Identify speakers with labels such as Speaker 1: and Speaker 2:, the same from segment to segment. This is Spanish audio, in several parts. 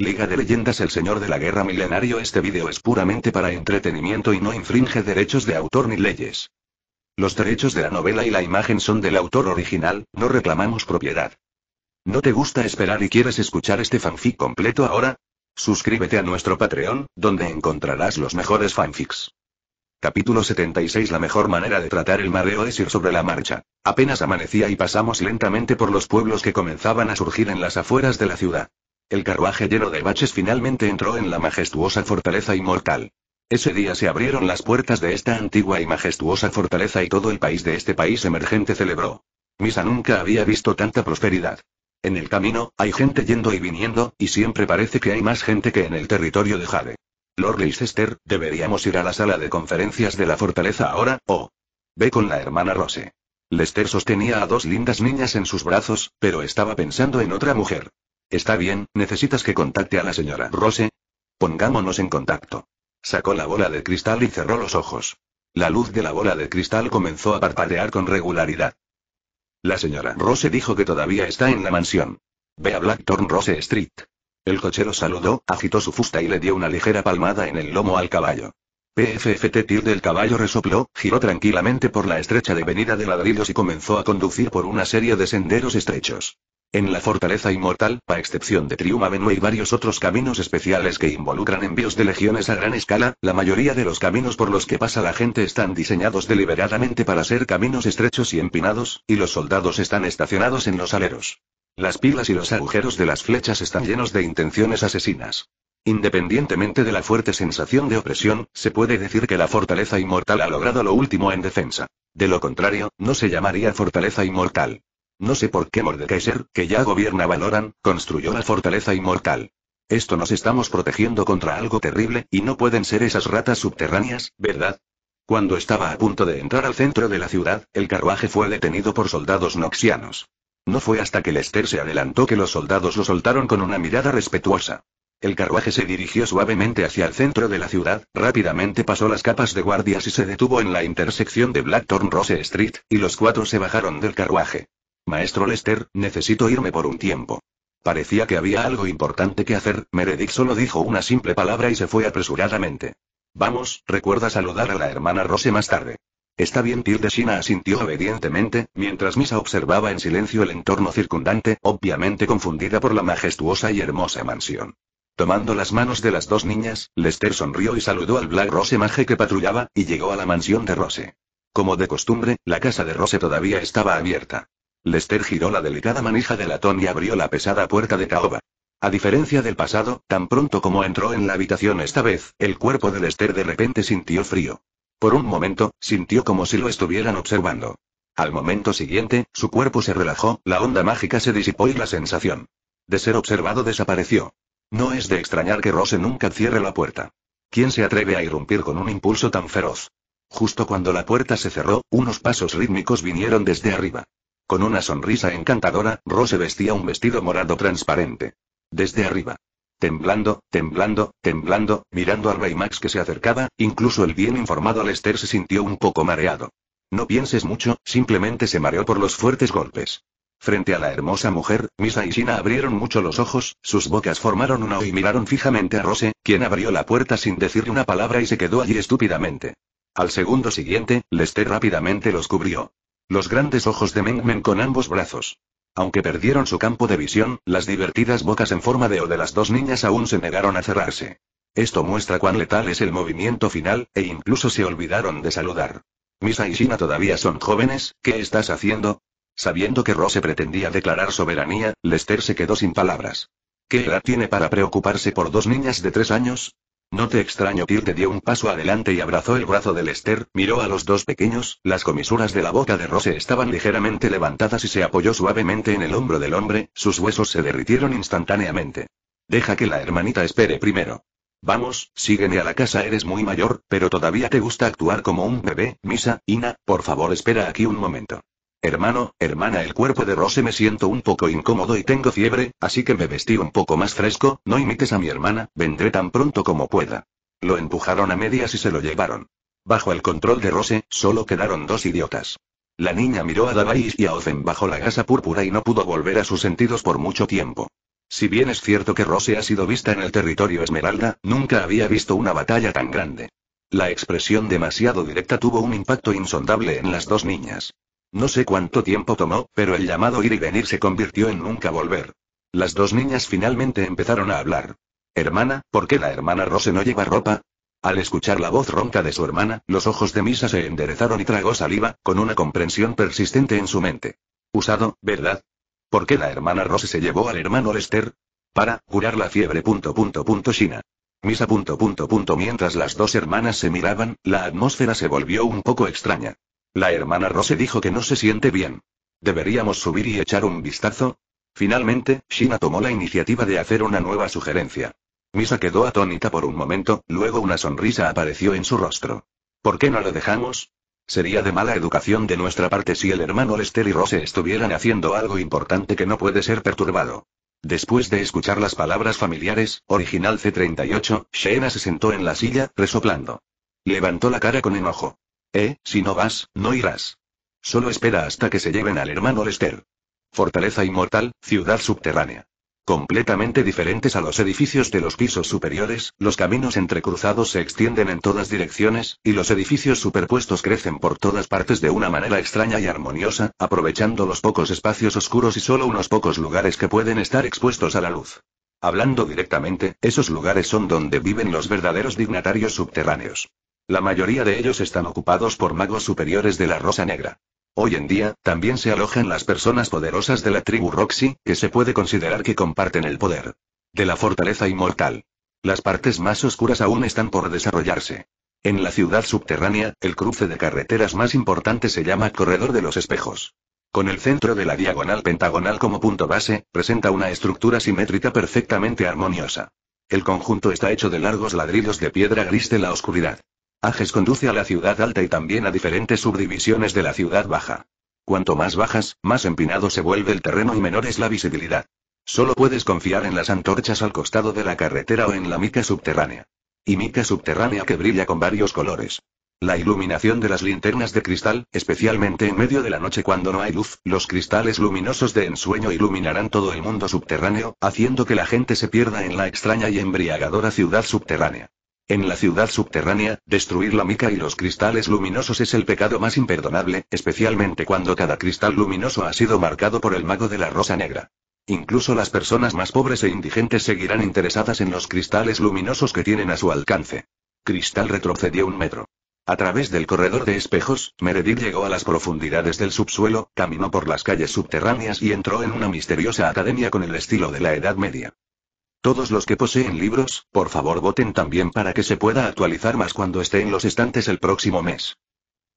Speaker 1: Liga de Leyendas El Señor de la Guerra Milenario Este vídeo es puramente para entretenimiento y no infringe derechos de autor ni leyes. Los derechos de la novela y la imagen son del autor original, no reclamamos propiedad. ¿No te gusta esperar y quieres escuchar este fanfic completo ahora? Suscríbete a nuestro Patreon, donde encontrarás los mejores fanfics. Capítulo 76 La mejor manera de tratar el mareo es ir sobre la marcha. Apenas amanecía y pasamos lentamente por los pueblos que comenzaban a surgir en las afueras de la ciudad. El carruaje lleno de baches finalmente entró en la majestuosa fortaleza inmortal. Ese día se abrieron las puertas de esta antigua y majestuosa fortaleza y todo el país de este país emergente celebró. Misa nunca había visto tanta prosperidad. En el camino, hay gente yendo y viniendo, y siempre parece que hay más gente que en el territorio de Jade. Lord Leicester, deberíamos ir a la sala de conferencias de la fortaleza ahora, o... Ve con la hermana Rose. Lester sostenía a dos lindas niñas en sus brazos, pero estaba pensando en otra mujer. Está bien, ¿necesitas que contacte a la señora Rose? Pongámonos en contacto. Sacó la bola de cristal y cerró los ojos. La luz de la bola de cristal comenzó a parpadear con regularidad. La señora Rose dijo que todavía está en la mansión. Ve a Blackthorn Rose Street. El cochero saludó, agitó su fusta y le dio una ligera palmada en el lomo al caballo. PFFT tilde del caballo resopló, giró tranquilamente por la estrecha devenida de ladrillos y comenzó a conducir por una serie de senderos estrechos. En la fortaleza inmortal, a excepción de Triuma Avenue y varios otros caminos especiales que involucran envíos de legiones a gran escala, la mayoría de los caminos por los que pasa la gente están diseñados deliberadamente para ser caminos estrechos y empinados, y los soldados están estacionados en los aleros. Las pilas y los agujeros de las flechas están llenos de intenciones asesinas. Independientemente de la fuerte sensación de opresión, se puede decir que la fortaleza inmortal ha logrado lo último en defensa. De lo contrario, no se llamaría fortaleza inmortal. No sé por qué Mordekaiser, que ya gobierna Valoran, construyó la fortaleza inmortal. Esto nos estamos protegiendo contra algo terrible, y no pueden ser esas ratas subterráneas, ¿verdad? Cuando estaba a punto de entrar al centro de la ciudad, el carruaje fue detenido por soldados noxianos. No fue hasta que Lester se adelantó que los soldados lo soltaron con una mirada respetuosa. El carruaje se dirigió suavemente hacia el centro de la ciudad, rápidamente pasó las capas de guardias y se detuvo en la intersección de Blackthorn Rose Street, y los cuatro se bajaron del carruaje. Maestro Lester, necesito irme por un tiempo. Parecía que había algo importante que hacer, Meredith solo dijo una simple palabra y se fue apresuradamente. Vamos, recuerda saludar a la hermana Rose más tarde. Está bien, China asintió obedientemente, mientras Misa observaba en silencio el entorno circundante, obviamente confundida por la majestuosa y hermosa mansión. Tomando las manos de las dos niñas, Lester sonrió y saludó al Black Rose Mage que patrullaba, y llegó a la mansión de Rose. Como de costumbre, la casa de Rose todavía estaba abierta. Lester giró la delicada manija de latón y abrió la pesada puerta de caoba. A diferencia del pasado, tan pronto como entró en la habitación esta vez, el cuerpo de Lester de repente sintió frío. Por un momento, sintió como si lo estuvieran observando. Al momento siguiente, su cuerpo se relajó, la onda mágica se disipó y la sensación de ser observado desapareció. No es de extrañar que Rose nunca cierre la puerta. ¿Quién se atreve a irrumpir con un impulso tan feroz? Justo cuando la puerta se cerró, unos pasos rítmicos vinieron desde arriba. Con una sonrisa encantadora, Rose vestía un vestido morado transparente. Desde arriba. Temblando, temblando, temblando, mirando al Rey Max que se acercaba, incluso el bien informado Lester se sintió un poco mareado. No pienses mucho, simplemente se mareó por los fuertes golpes. Frente a la hermosa mujer, Misa y Sina abrieron mucho los ojos, sus bocas formaron una o y miraron fijamente a Rose, quien abrió la puerta sin decir una palabra y se quedó allí estúpidamente. Al segundo siguiente, Lester rápidamente los cubrió. Los grandes ojos de Mengmen con ambos brazos. Aunque perdieron su campo de visión, las divertidas bocas en forma de O de las dos niñas aún se negaron a cerrarse. Esto muestra cuán letal es el movimiento final, e incluso se olvidaron de saludar. Misa y Shina todavía son jóvenes, ¿qué estás haciendo? Sabiendo que Rose pretendía declarar soberanía, Lester se quedó sin palabras. ¿Qué edad tiene para preocuparse por dos niñas de tres años? No te extraño. te dio un paso adelante y abrazó el brazo de Lester, miró a los dos pequeños, las comisuras de la boca de Rose estaban ligeramente levantadas y se apoyó suavemente en el hombro del hombre, sus huesos se derritieron instantáneamente. Deja que la hermanita espere primero. Vamos, sígueme a la casa, eres muy mayor, pero todavía te gusta actuar como un bebé, Misa, Ina, por favor espera aquí un momento. Hermano, hermana, el cuerpo de Rose me siento un poco incómodo y tengo fiebre, así que me vestí un poco más fresco, no imites a mi hermana, vendré tan pronto como pueda. Lo empujaron a medias y se lo llevaron. Bajo el control de Rose, solo quedaron dos idiotas. La niña miró a Davais y a Ozen bajo la gasa púrpura y no pudo volver a sus sentidos por mucho tiempo. Si bien es cierto que Rose ha sido vista en el territorio Esmeralda, nunca había visto una batalla tan grande. La expresión demasiado directa tuvo un impacto insondable en las dos niñas. No sé cuánto tiempo tomó, pero el llamado ir y venir se convirtió en nunca volver. Las dos niñas finalmente empezaron a hablar. Hermana, ¿por qué la hermana Rose no lleva ropa? Al escuchar la voz ronca de su hermana, los ojos de Misa se enderezaron y tragó saliva, con una comprensión persistente en su mente. Usado, ¿verdad? ¿Por qué la hermana Rose se llevó al hermano Lester? Para curar la fiebre. China. Misa. Mientras las dos hermanas se miraban, la atmósfera se volvió un poco extraña. La hermana Rose dijo que no se siente bien. ¿Deberíamos subir y echar un vistazo? Finalmente, Shina tomó la iniciativa de hacer una nueva sugerencia. Misa quedó atónita por un momento, luego una sonrisa apareció en su rostro. ¿Por qué no lo dejamos? Sería de mala educación de nuestra parte si el hermano Lester y Rose estuvieran haciendo algo importante que no puede ser perturbado. Después de escuchar las palabras familiares, original C38, Sheena se sentó en la silla, resoplando. Levantó la cara con enojo. Eh, si no vas, no irás. Solo espera hasta que se lleven al hermano Lester. Fortaleza inmortal, ciudad subterránea. Completamente diferentes a los edificios de los pisos superiores, los caminos entrecruzados se extienden en todas direcciones, y los edificios superpuestos crecen por todas partes de una manera extraña y armoniosa, aprovechando los pocos espacios oscuros y solo unos pocos lugares que pueden estar expuestos a la luz. Hablando directamente, esos lugares son donde viven los verdaderos dignatarios subterráneos. La mayoría de ellos están ocupados por magos superiores de la Rosa Negra. Hoy en día, también se alojan las personas poderosas de la tribu Roxy, que se puede considerar que comparten el poder de la fortaleza inmortal. Las partes más oscuras aún están por desarrollarse. En la ciudad subterránea, el cruce de carreteras más importante se llama Corredor de los Espejos. Con el centro de la diagonal pentagonal como punto base, presenta una estructura simétrica perfectamente armoniosa. El conjunto está hecho de largos ladrillos de piedra gris de la oscuridad. Ajes conduce a la ciudad alta y también a diferentes subdivisiones de la ciudad baja. Cuanto más bajas, más empinado se vuelve el terreno y menor es la visibilidad. Solo puedes confiar en las antorchas al costado de la carretera o en la mica subterránea. Y mica subterránea que brilla con varios colores. La iluminación de las linternas de cristal, especialmente en medio de la noche cuando no hay luz, los cristales luminosos de ensueño iluminarán todo el mundo subterráneo, haciendo que la gente se pierda en la extraña y embriagadora ciudad subterránea. En la ciudad subterránea, destruir la mica y los cristales luminosos es el pecado más imperdonable, especialmente cuando cada cristal luminoso ha sido marcado por el mago de la rosa negra. Incluso las personas más pobres e indigentes seguirán interesadas en los cristales luminosos que tienen a su alcance. Cristal retrocedió un metro. A través del corredor de espejos, Meredith llegó a las profundidades del subsuelo, caminó por las calles subterráneas y entró en una misteriosa academia con el estilo de la Edad Media. Todos los que poseen libros, por favor voten también para que se pueda actualizar más cuando esté en los estantes el próximo mes.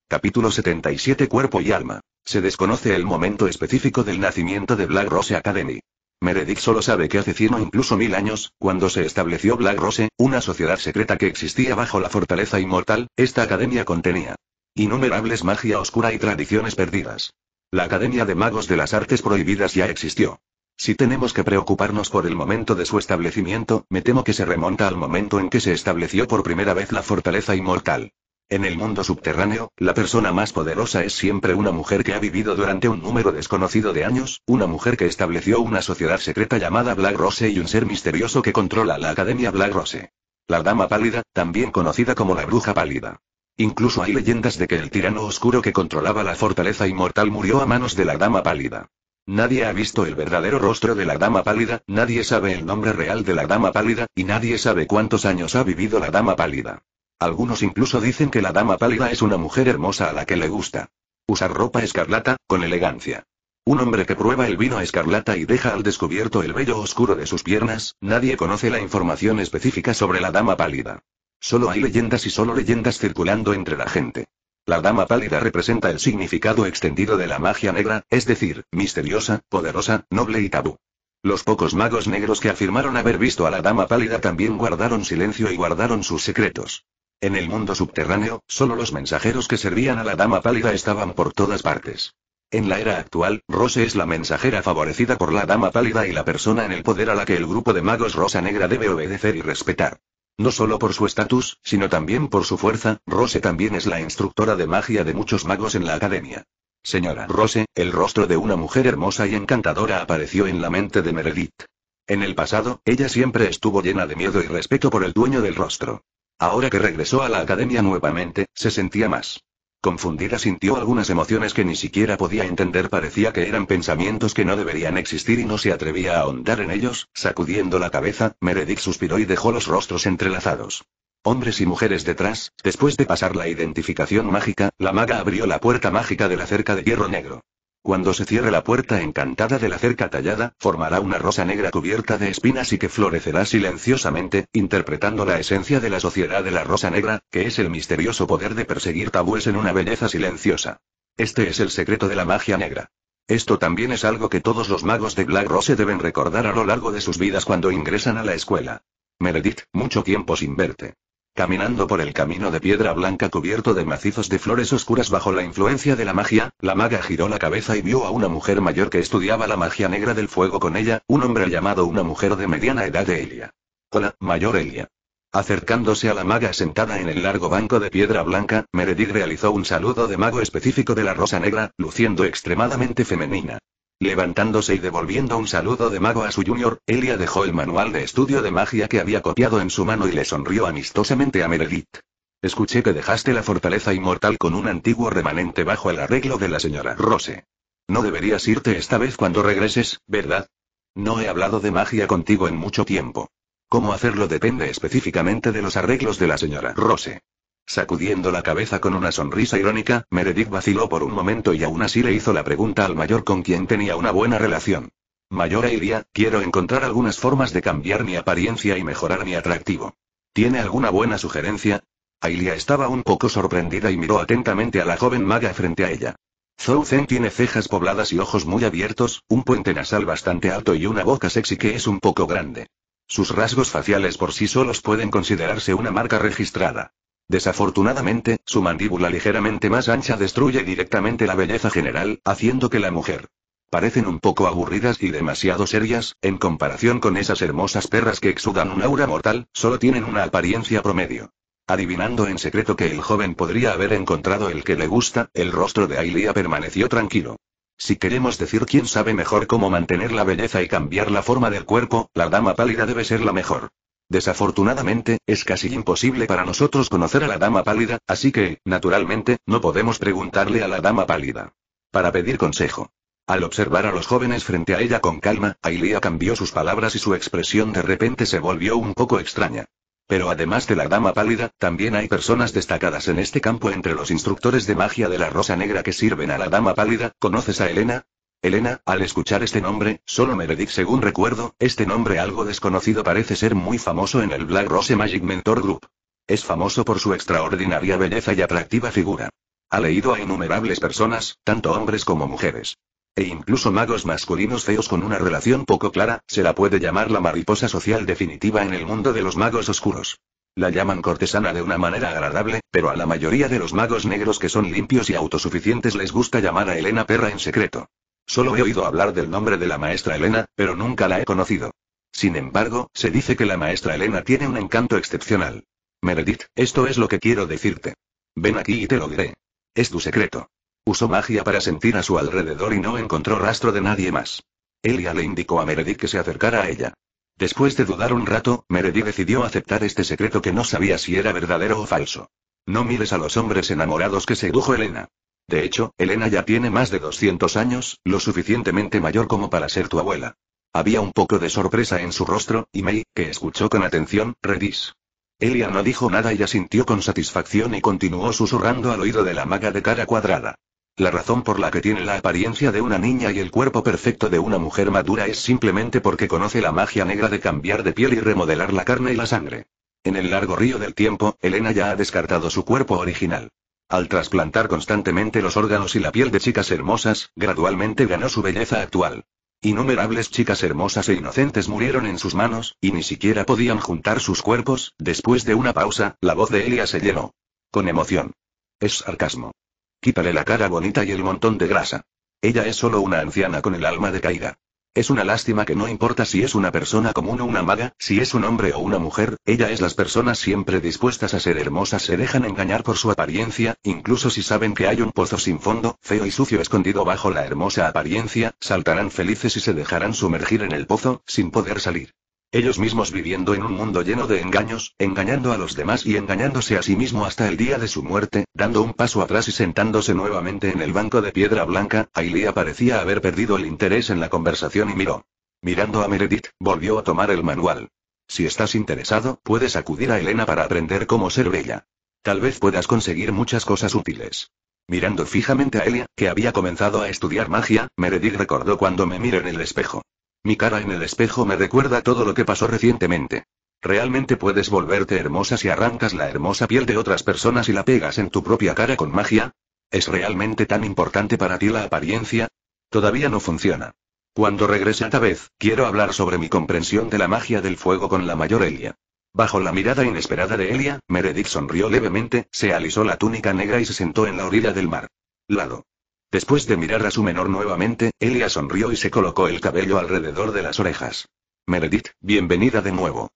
Speaker 1: Capítulo 77 Cuerpo y alma. Se desconoce el momento específico del nacimiento de Black Rose Academy. Meredith solo sabe que hace 100 o incluso mil años, cuando se estableció Black Rose, una sociedad secreta que existía bajo la fortaleza inmortal, esta academia contenía innumerables magia oscura y tradiciones perdidas. La Academia de Magos de las Artes Prohibidas ya existió. Si tenemos que preocuparnos por el momento de su establecimiento, me temo que se remonta al momento en que se estableció por primera vez la fortaleza inmortal. En el mundo subterráneo, la persona más poderosa es siempre una mujer que ha vivido durante un número desconocido de años, una mujer que estableció una sociedad secreta llamada Black Rose y un ser misterioso que controla la Academia Black Rose. La Dama Pálida, también conocida como la Bruja Pálida. Incluso hay leyendas de que el tirano oscuro que controlaba la fortaleza inmortal murió a manos de la Dama Pálida. Nadie ha visto el verdadero rostro de la dama pálida, nadie sabe el nombre real de la dama pálida, y nadie sabe cuántos años ha vivido la dama pálida. Algunos incluso dicen que la dama pálida es una mujer hermosa a la que le gusta. Usar ropa escarlata, con elegancia. Un hombre que prueba el vino escarlata y deja al descubierto el vello oscuro de sus piernas, nadie conoce la información específica sobre la dama pálida. Solo hay leyendas y solo leyendas circulando entre la gente. La dama pálida representa el significado extendido de la magia negra, es decir, misteriosa, poderosa, noble y tabú. Los pocos magos negros que afirmaron haber visto a la dama pálida también guardaron silencio y guardaron sus secretos. En el mundo subterráneo, solo los mensajeros que servían a la dama pálida estaban por todas partes. En la era actual, Rose es la mensajera favorecida por la dama pálida y la persona en el poder a la que el grupo de magos Rosa Negra debe obedecer y respetar. No solo por su estatus, sino también por su fuerza, Rose también es la instructora de magia de muchos magos en la academia. Señora Rose, el rostro de una mujer hermosa y encantadora apareció en la mente de Meredith. En el pasado, ella siempre estuvo llena de miedo y respeto por el dueño del rostro. Ahora que regresó a la academia nuevamente, se sentía más Confundida sintió algunas emociones que ni siquiera podía entender, parecía que eran pensamientos que no deberían existir y no se atrevía a ahondar en ellos, sacudiendo la cabeza, Meredith suspiró y dejó los rostros entrelazados. Hombres y mujeres detrás, después de pasar la identificación mágica, la maga abrió la puerta mágica de la cerca de hierro negro. Cuando se cierre la puerta encantada de la cerca tallada, formará una rosa negra cubierta de espinas y que florecerá silenciosamente, interpretando la esencia de la sociedad de la rosa negra, que es el misterioso poder de perseguir tabúes en una belleza silenciosa. Este es el secreto de la magia negra. Esto también es algo que todos los magos de Black Rose deben recordar a lo largo de sus vidas cuando ingresan a la escuela. Meredith, mucho tiempo sin verte. Caminando por el camino de piedra blanca cubierto de macizos de flores oscuras bajo la influencia de la magia, la maga giró la cabeza y vio a una mujer mayor que estudiaba la magia negra del fuego con ella, un hombre llamado una mujer de mediana edad de Elia. Hola, mayor Elia. Acercándose a la maga sentada en el largo banco de piedra blanca, Meredith realizó un saludo de mago específico de la rosa negra, luciendo extremadamente femenina. Levantándose y devolviendo un saludo de mago a su junior, Elia dejó el manual de estudio de magia que había copiado en su mano y le sonrió amistosamente a Meredith. Escuché que dejaste la fortaleza inmortal con un antiguo remanente bajo el arreglo de la señora Rose. No deberías irte esta vez cuando regreses, ¿verdad? No he hablado de magia contigo en mucho tiempo. Cómo hacerlo depende específicamente de los arreglos de la señora Rose. Sacudiendo la cabeza con una sonrisa irónica, Meredith vaciló por un momento y aún así le hizo la pregunta al mayor con quien tenía una buena relación. Mayor Ailia, quiero encontrar algunas formas de cambiar mi apariencia y mejorar mi atractivo. ¿Tiene alguna buena sugerencia? Ailia estaba un poco sorprendida y miró atentamente a la joven maga frente a ella. Zhou tiene cejas pobladas y ojos muy abiertos, un puente nasal bastante alto y una boca sexy que es un poco grande. Sus rasgos faciales por sí solos pueden considerarse una marca registrada. Desafortunadamente, su mandíbula ligeramente más ancha destruye directamente la belleza general, haciendo que la mujer parecen un poco aburridas y demasiado serias, en comparación con esas hermosas perras que exudan un aura mortal, solo tienen una apariencia promedio. Adivinando en secreto que el joven podría haber encontrado el que le gusta, el rostro de Ailia permaneció tranquilo. Si queremos decir quién sabe mejor cómo mantener la belleza y cambiar la forma del cuerpo, la dama pálida debe ser la mejor. Desafortunadamente, es casi imposible para nosotros conocer a la dama pálida, así que, naturalmente, no podemos preguntarle a la dama pálida. Para pedir consejo. Al observar a los jóvenes frente a ella con calma, Ailia cambió sus palabras y su expresión de repente se volvió un poco extraña. Pero además de la dama pálida, también hay personas destacadas en este campo entre los instructores de magia de la Rosa Negra que sirven a la dama pálida. ¿Conoces a Elena? Elena, al escuchar este nombre, solo Meredith según recuerdo, este nombre algo desconocido parece ser muy famoso en el Black Rose Magic Mentor Group. Es famoso por su extraordinaria belleza y atractiva figura. Ha leído a innumerables personas, tanto hombres como mujeres. E incluso magos masculinos feos con una relación poco clara, se la puede llamar la mariposa social definitiva en el mundo de los magos oscuros. La llaman cortesana de una manera agradable, pero a la mayoría de los magos negros que son limpios y autosuficientes les gusta llamar a Elena perra en secreto. Solo he oído hablar del nombre de la maestra Elena, pero nunca la he conocido. Sin embargo, se dice que la maestra Elena tiene un encanto excepcional. Meredith, esto es lo que quiero decirte. Ven aquí y te lo diré. Es tu secreto. Usó magia para sentir a su alrededor y no encontró rastro de nadie más. Elia le indicó a Meredith que se acercara a ella. Después de dudar un rato, Meredith decidió aceptar este secreto que no sabía si era verdadero o falso. No mires a los hombres enamorados que sedujo Elena. De hecho, Elena ya tiene más de 200 años, lo suficientemente mayor como para ser tu abuela. Había un poco de sorpresa en su rostro, y May, que escuchó con atención, redis. Elia no dijo nada y asintió con satisfacción y continuó susurrando al oído de la maga de cara cuadrada. La razón por la que tiene la apariencia de una niña y el cuerpo perfecto de una mujer madura es simplemente porque conoce la magia negra de cambiar de piel y remodelar la carne y la sangre. En el largo río del tiempo, Elena ya ha descartado su cuerpo original. Al trasplantar constantemente los órganos y la piel de chicas hermosas, gradualmente ganó su belleza actual. Innumerables chicas hermosas e inocentes murieron en sus manos, y ni siquiera podían juntar sus cuerpos. Después de una pausa, la voz de Elia se llenó. Con emoción. Es sarcasmo. Quítale la cara bonita y el montón de grasa. Ella es solo una anciana con el alma de decaída. Es una lástima que no importa si es una persona común o una maga, si es un hombre o una mujer, ella es las personas siempre dispuestas a ser hermosas se dejan engañar por su apariencia, incluso si saben que hay un pozo sin fondo, feo y sucio escondido bajo la hermosa apariencia, saltarán felices y se dejarán sumergir en el pozo, sin poder salir. Ellos mismos viviendo en un mundo lleno de engaños, engañando a los demás y engañándose a sí mismo hasta el día de su muerte, dando un paso atrás y sentándose nuevamente en el banco de piedra blanca, Aelia parecía haber perdido el interés en la conversación y miró. Mirando a Meredith, volvió a tomar el manual. Si estás interesado, puedes acudir a Elena para aprender cómo ser bella. Tal vez puedas conseguir muchas cosas útiles. Mirando fijamente a Elia, que había comenzado a estudiar magia, Meredith recordó cuando me miro en el espejo. Mi cara en el espejo me recuerda todo lo que pasó recientemente. Realmente puedes volverte hermosa si arrancas la hermosa piel de otras personas y la pegas en tu propia cara con magia. ¿Es realmente tan importante para ti la apariencia? Todavía no funciona. Cuando regrese a vez, quiero hablar sobre mi comprensión de la magia del fuego con la mayor Elia. Bajo la mirada inesperada de Elia, Meredith sonrió levemente, se alisó la túnica negra y se sentó en la orilla del mar. Lado. Después de mirar a su menor nuevamente, Elia sonrió y se colocó el cabello alrededor de las orejas. Meredith, bienvenida de nuevo.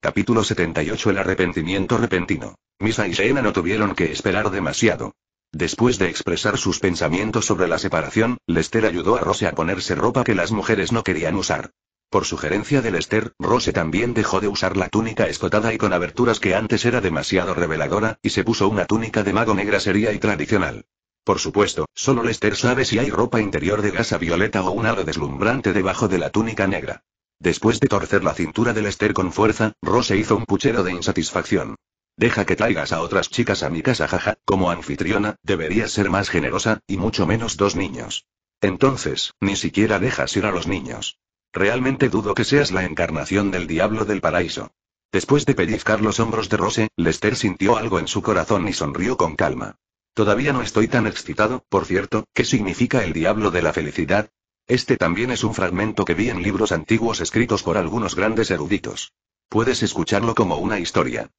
Speaker 1: Capítulo 78 El arrepentimiento repentino. Misa y Sena no tuvieron que esperar demasiado. Después de expresar sus pensamientos sobre la separación, Lester ayudó a Rose a ponerse ropa que las mujeres no querían usar. Por sugerencia de Lester, Rose también dejó de usar la túnica escotada y con aberturas que antes era demasiado reveladora, y se puso una túnica de mago negra seria y tradicional. Por supuesto, solo Lester sabe si hay ropa interior de gasa violeta o un halo deslumbrante debajo de la túnica negra. Después de torcer la cintura de Lester con fuerza, Rose hizo un puchero de insatisfacción. Deja que traigas a otras chicas a mi casa, jaja, como anfitriona, deberías ser más generosa, y mucho menos dos niños. Entonces, ni siquiera dejas ir a los niños. Realmente dudo que seas la encarnación del diablo del paraíso. Después de pellizcar los hombros de Rose, Lester sintió algo en su corazón y sonrió con calma. Todavía no estoy tan excitado, por cierto, ¿qué significa el diablo de la felicidad? Este también es un fragmento que vi en libros antiguos escritos por algunos grandes eruditos. Puedes escucharlo como una historia.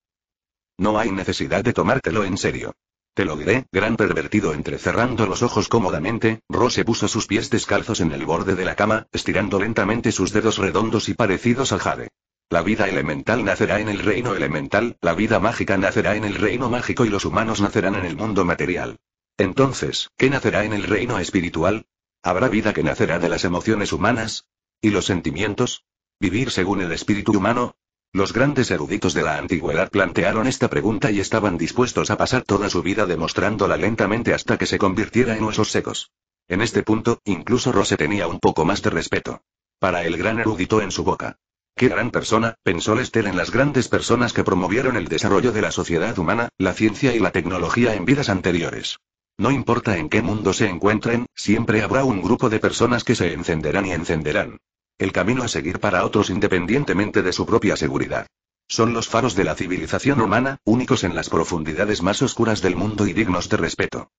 Speaker 1: No hay necesidad de tomártelo en serio. Te lo diré, gran pervertido entrecerrando los ojos cómodamente, Rose puso sus pies descalzos en el borde de la cama, estirando lentamente sus dedos redondos y parecidos al jade. La vida elemental nacerá en el reino elemental, la vida mágica nacerá en el reino mágico y los humanos nacerán en el mundo material. Entonces, ¿qué nacerá en el reino espiritual? ¿Habrá vida que nacerá de las emociones humanas? ¿Y los sentimientos? ¿Vivir según el espíritu humano? Los grandes eruditos de la antigüedad plantearon esta pregunta y estaban dispuestos a pasar toda su vida demostrándola lentamente hasta que se convirtiera en huesos secos. En este punto, incluso Rose tenía un poco más de respeto. Para el gran erudito en su boca. Qué gran persona, pensó Lester en las grandes personas que promovieron el desarrollo de la sociedad humana, la ciencia y la tecnología en vidas anteriores. No importa en qué mundo se encuentren, siempre habrá un grupo de personas que se encenderán y encenderán. El camino a seguir para otros independientemente de su propia seguridad. Son los faros de la civilización humana, únicos en las profundidades más oscuras del mundo y dignos de respeto.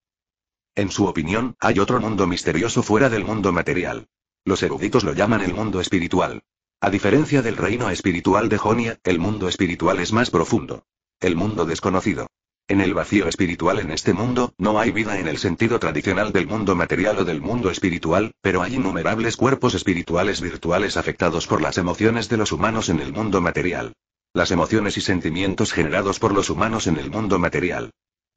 Speaker 1: En su opinión, hay otro mundo misterioso fuera del mundo material. Los eruditos lo llaman el mundo espiritual. A diferencia del reino espiritual de Jonia, el mundo espiritual es más profundo. El mundo desconocido. En el vacío espiritual en este mundo, no hay vida en el sentido tradicional del mundo material o del mundo espiritual, pero hay innumerables cuerpos espirituales virtuales afectados por las emociones de los humanos en el mundo material. Las emociones y sentimientos generados por los humanos en el mundo material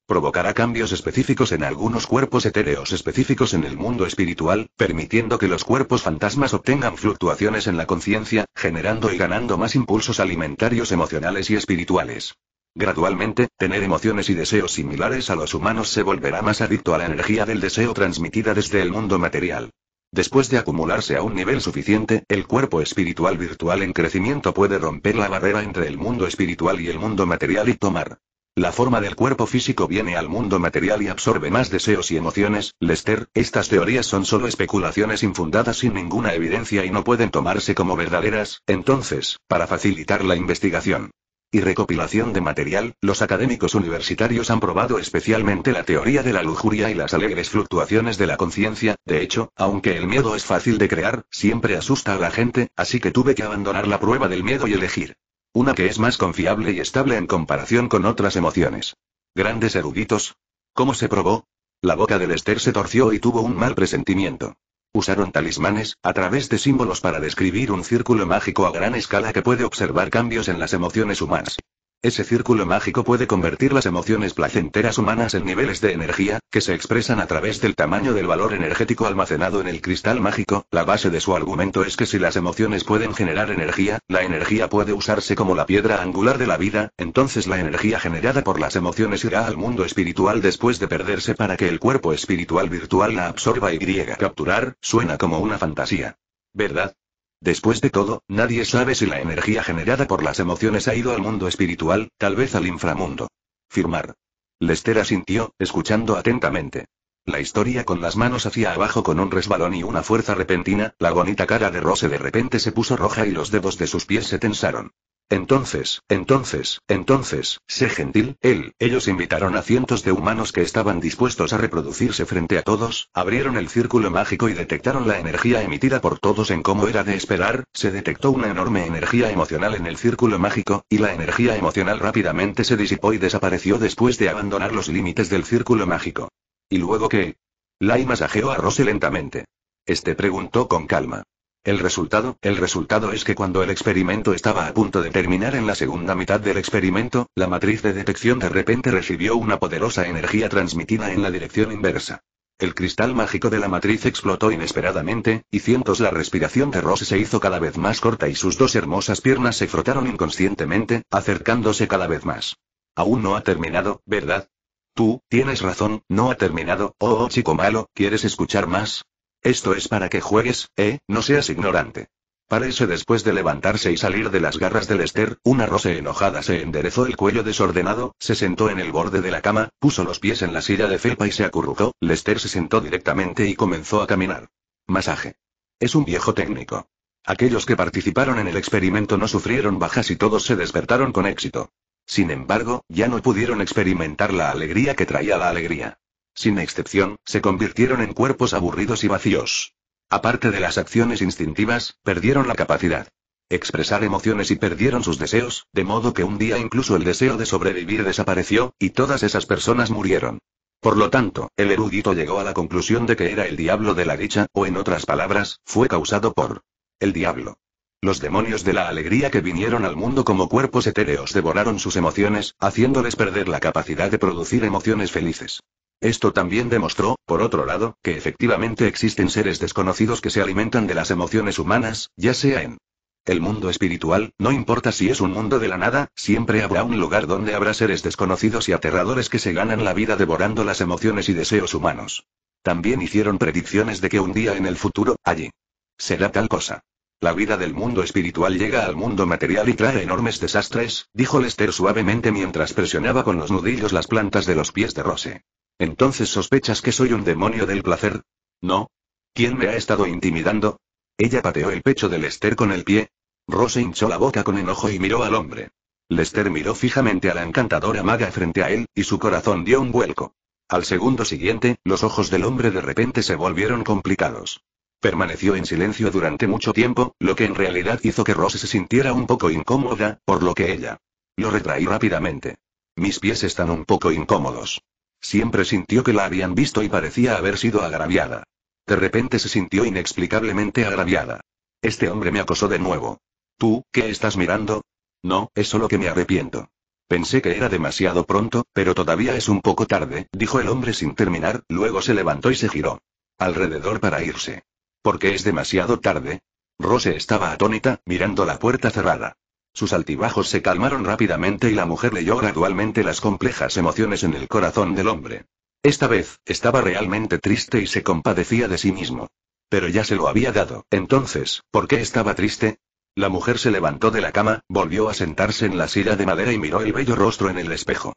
Speaker 1: provocará cambios específicos en algunos cuerpos etéreos específicos en el mundo espiritual, permitiendo que los cuerpos fantasmas obtengan fluctuaciones en la conciencia, generando y ganando más impulsos alimentarios emocionales y espirituales. Gradualmente, tener emociones y deseos similares a los humanos se volverá más adicto a la energía del deseo transmitida desde el mundo material. Después de acumularse a un nivel suficiente, el cuerpo espiritual virtual en crecimiento puede romper la barrera entre el mundo espiritual y el mundo material y tomar la forma del cuerpo físico viene al mundo material y absorbe más deseos y emociones. Lester, estas teorías son solo especulaciones infundadas sin ninguna evidencia y no pueden tomarse como verdaderas, entonces, para facilitar la investigación y recopilación de material, los académicos universitarios han probado especialmente la teoría de la lujuria y las alegres fluctuaciones de la conciencia, de hecho, aunque el miedo es fácil de crear, siempre asusta a la gente, así que tuve que abandonar la prueba del miedo y elegir una que es más confiable y estable en comparación con otras emociones. Grandes eruditos. ¿Cómo se probó? La boca del Esther se torció y tuvo un mal presentimiento. Usaron talismanes, a través de símbolos para describir un círculo mágico a gran escala que puede observar cambios en las emociones humanas. Ese círculo mágico puede convertir las emociones placenteras humanas en niveles de energía, que se expresan a través del tamaño del valor energético almacenado en el cristal mágico. La base de su argumento es que si las emociones pueden generar energía, la energía puede usarse como la piedra angular de la vida, entonces la energía generada por las emociones irá al mundo espiritual después de perderse para que el cuerpo espiritual virtual la absorba y griega. capturar, suena como una fantasía. ¿Verdad? Después de todo, nadie sabe si la energía generada por las emociones ha ido al mundo espiritual, tal vez al inframundo. Firmar. Lester asintió, escuchando atentamente. La historia con las manos hacia abajo con un resbalón y una fuerza repentina, la bonita cara de Rose de repente se puso roja y los dedos de sus pies se tensaron. Entonces, entonces, entonces, sé gentil, él, ellos invitaron a cientos de humanos que estaban dispuestos a reproducirse frente a todos, abrieron el círculo mágico y detectaron la energía emitida por todos en cómo era de esperar, se detectó una enorme energía emocional en el círculo mágico, y la energía emocional rápidamente se disipó y desapareció después de abandonar los límites del círculo mágico. ¿Y luego qué? Lai masajeó a Rose lentamente. Este preguntó con calma. El resultado, el resultado es que cuando el experimento estaba a punto de terminar en la segunda mitad del experimento, la matriz de detección de repente recibió una poderosa energía transmitida en la dirección inversa. El cristal mágico de la matriz explotó inesperadamente, y cientos la respiración de Rose se hizo cada vez más corta y sus dos hermosas piernas se frotaron inconscientemente, acercándose cada vez más. Aún no ha terminado, ¿verdad? Tú, tienes razón, no ha terminado, oh, oh chico malo, ¿quieres escuchar más? Esto es para que juegues, ¿eh? No seas ignorante. Parece después de levantarse y salir de las garras de Lester, una Rose enojada se enderezó el cuello desordenado, se sentó en el borde de la cama, puso los pies en la silla de felpa y se acurrucó, Lester se sentó directamente y comenzó a caminar. Masaje. Es un viejo técnico. Aquellos que participaron en el experimento no sufrieron bajas y todos se despertaron con éxito. Sin embargo, ya no pudieron experimentar la alegría que traía la alegría sin excepción, se convirtieron en cuerpos aburridos y vacíos. Aparte de las acciones instintivas, perdieron la capacidad expresar emociones y perdieron sus deseos, de modo que un día incluso el deseo de sobrevivir desapareció, y todas esas personas murieron. Por lo tanto, el erudito llegó a la conclusión de que era el diablo de la dicha, o en otras palabras, fue causado por el diablo. Los demonios de la alegría que vinieron al mundo como cuerpos etéreos devoraron sus emociones, haciéndoles perder la capacidad de producir emociones felices. Esto también demostró, por otro lado, que efectivamente existen seres desconocidos que se alimentan de las emociones humanas, ya sea en el mundo espiritual, no importa si es un mundo de la nada, siempre habrá un lugar donde habrá seres desconocidos y aterradores que se ganan la vida devorando las emociones y deseos humanos. También hicieron predicciones de que un día en el futuro, allí, será tal cosa. La vida del mundo espiritual llega al mundo material y trae enormes desastres, dijo Lester suavemente mientras presionaba con los nudillos las plantas de los pies de Rose. ¿Entonces sospechas que soy un demonio del placer? No. ¿Quién me ha estado intimidando? Ella pateó el pecho de Lester con el pie. Rose hinchó la boca con enojo y miró al hombre. Lester miró fijamente a la encantadora maga frente a él, y su corazón dio un vuelco. Al segundo siguiente, los ojos del hombre de repente se volvieron complicados. Permaneció en silencio durante mucho tiempo, lo que en realidad hizo que Rose se sintiera un poco incómoda, por lo que ella lo retraí rápidamente. Mis pies están un poco incómodos. Siempre sintió que la habían visto y parecía haber sido agraviada. De repente se sintió inexplicablemente agraviada. Este hombre me acosó de nuevo. ¿Tú, qué estás mirando? No, es solo que me arrepiento. Pensé que era demasiado pronto, pero todavía es un poco tarde, dijo el hombre sin terminar, luego se levantó y se giró. Alrededor para irse. Porque es demasiado tarde? Rose estaba atónita, mirando la puerta cerrada. Sus altibajos se calmaron rápidamente y la mujer leyó gradualmente las complejas emociones en el corazón del hombre. Esta vez, estaba realmente triste y se compadecía de sí mismo. Pero ya se lo había dado. Entonces, ¿por qué estaba triste? La mujer se levantó de la cama, volvió a sentarse en la silla de madera y miró el bello rostro en el espejo.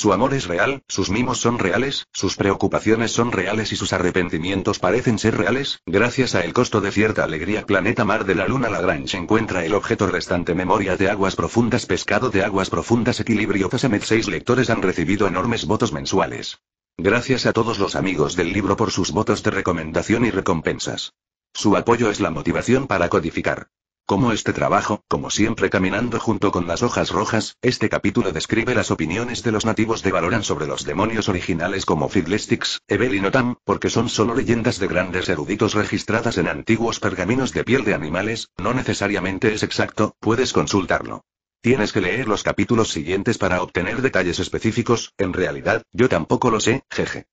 Speaker 1: Su amor es real, sus mimos son reales, sus preocupaciones son reales y sus arrepentimientos parecen ser reales, gracias a el costo de cierta alegría planeta mar de la luna Lagrange encuentra el objeto restante memoria de aguas profundas pescado de aguas profundas equilibrio Casamet 6 lectores han recibido enormes votos mensuales. Gracias a todos los amigos del libro por sus votos de recomendación y recompensas. Su apoyo es la motivación para codificar. Como este trabajo, como siempre caminando junto con las hojas rojas, este capítulo describe las opiniones de los nativos de Valoran sobre los demonios originales como Fiddlesticks, Evelyn y porque son solo leyendas de grandes eruditos registradas en antiguos pergaminos de piel de animales, no necesariamente es exacto, puedes consultarlo. Tienes que leer los capítulos siguientes para obtener detalles específicos, en realidad, yo tampoco lo sé, jeje.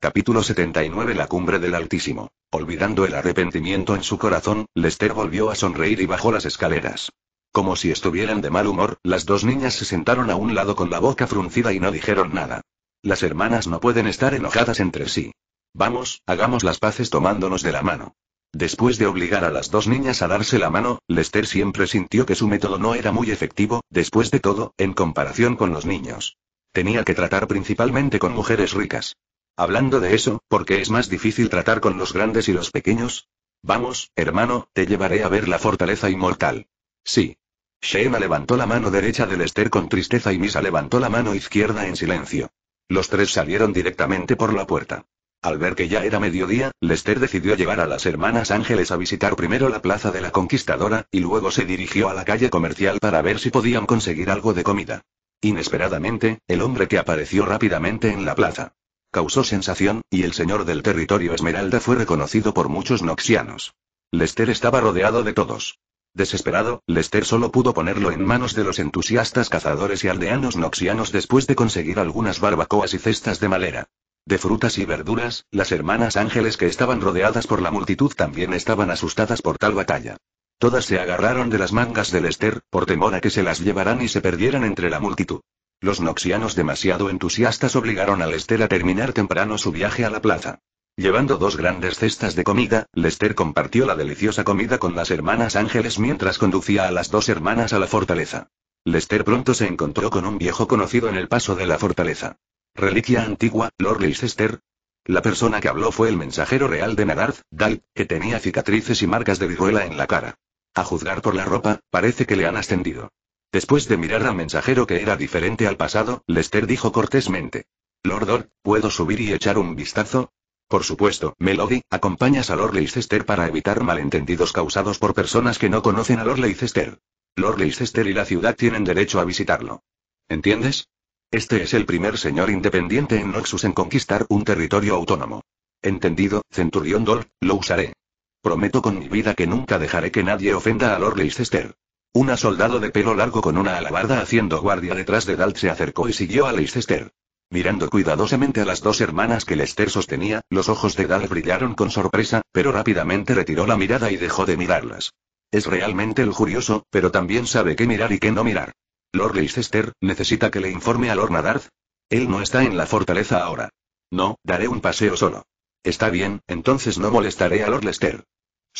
Speaker 1: Capítulo 79 La cumbre del Altísimo. Olvidando el arrepentimiento en su corazón, Lester volvió a sonreír y bajó las escaleras. Como si estuvieran de mal humor, las dos niñas se sentaron a un lado con la boca fruncida y no dijeron nada. Las hermanas no pueden estar enojadas entre sí. Vamos, hagamos las paces tomándonos de la mano. Después de obligar a las dos niñas a darse la mano, Lester siempre sintió que su método no era muy efectivo, después de todo, en comparación con los niños. Tenía que tratar principalmente con mujeres ricas. Hablando de eso, ¿por qué es más difícil tratar con los grandes y los pequeños? Vamos, hermano, te llevaré a ver la fortaleza inmortal. Sí. Shema levantó la mano derecha de Lester con tristeza y Misa levantó la mano izquierda en silencio. Los tres salieron directamente por la puerta. Al ver que ya era mediodía, Lester decidió llevar a las hermanas Ángeles a visitar primero la plaza de la Conquistadora, y luego se dirigió a la calle comercial para ver si podían conseguir algo de comida. Inesperadamente, el hombre que apareció rápidamente en la plaza. Causó sensación, y el señor del territorio Esmeralda fue reconocido por muchos noxianos. Lester estaba rodeado de todos. Desesperado, Lester solo pudo ponerlo en manos de los entusiastas cazadores y aldeanos noxianos después de conseguir algunas barbacoas y cestas de madera. De frutas y verduras, las hermanas ángeles que estaban rodeadas por la multitud también estaban asustadas por tal batalla. Todas se agarraron de las mangas de Lester, por temor a que se las llevaran y se perdieran entre la multitud. Los noxianos demasiado entusiastas obligaron a Lester a terminar temprano su viaje a la plaza. Llevando dos grandes cestas de comida, Lester compartió la deliciosa comida con las hermanas Ángeles mientras conducía a las dos hermanas a la fortaleza. Lester pronto se encontró con un viejo conocido en el paso de la fortaleza. Reliquia antigua, Lord Leicester. La persona que habló fue el mensajero real de Nagarth, Dal, que tenía cicatrices y marcas de viruela en la cara. A juzgar por la ropa, parece que le han ascendido. Después de mirar al mensajero que era diferente al pasado, Lester dijo cortésmente. Lord Dor, ¿puedo subir y echar un vistazo? Por supuesto, Melody, acompañas a Lord Leicester para evitar malentendidos causados por personas que no conocen a Lord Leicester. Lord Leicester y la ciudad tienen derecho a visitarlo. ¿Entiendes? Este es el primer señor independiente en Noxus en conquistar un territorio autónomo. Entendido, Centurión Dor, lo usaré. Prometo con mi vida que nunca dejaré que nadie ofenda a Lord Leicester. Una soldado de pelo largo con una alabarda haciendo guardia detrás de Dalt se acercó y siguió a Leicester. Mirando cuidadosamente a las dos hermanas que Lester sostenía, los ojos de Dalt brillaron con sorpresa, pero rápidamente retiró la mirada y dejó de mirarlas. Es realmente curioso, pero también sabe qué mirar y qué no mirar. Lord Leicester, necesita que le informe a Lord Nadarth. Él no está en la fortaleza ahora. No, daré un paseo solo. Está bien, entonces no molestaré a Lord Lester.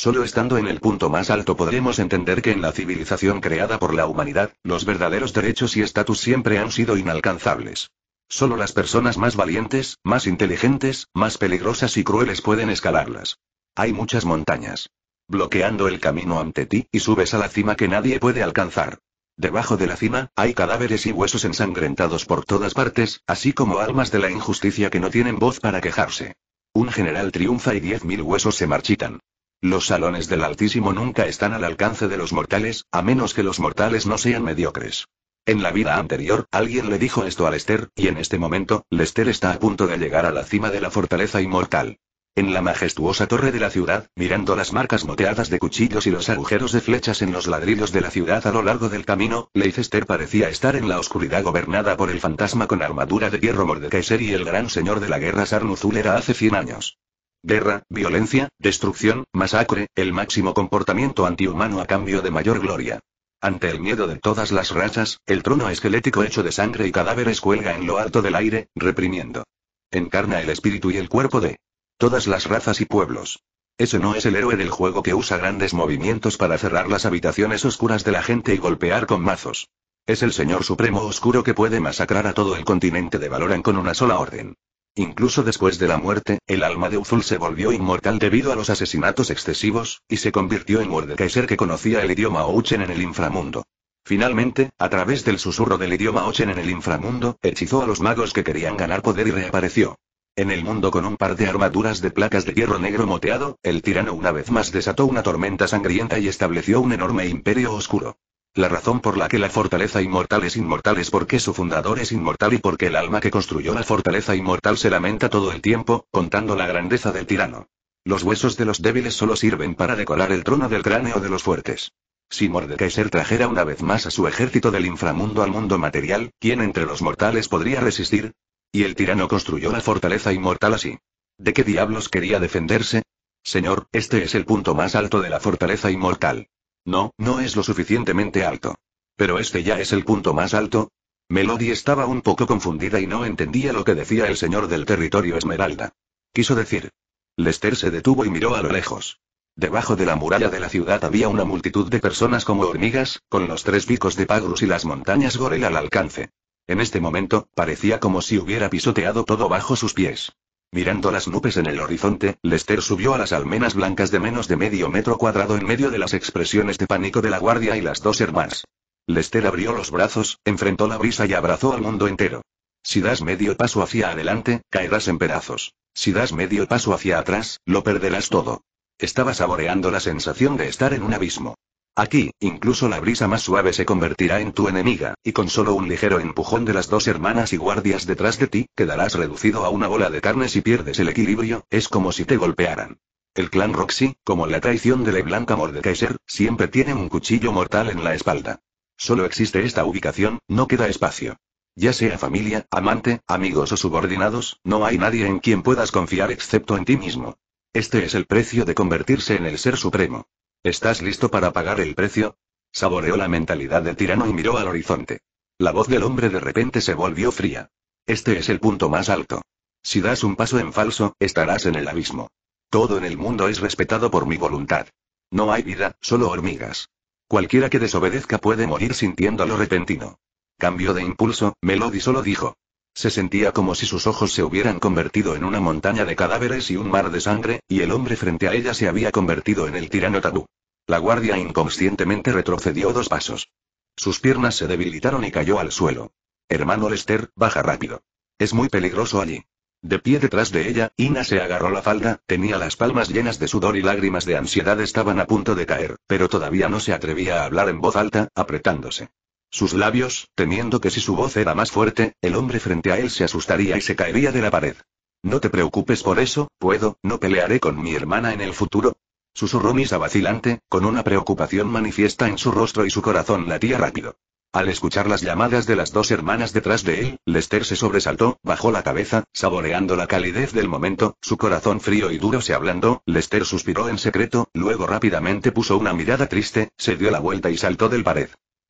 Speaker 1: Solo estando en el punto más alto podremos entender que en la civilización creada por la humanidad, los verdaderos derechos y estatus siempre han sido inalcanzables. Solo las personas más valientes, más inteligentes, más peligrosas y crueles pueden escalarlas. Hay muchas montañas. Bloqueando el camino ante ti, y subes a la cima que nadie puede alcanzar. Debajo de la cima, hay cadáveres y huesos ensangrentados por todas partes, así como almas de la injusticia que no tienen voz para quejarse. Un general triunfa y diez mil huesos se marchitan. Los salones del Altísimo nunca están al alcance de los mortales, a menos que los mortales no sean mediocres. En la vida anterior, alguien le dijo esto a Lester, y en este momento, Lester está a punto de llegar a la cima de la fortaleza inmortal. En la majestuosa torre de la ciudad, mirando las marcas moteadas de cuchillos y los agujeros de flechas en los ladrillos de la ciudad a lo largo del camino, Leicester parecía estar en la oscuridad gobernada por el fantasma con armadura de hierro Mordekaiser y el gran señor de la guerra Sarnuzul era hace 100 años. Guerra, violencia, destrucción, masacre, el máximo comportamiento antihumano a cambio de mayor gloria. Ante el miedo de todas las razas, el trono esquelético hecho de sangre y cadáveres cuelga en lo alto del aire, reprimiendo. Encarna el espíritu y el cuerpo de todas las razas y pueblos. Ese no es el héroe del juego que usa grandes movimientos para cerrar las habitaciones oscuras de la gente y golpear con mazos. Es el Señor Supremo Oscuro que puede masacrar a todo el continente de Valoran con una sola orden. Incluso después de la muerte, el alma de Uzul se volvió inmortal debido a los asesinatos excesivos, y se convirtió en Mordekaiser que conocía el idioma Ouchen en el inframundo. Finalmente, a través del susurro del idioma Ochen en el inframundo, hechizó a los magos que querían ganar poder y reapareció. En el mundo con un par de armaduras de placas de hierro negro moteado, el tirano una vez más desató una tormenta sangrienta y estableció un enorme imperio oscuro. La razón por la que la fortaleza inmortal es inmortal es porque su fundador es inmortal y porque el alma que construyó la fortaleza inmortal se lamenta todo el tiempo, contando la grandeza del tirano. Los huesos de los débiles solo sirven para decorar el trono del cráneo de los fuertes. Si Mordekaiser trajera una vez más a su ejército del inframundo al mundo material, ¿quién entre los mortales podría resistir? Y el tirano construyó la fortaleza inmortal así. ¿De qué diablos quería defenderse? Señor, este es el punto más alto de la fortaleza inmortal. No, no es lo suficientemente alto. Pero este ya es el punto más alto. Melody estaba un poco confundida y no entendía lo que decía el señor del territorio Esmeralda. Quiso decir. Lester se detuvo y miró a lo lejos. Debajo de la muralla de la ciudad había una multitud de personas como hormigas, con los tres picos de Pagrus y las montañas Gorel al alcance. En este momento, parecía como si hubiera pisoteado todo bajo sus pies. Mirando las nubes en el horizonte, Lester subió a las almenas blancas de menos de medio metro cuadrado en medio de las expresiones de pánico de la guardia y las dos hermanas. Lester abrió los brazos, enfrentó la brisa y abrazó al mundo entero. Si das medio paso hacia adelante, caerás en pedazos. Si das medio paso hacia atrás, lo perderás todo. Estaba saboreando la sensación de estar en un abismo. Aquí, incluso la brisa más suave se convertirá en tu enemiga, y con solo un ligero empujón de las dos hermanas y guardias detrás de ti, quedarás reducido a una bola de carne si pierdes el equilibrio, es como si te golpearan. El clan Roxy, como la traición de la blanca Mordekaiser, siempre tiene un cuchillo mortal en la espalda. Solo existe esta ubicación, no queda espacio. Ya sea familia, amante, amigos o subordinados, no hay nadie en quien puedas confiar excepto en ti mismo. Este es el precio de convertirse en el ser supremo. ¿Estás listo para pagar el precio? Saboreó la mentalidad del tirano y miró al horizonte. La voz del hombre de repente se volvió fría. Este es el punto más alto. Si das un paso en falso, estarás en el abismo. Todo en el mundo es respetado por mi voluntad. No hay vida, solo hormigas. Cualquiera que desobedezca puede morir sintiéndolo repentino. Cambio de impulso, Melody solo dijo. Se sentía como si sus ojos se hubieran convertido en una montaña de cadáveres y un mar de sangre, y el hombre frente a ella se había convertido en el tirano tabú. La guardia inconscientemente retrocedió dos pasos. Sus piernas se debilitaron y cayó al suelo. Hermano Lester, baja rápido. Es muy peligroso allí. De pie detrás de ella, Ina se agarró la falda, tenía las palmas llenas de sudor y lágrimas de ansiedad estaban a punto de caer, pero todavía no se atrevía a hablar en voz alta, apretándose. Sus labios, temiendo que si su voz era más fuerte, el hombre frente a él se asustaría y se caería de la pared. No te preocupes por eso, puedo, no pelearé con mi hermana en el futuro. Susurró Misa vacilante, con una preocupación manifiesta en su rostro y su corazón latía rápido. Al escuchar las llamadas de las dos hermanas detrás de él, Lester se sobresaltó, bajó la cabeza, saboreando la calidez del momento, su corazón frío y duro se ablandó, Lester suspiró en secreto, luego rápidamente puso una mirada triste, se dio la vuelta y saltó del pared.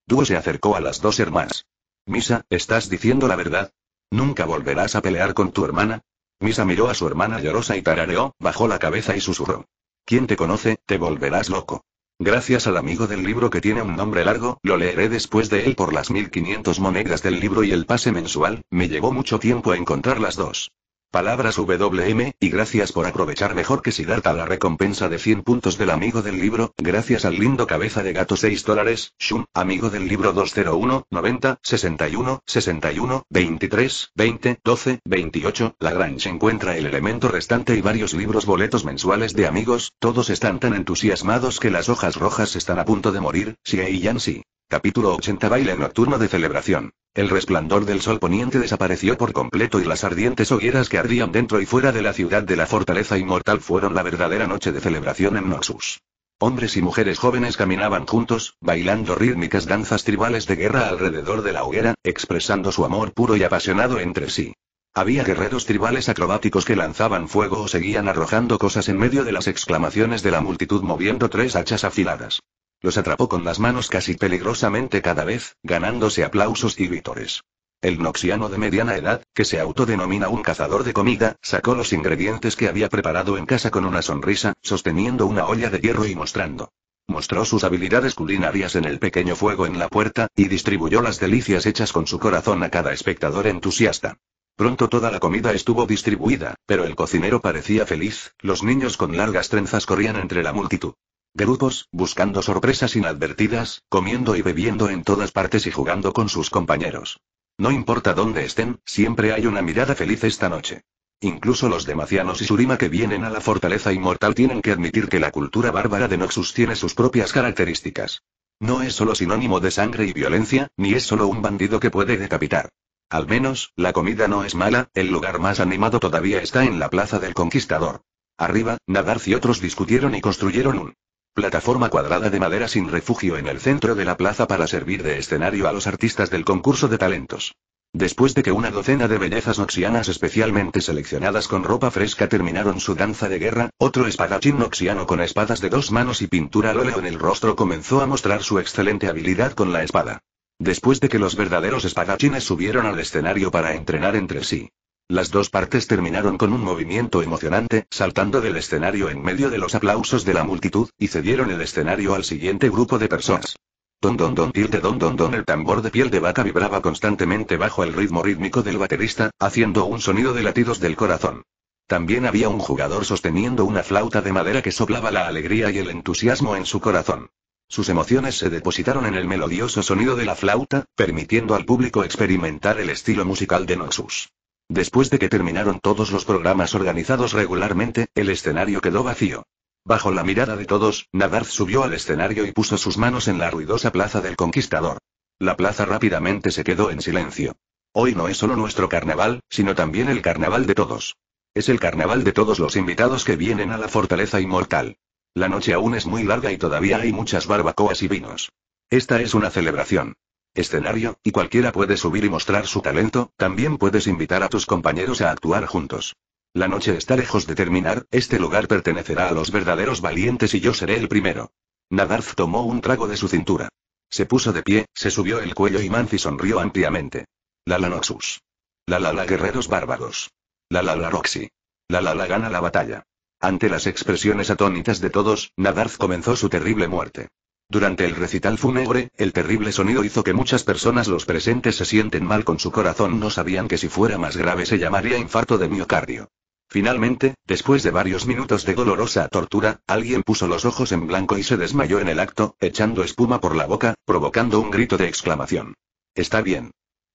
Speaker 1: Duo se acercó a las dos hermanas. Misa, ¿estás diciendo la verdad? ¿Nunca volverás a pelear con tu hermana? Misa miró a su hermana llorosa y tarareó, bajó la cabeza y susurró. ¿Quién te conoce, te volverás loco? Gracias al amigo del libro que tiene un nombre largo, lo leeré después de él por las 1500 monedas del libro y el pase mensual, me llevó mucho tiempo encontrar las dos. Palabras WM, y gracias por aprovechar mejor que si Sidarta la recompensa de 100 puntos del amigo del libro, gracias al lindo cabeza de gato 6 dólares, Shum, amigo del libro 201, 90, 61, 61, 23, 20, 12, 28, Lagrange encuentra el elemento restante y varios libros boletos mensuales de amigos, todos están tan entusiasmados que las hojas rojas están a punto de morir, si y si. Capítulo 80 Baile nocturno de celebración. El resplandor del sol poniente desapareció por completo y las ardientes hogueras que ardían dentro y fuera de la ciudad de la fortaleza inmortal fueron la verdadera noche de celebración en Noxus. Hombres y mujeres jóvenes caminaban juntos, bailando rítmicas danzas tribales de guerra alrededor de la hoguera, expresando su amor puro y apasionado entre sí. Había guerreros tribales acrobáticos que lanzaban fuego o seguían arrojando cosas en medio de las exclamaciones de la multitud moviendo tres hachas afiladas. Los atrapó con las manos casi peligrosamente cada vez, ganándose aplausos y vítores. El noxiano de mediana edad, que se autodenomina un cazador de comida, sacó los ingredientes que había preparado en casa con una sonrisa, sosteniendo una olla de hierro y mostrando. Mostró sus habilidades culinarias en el pequeño fuego en la puerta, y distribuyó las delicias hechas con su corazón a cada espectador entusiasta. Pronto toda la comida estuvo distribuida, pero el cocinero parecía feliz, los niños con largas trenzas corrían entre la multitud. Grupos, buscando sorpresas inadvertidas, comiendo y bebiendo en todas partes y jugando con sus compañeros. No importa dónde estén, siempre hay una mirada feliz esta noche. Incluso los demacianos y Surima que vienen a la fortaleza inmortal tienen que admitir que la cultura bárbara de Noxus tiene sus propias características. No es solo sinónimo de sangre y violencia, ni es solo un bandido que puede decapitar. Al menos, la comida no es mala, el lugar más animado todavía está en la Plaza del Conquistador. Arriba, Nadar y otros discutieron y construyeron un plataforma cuadrada de madera sin refugio en el centro de la plaza para servir de escenario a los artistas del concurso de talentos. Después de que una docena de bellezas noxianas especialmente seleccionadas con ropa fresca terminaron su danza de guerra, otro espadachín noxiano con espadas de dos manos y pintura al óleo en el rostro comenzó a mostrar su excelente habilidad con la espada. Después de que los verdaderos espadachines subieron al escenario para entrenar entre sí. Las dos partes terminaron con un movimiento emocionante, saltando del escenario en medio de los aplausos de la multitud, y cedieron el escenario al siguiente grupo de personas. Don don don tilde don don don el tambor de piel de vaca vibraba constantemente bajo el ritmo rítmico del baterista, haciendo un sonido de latidos del corazón. También había un jugador sosteniendo una flauta de madera que soplaba la alegría y el entusiasmo en su corazón. Sus emociones se depositaron en el melodioso sonido de la flauta, permitiendo al público experimentar el estilo musical de Noxus. Después de que terminaron todos los programas organizados regularmente, el escenario quedó vacío. Bajo la mirada de todos, Nadar subió al escenario y puso sus manos en la ruidosa plaza del conquistador. La plaza rápidamente se quedó en silencio. Hoy no es solo nuestro carnaval, sino también el carnaval de todos. Es el carnaval de todos los invitados que vienen a la fortaleza inmortal. La noche aún es muy larga y todavía hay muchas barbacoas y vinos. Esta es una celebración escenario, y cualquiera puede subir y mostrar su talento, también puedes invitar a tus compañeros a actuar juntos. La noche está lejos de terminar, este lugar pertenecerá a los verdaderos valientes y yo seré el primero. Nadarth tomó un trago de su cintura. Se puso de pie, se subió el cuello y Manzi sonrió ampliamente. La la Noxus. La la guerreros bárbaros. La la la Roxy. La la la gana la batalla. Ante las expresiones atónitas de todos, Nadarth comenzó su terrible muerte. Durante el recital fúnebre, el terrible sonido hizo que muchas personas los presentes se sienten mal con su corazón, no sabían que si fuera más grave se llamaría infarto de miocardio. Finalmente, después de varios minutos de dolorosa tortura, alguien puso los ojos en blanco y se desmayó en el acto, echando espuma por la boca, provocando un grito de exclamación. Está bien.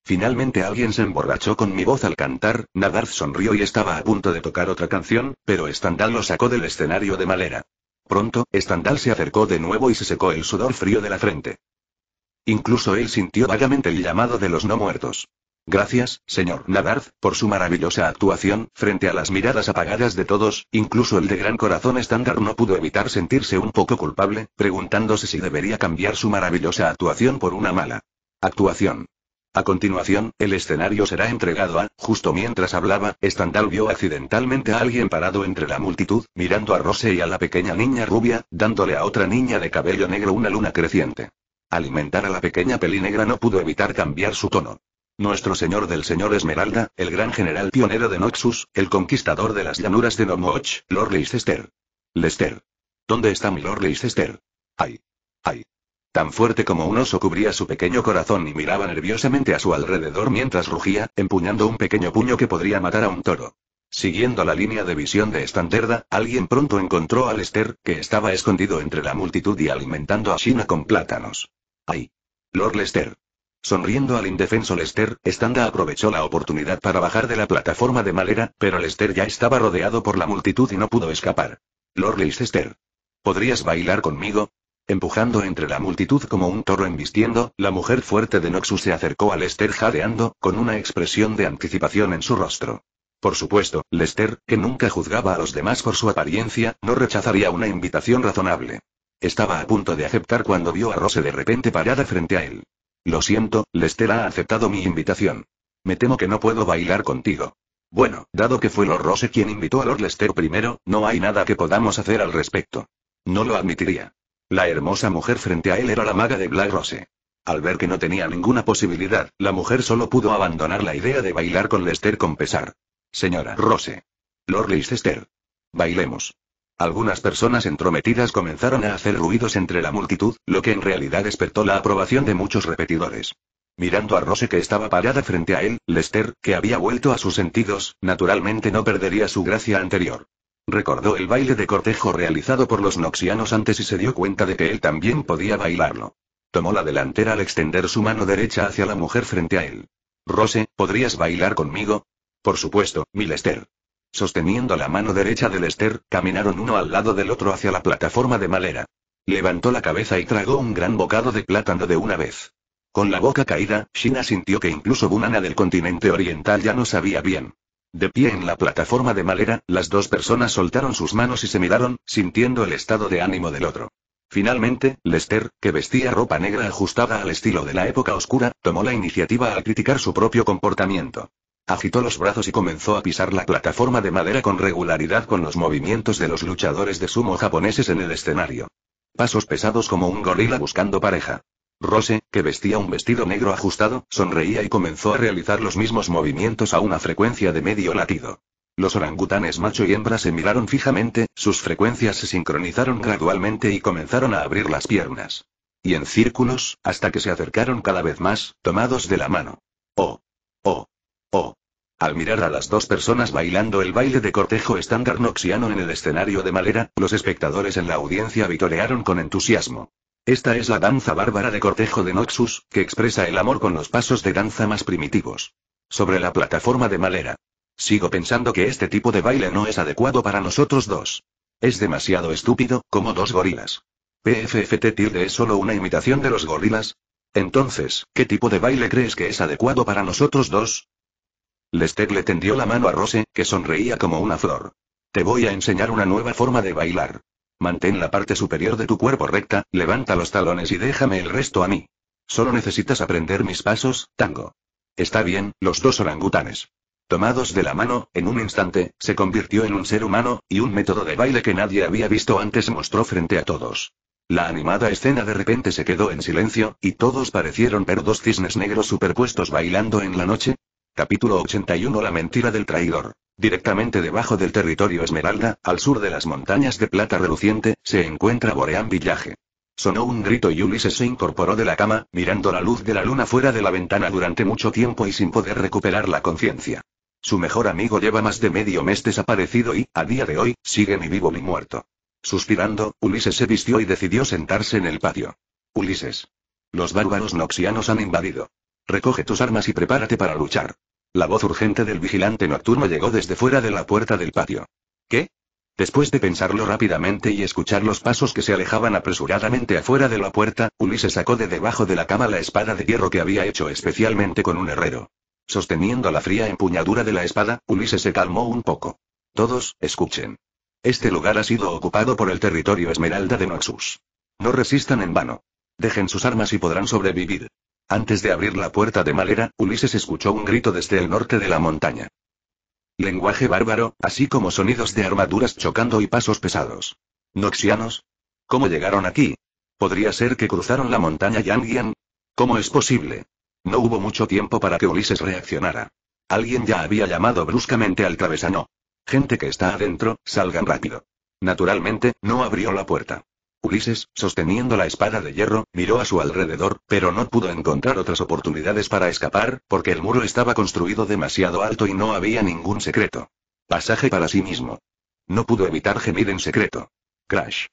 Speaker 1: Finalmente alguien se emborrachó con mi voz al cantar, Nadar sonrió y estaba a punto de tocar otra canción, pero Standal lo sacó del escenario de Malera. Pronto, Standal se acercó de nuevo y se secó el sudor frío de la frente. Incluso él sintió vagamente el llamado de los no muertos. Gracias, señor Nadarth, por su maravillosa actuación, frente a las miradas apagadas de todos, incluso el de gran corazón estándar no pudo evitar sentirse un poco culpable, preguntándose si debería cambiar su maravillosa actuación por una mala actuación. A continuación, el escenario será entregado a, justo mientras hablaba, Standal vio accidentalmente a alguien parado entre la multitud, mirando a Rose y a la pequeña niña rubia, dándole a otra niña de cabello negro una luna creciente. Alimentar a la pequeña pelinegra no pudo evitar cambiar su tono. Nuestro señor del señor Esmeralda, el gran general pionero de Noxus, el conquistador de las llanuras de Nomoch, Lord Leicester. Lester. ¿Dónde está mi Lord Leicester? Ay. Ay. Tan fuerte como un oso cubría su pequeño corazón y miraba nerviosamente a su alrededor mientras rugía, empuñando un pequeño puño que podría matar a un toro. Siguiendo la línea de visión de Standerda, alguien pronto encontró a Lester, que estaba escondido entre la multitud y alimentando a China con plátanos. ¡Ay! Lord Lester. Sonriendo al indefenso Lester, Standa aprovechó la oportunidad para bajar de la plataforma de madera, pero Lester ya estaba rodeado por la multitud y no pudo escapar. Lord Lester! ¿Podrías bailar conmigo? Empujando entre la multitud como un toro embistiendo, la mujer fuerte de Noxus se acercó a Lester jadeando, con una expresión de anticipación en su rostro. Por supuesto, Lester, que nunca juzgaba a los demás por su apariencia, no rechazaría una invitación razonable. Estaba a punto de aceptar cuando vio a Rose de repente parada frente a él. Lo siento, Lester ha aceptado mi invitación. Me temo que no puedo bailar contigo. Bueno, dado que fue Lord Rose quien invitó a Lord Lester primero, no hay nada que podamos hacer al respecto. No lo admitiría. La hermosa mujer frente a él era la maga de Black Rose. Al ver que no tenía ninguna posibilidad, la mujer solo pudo abandonar la idea de bailar con Lester con pesar. Señora Rose. Lord Leicester. Bailemos. Algunas personas entrometidas comenzaron a hacer ruidos entre la multitud, lo que en realidad despertó la aprobación de muchos repetidores. Mirando a Rose que estaba parada frente a él, Lester, que había vuelto a sus sentidos, naturalmente no perdería su gracia anterior. Recordó el baile de cortejo realizado por los noxianos antes y se dio cuenta de que él también podía bailarlo. Tomó la delantera al extender su mano derecha hacia la mujer frente a él. Rose, ¿podrías bailar conmigo? Por supuesto, milester». Sosteniendo la mano derecha de Lester, caminaron uno al lado del otro hacia la plataforma de madera. Levantó la cabeza y tragó un gran bocado de plátano de una vez. Con la boca caída, Shina sintió que incluso Bunana del continente oriental ya no sabía bien. De pie en la plataforma de madera, las dos personas soltaron sus manos y se miraron, sintiendo el estado de ánimo del otro. Finalmente, Lester, que vestía ropa negra ajustada al estilo de la época oscura, tomó la iniciativa al criticar su propio comportamiento. Agitó los brazos y comenzó a pisar la plataforma de madera con regularidad con los movimientos de los luchadores de sumo japoneses en el escenario. Pasos pesados como un gorila buscando pareja. Rose, que vestía un vestido negro ajustado, sonreía y comenzó a realizar los mismos movimientos a una frecuencia de medio latido. Los orangutanes macho y hembra se miraron fijamente, sus frecuencias se sincronizaron gradualmente y comenzaron a abrir las piernas. Y en círculos, hasta que se acercaron cada vez más, tomados de la mano. Oh. Oh. Oh. Al mirar a las dos personas bailando el baile de cortejo estándar noxiano en el escenario de madera, los espectadores en la audiencia vitorearon con entusiasmo. Esta es la danza bárbara de cortejo de Noxus, que expresa el amor con los pasos de danza más primitivos. Sobre la plataforma de Malera. Sigo pensando que este tipo de baile no es adecuado para nosotros dos. Es demasiado estúpido, como dos gorilas. PFFT tilde es solo una imitación de los gorilas. Entonces, ¿qué tipo de baile crees que es adecuado para nosotros dos? Lester le tendió la mano a Rose, que sonreía como una flor. Te voy a enseñar una nueva forma de bailar. Mantén la parte superior de tu cuerpo recta, levanta los talones y déjame el resto a mí. Solo necesitas aprender mis pasos, tango. Está bien, los dos orangutanes. Tomados de la mano, en un instante, se convirtió en un ser humano, y un método de baile que nadie había visto antes mostró frente a todos. La animada escena de repente se quedó en silencio, y todos parecieron ver dos cisnes negros superpuestos bailando en la noche, Capítulo 81 La mentira del traidor. Directamente debajo del territorio Esmeralda, al sur de las montañas de plata reluciente, se encuentra Borean Villaje. Sonó un grito y Ulises se incorporó de la cama, mirando la luz de la luna fuera de la ventana durante mucho tiempo y sin poder recuperar la conciencia. Su mejor amigo lleva más de medio mes desaparecido y, a día de hoy, sigue ni vivo ni muerto. Suspirando, Ulises se vistió y decidió sentarse en el patio. Ulises. Los bárbaros noxianos han invadido. Recoge tus armas y prepárate para luchar. La voz urgente del vigilante nocturno llegó desde fuera de la puerta del patio. ¿Qué? Después de pensarlo rápidamente y escuchar los pasos que se alejaban apresuradamente afuera de la puerta, Ulises sacó de debajo de la cama la espada de hierro que había hecho especialmente con un herrero. Sosteniendo la fría empuñadura de la espada, Ulises se calmó un poco. Todos, escuchen. Este lugar ha sido ocupado por el territorio esmeralda de Noxus. No resistan en vano. Dejen sus armas y podrán sobrevivir. Antes de abrir la puerta de madera, Ulises escuchó un grito desde el norte de la montaña. Lenguaje bárbaro, así como sonidos de armaduras chocando y pasos pesados. ¿Noxianos? ¿Cómo llegaron aquí? ¿Podría ser que cruzaron la montaña Yangian? ¿Cómo es posible? No hubo mucho tiempo para que Ulises reaccionara. Alguien ya había llamado bruscamente al travesano. Gente que está adentro, salgan rápido. Naturalmente, no abrió la puerta. Ulises, sosteniendo la espada de hierro, miró a su alrededor, pero no pudo encontrar otras oportunidades para escapar, porque el muro estaba construido demasiado alto y no había ningún secreto. Pasaje para sí mismo. No pudo evitar gemir en secreto. Crash.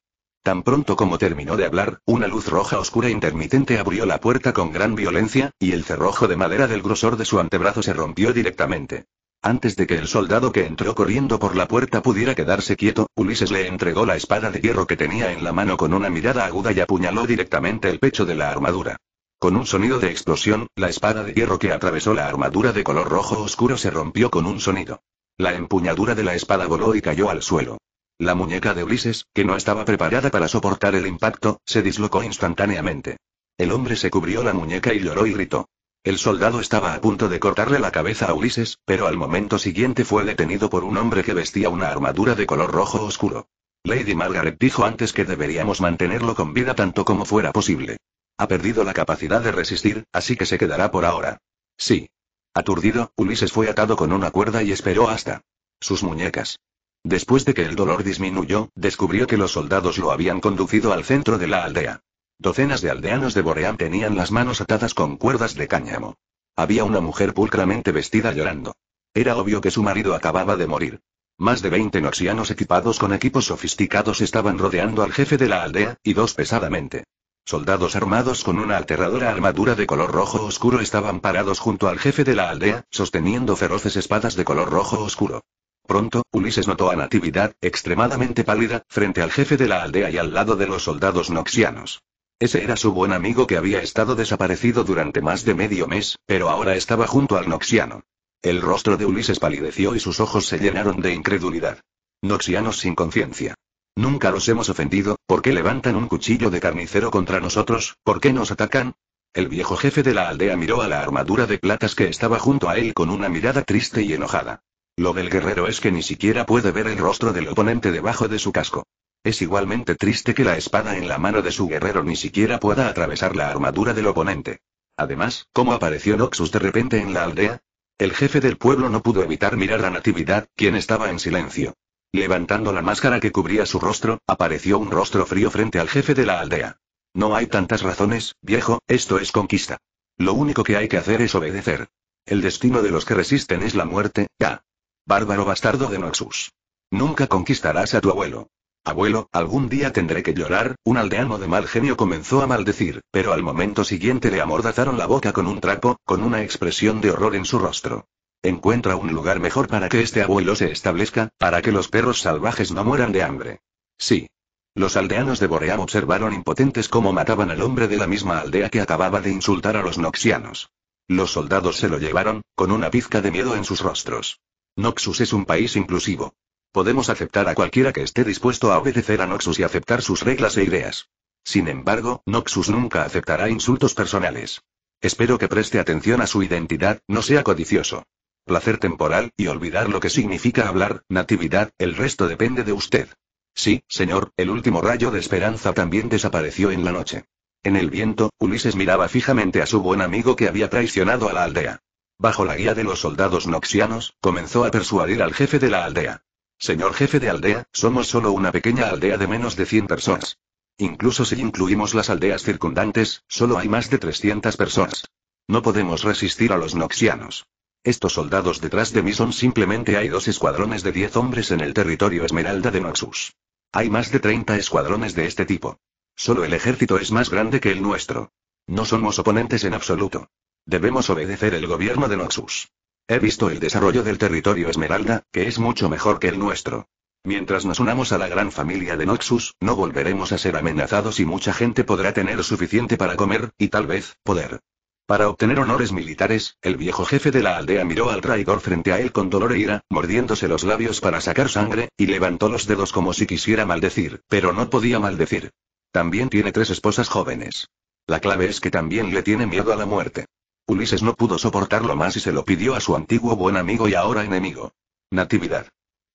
Speaker 1: Tan pronto como terminó de hablar, una luz roja oscura intermitente abrió la puerta con gran violencia, y el cerrojo de madera del grosor de su antebrazo se rompió directamente. Antes de que el soldado que entró corriendo por la puerta pudiera quedarse quieto, Ulises le entregó la espada de hierro que tenía en la mano con una mirada aguda y apuñaló directamente el pecho de la armadura. Con un sonido de explosión, la espada de hierro que atravesó la armadura de color rojo oscuro se rompió con un sonido. La empuñadura de la espada voló y cayó al suelo. La muñeca de Ulises, que no estaba preparada para soportar el impacto, se dislocó instantáneamente. El hombre se cubrió la muñeca y lloró y gritó. El soldado estaba a punto de cortarle la cabeza a Ulises, pero al momento siguiente fue detenido por un hombre que vestía una armadura de color rojo oscuro. Lady Margaret dijo antes que deberíamos mantenerlo con vida tanto como fuera posible. Ha perdido la capacidad de resistir, así que se quedará por ahora. Sí. Aturdido, Ulises fue atado con una cuerda y esperó hasta sus muñecas. Después de que el dolor disminuyó, descubrió que los soldados lo habían conducido al centro de la aldea. Docenas de aldeanos de Boreán tenían las manos atadas con cuerdas de cáñamo. Había una mujer pulcramente vestida llorando. Era obvio que su marido acababa de morir. Más de 20 noxianos equipados con equipos sofisticados estaban rodeando al jefe de la aldea, y dos pesadamente. Soldados armados con una aterradora armadura de color rojo oscuro estaban parados junto al jefe de la aldea, sosteniendo feroces espadas de color rojo oscuro. Pronto, Ulises notó a Natividad, extremadamente pálida, frente al jefe de la aldea y al lado de los soldados noxianos. Ese era su buen amigo que había estado desaparecido durante más de medio mes, pero ahora estaba junto al Noxiano. El rostro de Ulises palideció y sus ojos se llenaron de incredulidad. Noxianos sin conciencia. Nunca los hemos ofendido, ¿por qué levantan un cuchillo de carnicero contra nosotros? ¿Por qué nos atacan? El viejo jefe de la aldea miró a la armadura de platas que estaba junto a él con una mirada triste y enojada. Lo del guerrero es que ni siquiera puede ver el rostro del oponente debajo de su casco. Es igualmente triste que la espada en la mano de su guerrero ni siquiera pueda atravesar la armadura del oponente. Además, ¿cómo apareció Noxus de repente en la aldea? El jefe del pueblo no pudo evitar mirar a Natividad, quien estaba en silencio. Levantando la máscara que cubría su rostro, apareció un rostro frío frente al jefe de la aldea. No hay tantas razones, viejo, esto es conquista. Lo único que hay que hacer es obedecer. El destino de los que resisten es la muerte, ya. Bárbaro bastardo de Noxus. Nunca conquistarás a tu abuelo. Abuelo, algún día tendré que llorar, un aldeano de mal genio comenzó a maldecir, pero al momento siguiente le amordazaron la boca con un trapo, con una expresión de horror en su rostro. Encuentra un lugar mejor para que este abuelo se establezca, para que los perros salvajes no mueran de hambre. Sí. Los aldeanos de Boream observaron impotentes cómo mataban al hombre de la misma aldea que acababa de insultar a los noxianos. Los soldados se lo llevaron, con una pizca de miedo en sus rostros. Noxus es un país inclusivo. Podemos aceptar a cualquiera que esté dispuesto a obedecer a Noxus y aceptar sus reglas e ideas. Sin embargo, Noxus nunca aceptará insultos personales. Espero que preste atención a su identidad, no sea codicioso. Placer temporal, y olvidar lo que significa hablar, natividad, el resto depende de usted. Sí, señor, el último rayo de esperanza también desapareció en la noche. En el viento, Ulises miraba fijamente a su buen amigo que había traicionado a la aldea. Bajo la guía de los soldados noxianos, comenzó a persuadir al jefe de la aldea. Señor jefe de aldea, somos solo una pequeña aldea de menos de 100 personas. Incluso si incluimos las aldeas circundantes, solo hay más de 300 personas. No podemos resistir a los noxianos. Estos soldados detrás de mí son simplemente hay dos escuadrones de 10 hombres en el territorio Esmeralda de Noxus. Hay más de 30 escuadrones de este tipo. Solo el ejército es más grande que el nuestro. No somos oponentes en absoluto. Debemos obedecer el gobierno de Noxus. He visto el desarrollo del territorio Esmeralda, que es mucho mejor que el nuestro. Mientras nos unamos a la gran familia de Noxus, no volveremos a ser amenazados y mucha gente podrá tener suficiente para comer, y tal vez, poder. Para obtener honores militares, el viejo jefe de la aldea miró al traidor frente a él con dolor e ira, mordiéndose los labios para sacar sangre, y levantó los dedos como si quisiera maldecir, pero no podía maldecir. También tiene tres esposas jóvenes. La clave es que también le tiene miedo a la muerte. Ulises no pudo soportarlo más y se lo pidió a su antiguo buen amigo y ahora enemigo. Natividad.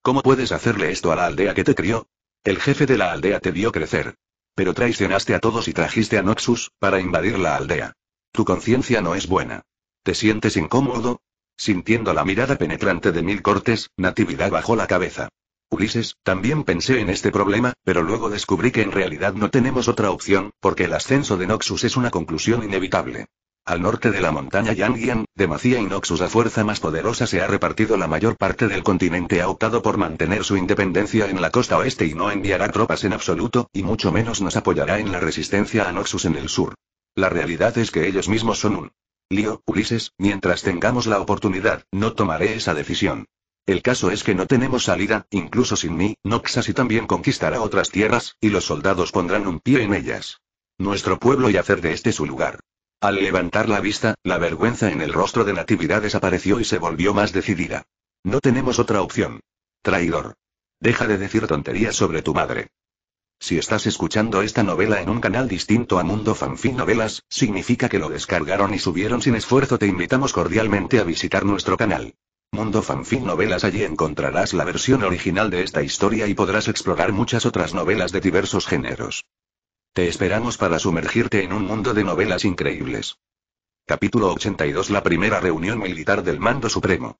Speaker 1: ¿Cómo puedes hacerle esto a la aldea que te crió? El jefe de la aldea te dio crecer. Pero traicionaste a todos y trajiste a Noxus, para invadir la aldea. Tu conciencia no es buena. ¿Te sientes incómodo? Sintiendo la mirada penetrante de Mil Cortes, Natividad bajó la cabeza. Ulises, también pensé en este problema, pero luego descubrí que en realidad no tenemos otra opción, porque el ascenso de Noxus es una conclusión inevitable. Al norte de la montaña Yangian, Demacia y Noxus a fuerza más poderosa se ha repartido la mayor parte del continente ha optado por mantener su independencia en la costa oeste y no enviará tropas en absoluto, y mucho menos nos apoyará en la resistencia a Noxus en el sur. La realidad es que ellos mismos son un lío, Ulises, mientras tengamos la oportunidad, no tomaré esa decisión. El caso es que no tenemos salida, incluso sin mí, Noxus y también conquistará otras tierras, y los soldados pondrán un pie en ellas. Nuestro pueblo y hacer de este su lugar. Al levantar la vista, la vergüenza en el rostro de Natividad desapareció y se volvió más decidida. No tenemos otra opción. Traidor. Deja de decir tonterías sobre tu madre. Si estás escuchando esta novela en un canal distinto a Mundo Fanfin Novelas, significa que lo descargaron y subieron sin esfuerzo. Te invitamos cordialmente a visitar nuestro canal. Mundo Fanfin Novelas allí encontrarás la versión original de esta historia y podrás explorar muchas otras novelas de diversos géneros. Te esperamos para sumergirte en un mundo de novelas increíbles. Capítulo 82 La primera reunión militar del Mando Supremo.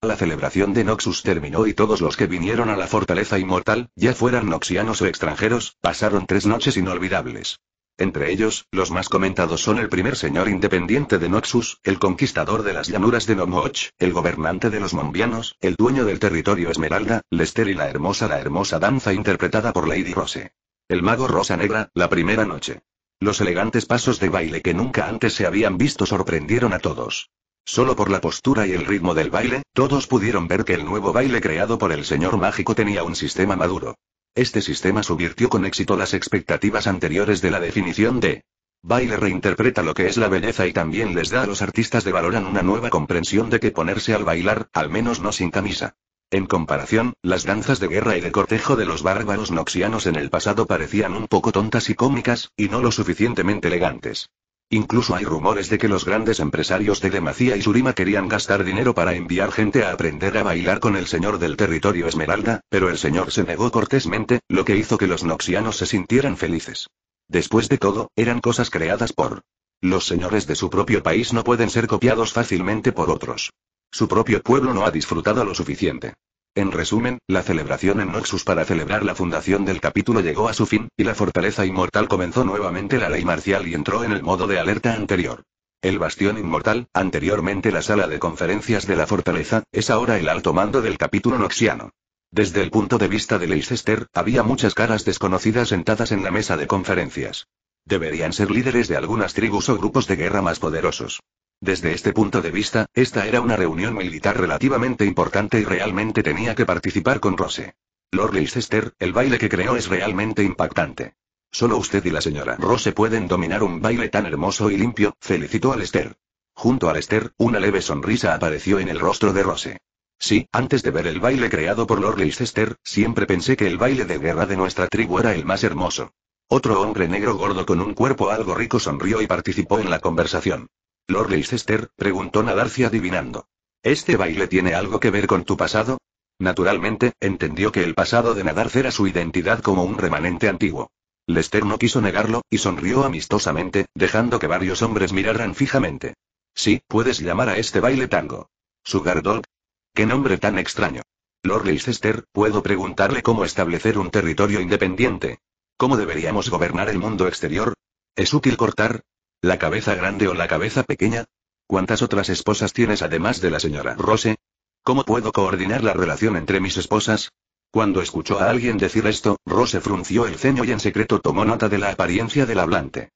Speaker 1: La celebración de Noxus terminó y todos los que vinieron a la fortaleza inmortal, ya fueran noxianos o extranjeros, pasaron tres noches inolvidables. Entre ellos, los más comentados son el primer señor independiente de Noxus, el conquistador de las llanuras de Nomoch, el gobernante de los Mombianos, el dueño del territorio Esmeralda, Lester y la hermosa La hermosa danza interpretada por Lady Rose. El mago Rosa Negra, la primera noche. Los elegantes pasos de baile que nunca antes se habían visto sorprendieron a todos. Solo por la postura y el ritmo del baile, todos pudieron ver que el nuevo baile creado por el señor mágico tenía un sistema maduro. Este sistema subvirtió con éxito las expectativas anteriores de la definición de baile reinterpreta lo que es la belleza y también les da a los artistas de valoran una nueva comprensión de que ponerse al bailar, al menos no sin camisa. En comparación, las danzas de guerra y de cortejo de los bárbaros noxianos en el pasado parecían un poco tontas y cómicas, y no lo suficientemente elegantes. Incluso hay rumores de que los grandes empresarios de Demacia y Surima querían gastar dinero para enviar gente a aprender a bailar con el señor del territorio Esmeralda, pero el señor se negó cortésmente, lo que hizo que los noxianos se sintieran felices. Después de todo, eran cosas creadas por los señores de su propio país no pueden ser copiados fácilmente por otros. Su propio pueblo no ha disfrutado lo suficiente. En resumen, la celebración en Noxus para celebrar la fundación del capítulo llegó a su fin, y la fortaleza inmortal comenzó nuevamente la ley marcial y entró en el modo de alerta anterior. El bastión inmortal, anteriormente la sala de conferencias de la fortaleza, es ahora el alto mando del capítulo noxiano. Desde el punto de vista de Leicester, había muchas caras desconocidas sentadas en la mesa de conferencias. Deberían ser líderes de algunas tribus o grupos de guerra más poderosos. Desde este punto de vista, esta era una reunión militar relativamente importante y realmente tenía que participar con Rose. Lord Leicester, el baile que creó es realmente impactante. Solo usted y la señora Rose pueden dominar un baile tan hermoso y limpio, felicitó a Esther. Junto a Lester, una leve sonrisa apareció en el rostro de Rose. Sí, antes de ver el baile creado por Lord Leicester, siempre pensé que el baile de guerra de nuestra tribu era el más hermoso. Otro hombre negro gordo con un cuerpo algo rico sonrió y participó en la conversación. Lord Leicester, preguntó Nadarci adivinando. ¿Este baile tiene algo que ver con tu pasado? Naturalmente, entendió que el pasado de nadar era su identidad como un remanente antiguo. Lester no quiso negarlo, y sonrió amistosamente, dejando que varios hombres miraran fijamente. Sí, puedes llamar a este baile tango. Sugar Dog. Qué nombre tan extraño. Lord Leicester, ¿puedo preguntarle cómo establecer un territorio independiente? ¿Cómo deberíamos gobernar el mundo exterior? ¿Es útil cortar, ¿La cabeza grande o la cabeza pequeña? ¿Cuántas otras esposas tienes además de la señora Rose? ¿Cómo puedo coordinar la relación entre mis esposas? Cuando escuchó a alguien decir esto, Rose frunció el ceño y en secreto tomó nota de la apariencia del hablante.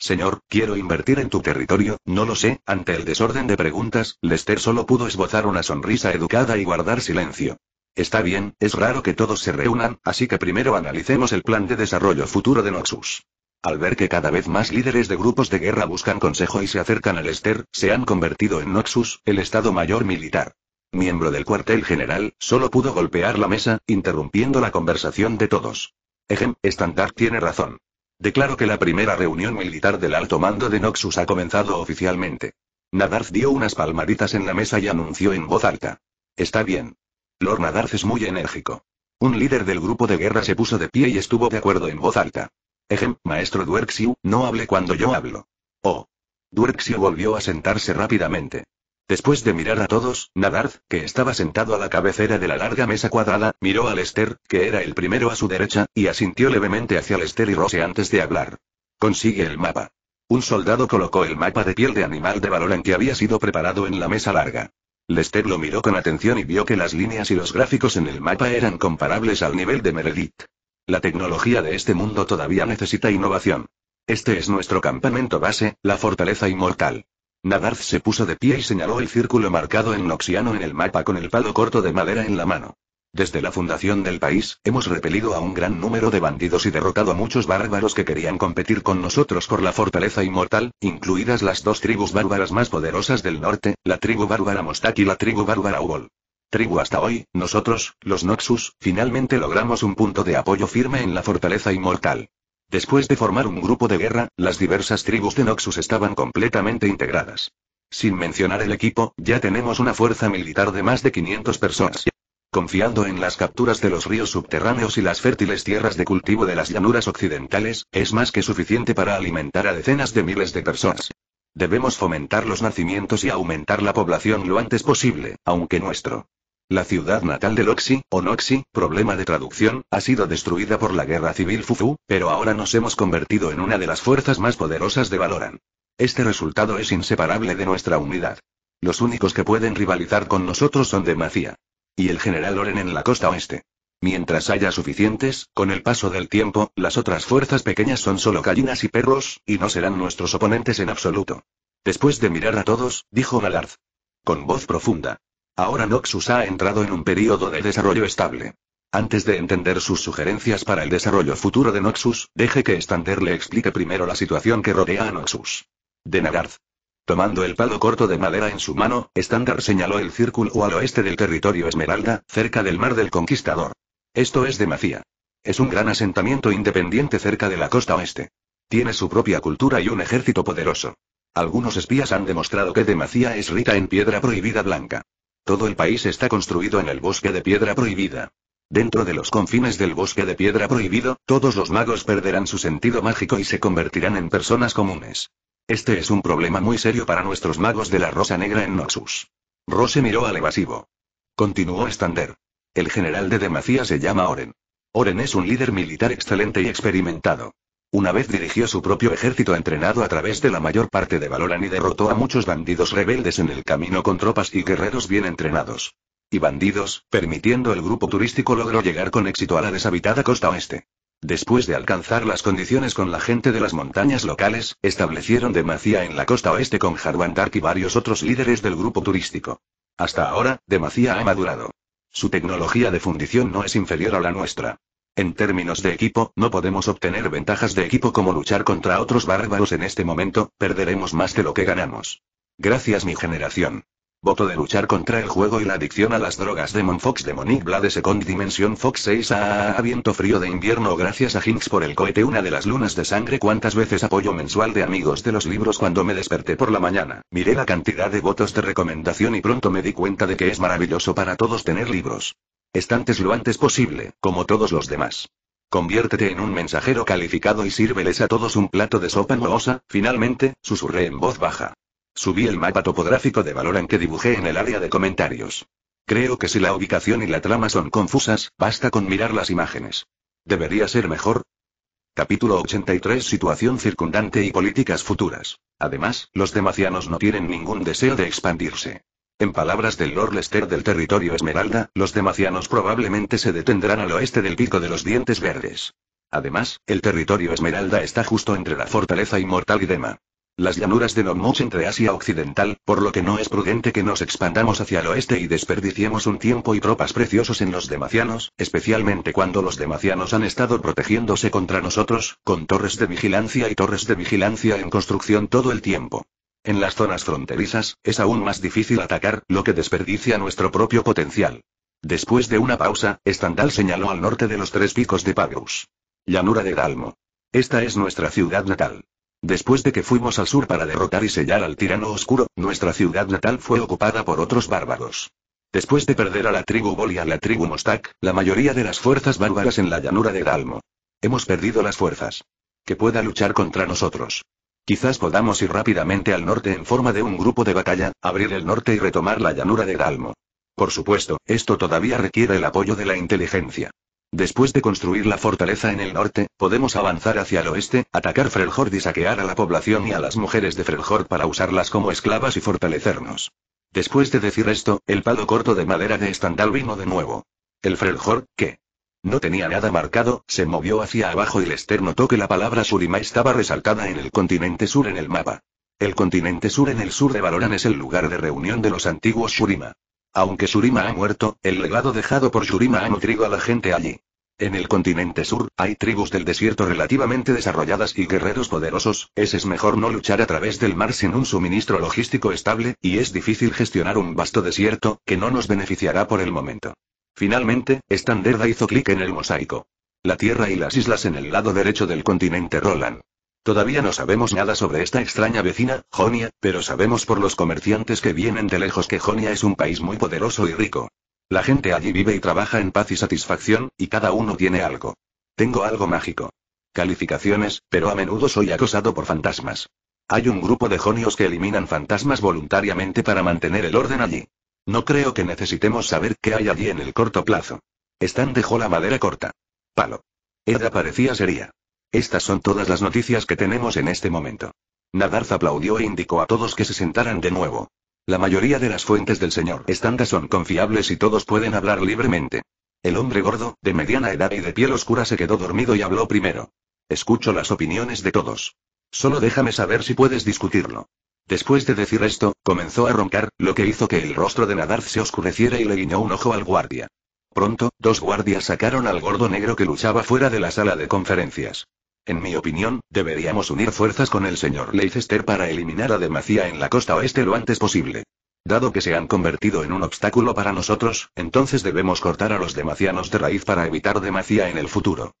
Speaker 1: Señor, quiero invertir en tu territorio, no lo sé, ante el desorden de preguntas, Lester solo pudo esbozar una sonrisa educada y guardar silencio. Está bien, es raro que todos se reúnan, así que primero analicemos el plan de desarrollo futuro de Noxus. Al ver que cada vez más líderes de grupos de guerra buscan consejo y se acercan al Ester, se han convertido en Noxus, el Estado Mayor Militar. Miembro del cuartel general, solo pudo golpear la mesa, interrumpiendo la conversación de todos. Ejem, Standard tiene razón. Declaro que la primera reunión militar del alto mando de Noxus ha comenzado oficialmente. Nadarth dio unas palmaditas en la mesa y anunció en voz alta. Está bien. Lord Nadarth es muy enérgico. Un líder del grupo de guerra se puso de pie y estuvo de acuerdo en voz alta. Ejem, maestro Duerxiu, no hable cuando yo hablo. Oh. Duerxiu volvió a sentarse rápidamente. Después de mirar a todos, Nadarth, que estaba sentado a la cabecera de la larga mesa cuadrada, miró a Lester, que era el primero a su derecha, y asintió levemente hacia Lester y Rose antes de hablar. Consigue el mapa. Un soldado colocó el mapa de piel de animal de valor en que había sido preparado en la mesa larga. Lester lo miró con atención y vio que las líneas y los gráficos en el mapa eran comparables al nivel de Meredith. La tecnología de este mundo todavía necesita innovación. Este es nuestro campamento base, la fortaleza inmortal. Nadarth se puso de pie y señaló el círculo marcado en noxiano en el mapa con el palo corto de madera en la mano. Desde la fundación del país, hemos repelido a un gran número de bandidos y derrotado a muchos bárbaros que querían competir con nosotros por la fortaleza inmortal, incluidas las dos tribus bárbaras más poderosas del norte, la tribu bárbara Mostak y la tribu bárbara Ubol tribu hasta hoy, nosotros, los Noxus, finalmente logramos un punto de apoyo firme en la fortaleza inmortal. Después de formar un grupo de guerra, las diversas tribus de Noxus estaban completamente integradas. Sin mencionar el equipo, ya tenemos una fuerza militar de más de 500 personas. Confiando en las capturas de los ríos subterráneos y las fértiles tierras de cultivo de las llanuras occidentales, es más que suficiente para alimentar a decenas de miles de personas. Debemos fomentar los nacimientos y aumentar la población lo antes posible, aunque nuestro la ciudad natal de Loxi, o Noxi, problema de traducción, ha sido destruida por la guerra civil Fufu, pero ahora nos hemos convertido en una de las fuerzas más poderosas de Valoran. Este resultado es inseparable de nuestra unidad. Los únicos que pueden rivalizar con nosotros son Demacia. Y el general Oren en la costa oeste. Mientras haya suficientes, con el paso del tiempo, las otras fuerzas pequeñas son solo gallinas y perros, y no serán nuestros oponentes en absoluto. Después de mirar a todos, dijo Galard. Con voz profunda. Ahora Noxus ha entrado en un periodo de desarrollo estable. Antes de entender sus sugerencias para el desarrollo futuro de Noxus, deje que Stander le explique primero la situación que rodea a Noxus. De Nagarth. Tomando el palo corto de madera en su mano, Stander señaló el círculo al oeste del territorio Esmeralda, cerca del Mar del Conquistador. Esto es Demacia. Es un gran asentamiento independiente cerca de la costa oeste. Tiene su propia cultura y un ejército poderoso. Algunos espías han demostrado que Demacia es rica en piedra prohibida blanca. Todo el país está construido en el bosque de piedra prohibida. Dentro de los confines del bosque de piedra prohibido, todos los magos perderán su sentido mágico y se convertirán en personas comunes. Este es un problema muy serio para nuestros magos de la Rosa Negra en Noxus. Rose miró al evasivo. Continuó Stander. El general de Demacia se llama Oren. Oren es un líder militar excelente y experimentado. Una vez dirigió su propio ejército entrenado a través de la mayor parte de Valoran y derrotó a muchos bandidos rebeldes en el camino con tropas y guerreros bien entrenados. Y bandidos, permitiendo el grupo turístico logró llegar con éxito a la deshabitada costa oeste. Después de alcanzar las condiciones con la gente de las montañas locales, establecieron Demacia en la costa oeste con Jarvan y varios otros líderes del grupo turístico. Hasta ahora, Demacia ha madurado. Su tecnología de fundición no es inferior a la nuestra. En términos de equipo, no podemos obtener ventajas de equipo como luchar contra otros bárbaros en este momento, perderemos más de lo que ganamos. Gracias mi generación. Voto de luchar contra el juego y la adicción a las drogas de Fox de Monique de Second Dimension Fox 6 a, ah, a viento frío de invierno gracias a Hinks por el cohete una de las lunas de sangre cuántas veces apoyo mensual de amigos de los libros cuando me desperté por la mañana. Miré la cantidad de votos de recomendación y pronto me di cuenta de que es maravilloso para todos tener libros. Estantes lo antes posible, como todos los demás. Conviértete en un mensajero calificado y sírveles a todos un plato de sopa mohosa, finalmente, susurré en voz baja. Subí el mapa topográfico de Valoran que dibujé en el área de comentarios. Creo que si la ubicación y la trama son confusas, basta con mirar las imágenes. Debería ser mejor. Capítulo 83 Situación circundante y políticas futuras. Además, los demacianos no tienen ningún deseo de expandirse. En palabras del Lord Lester del territorio Esmeralda, los demacianos probablemente se detendrán al oeste del pico de los dientes verdes. Además, el territorio Esmeralda está justo entre la fortaleza inmortal y Dema las llanuras de Nomuch entre Asia Occidental, por lo que no es prudente que nos expandamos hacia el oeste y desperdiciemos un tiempo y tropas preciosos en los demacianos, especialmente cuando los demacianos han estado protegiéndose contra nosotros, con torres de vigilancia y torres de vigilancia en construcción todo el tiempo. En las zonas fronterizas, es aún más difícil atacar, lo que desperdicia nuestro propio potencial. Después de una pausa, Standal señaló al norte de los tres picos de Pagus. Llanura de Dalmo. Esta es nuestra ciudad natal. Después de que fuimos al sur para derrotar y sellar al tirano oscuro, nuestra ciudad natal fue ocupada por otros bárbaros. Después de perder a la tribu Bol y a la tribu Mostak, la mayoría de las fuerzas bárbaras en la llanura de Dalmo. Hemos perdido las fuerzas. Que pueda luchar contra nosotros. Quizás podamos ir rápidamente al norte en forma de un grupo de batalla, abrir el norte y retomar la llanura de Dalmo. Por supuesto, esto todavía requiere el apoyo de la inteligencia. Después de construir la fortaleza en el norte, podemos avanzar hacia el oeste, atacar Freljord y saquear a la población y a las mujeres de Freljord para usarlas como esclavas y fortalecernos. Después de decir esto, el palo corto de madera de Estandal vino de nuevo. El Freljord, que no tenía nada marcado, se movió hacia abajo y Lester notó que la palabra Surima estaba resaltada en el continente sur en el mapa. El continente sur en el sur de Valoran es el lugar de reunión de los antiguos Surima. Aunque Surima ha muerto, el legado dejado por Surima ha nutrido a la gente allí. En el continente sur, hay tribus del desierto relativamente desarrolladas y guerreros poderosos, ese es mejor no luchar a través del mar sin un suministro logístico estable, y es difícil gestionar un vasto desierto, que no nos beneficiará por el momento. Finalmente, Standerda hizo clic en el mosaico. La Tierra y las islas en el lado derecho del continente Roland. Todavía no sabemos nada sobre esta extraña vecina, Jonia, pero sabemos por los comerciantes que vienen de lejos que Jonia es un país muy poderoso y rico. La gente allí vive y trabaja en paz y satisfacción, y cada uno tiene algo. Tengo algo mágico. Calificaciones, pero a menudo soy acosado por fantasmas. Hay un grupo de jonios que eliminan fantasmas voluntariamente para mantener el orden allí. No creo que necesitemos saber qué hay allí en el corto plazo. Stan dejó la madera corta. Palo. Ella parecía seria. Estas son todas las noticias que tenemos en este momento. Nadarth aplaudió e indicó a todos que se sentaran de nuevo. La mayoría de las fuentes del señor Standa son confiables y todos pueden hablar libremente. El hombre gordo, de mediana edad y de piel oscura se quedó dormido y habló primero. Escucho las opiniones de todos. Solo déjame saber si puedes discutirlo. Después de decir esto, comenzó a roncar, lo que hizo que el rostro de Nadarth se oscureciera y le guiñó un ojo al guardia. Pronto, dos guardias sacaron al gordo negro que luchaba fuera de la sala de conferencias. En mi opinión, deberíamos unir fuerzas con el señor Leicester para eliminar a Demacia en la costa oeste lo antes posible. Dado que se han convertido en un obstáculo para nosotros, entonces debemos cortar a los demacianos de raíz para evitar Demacia en el futuro.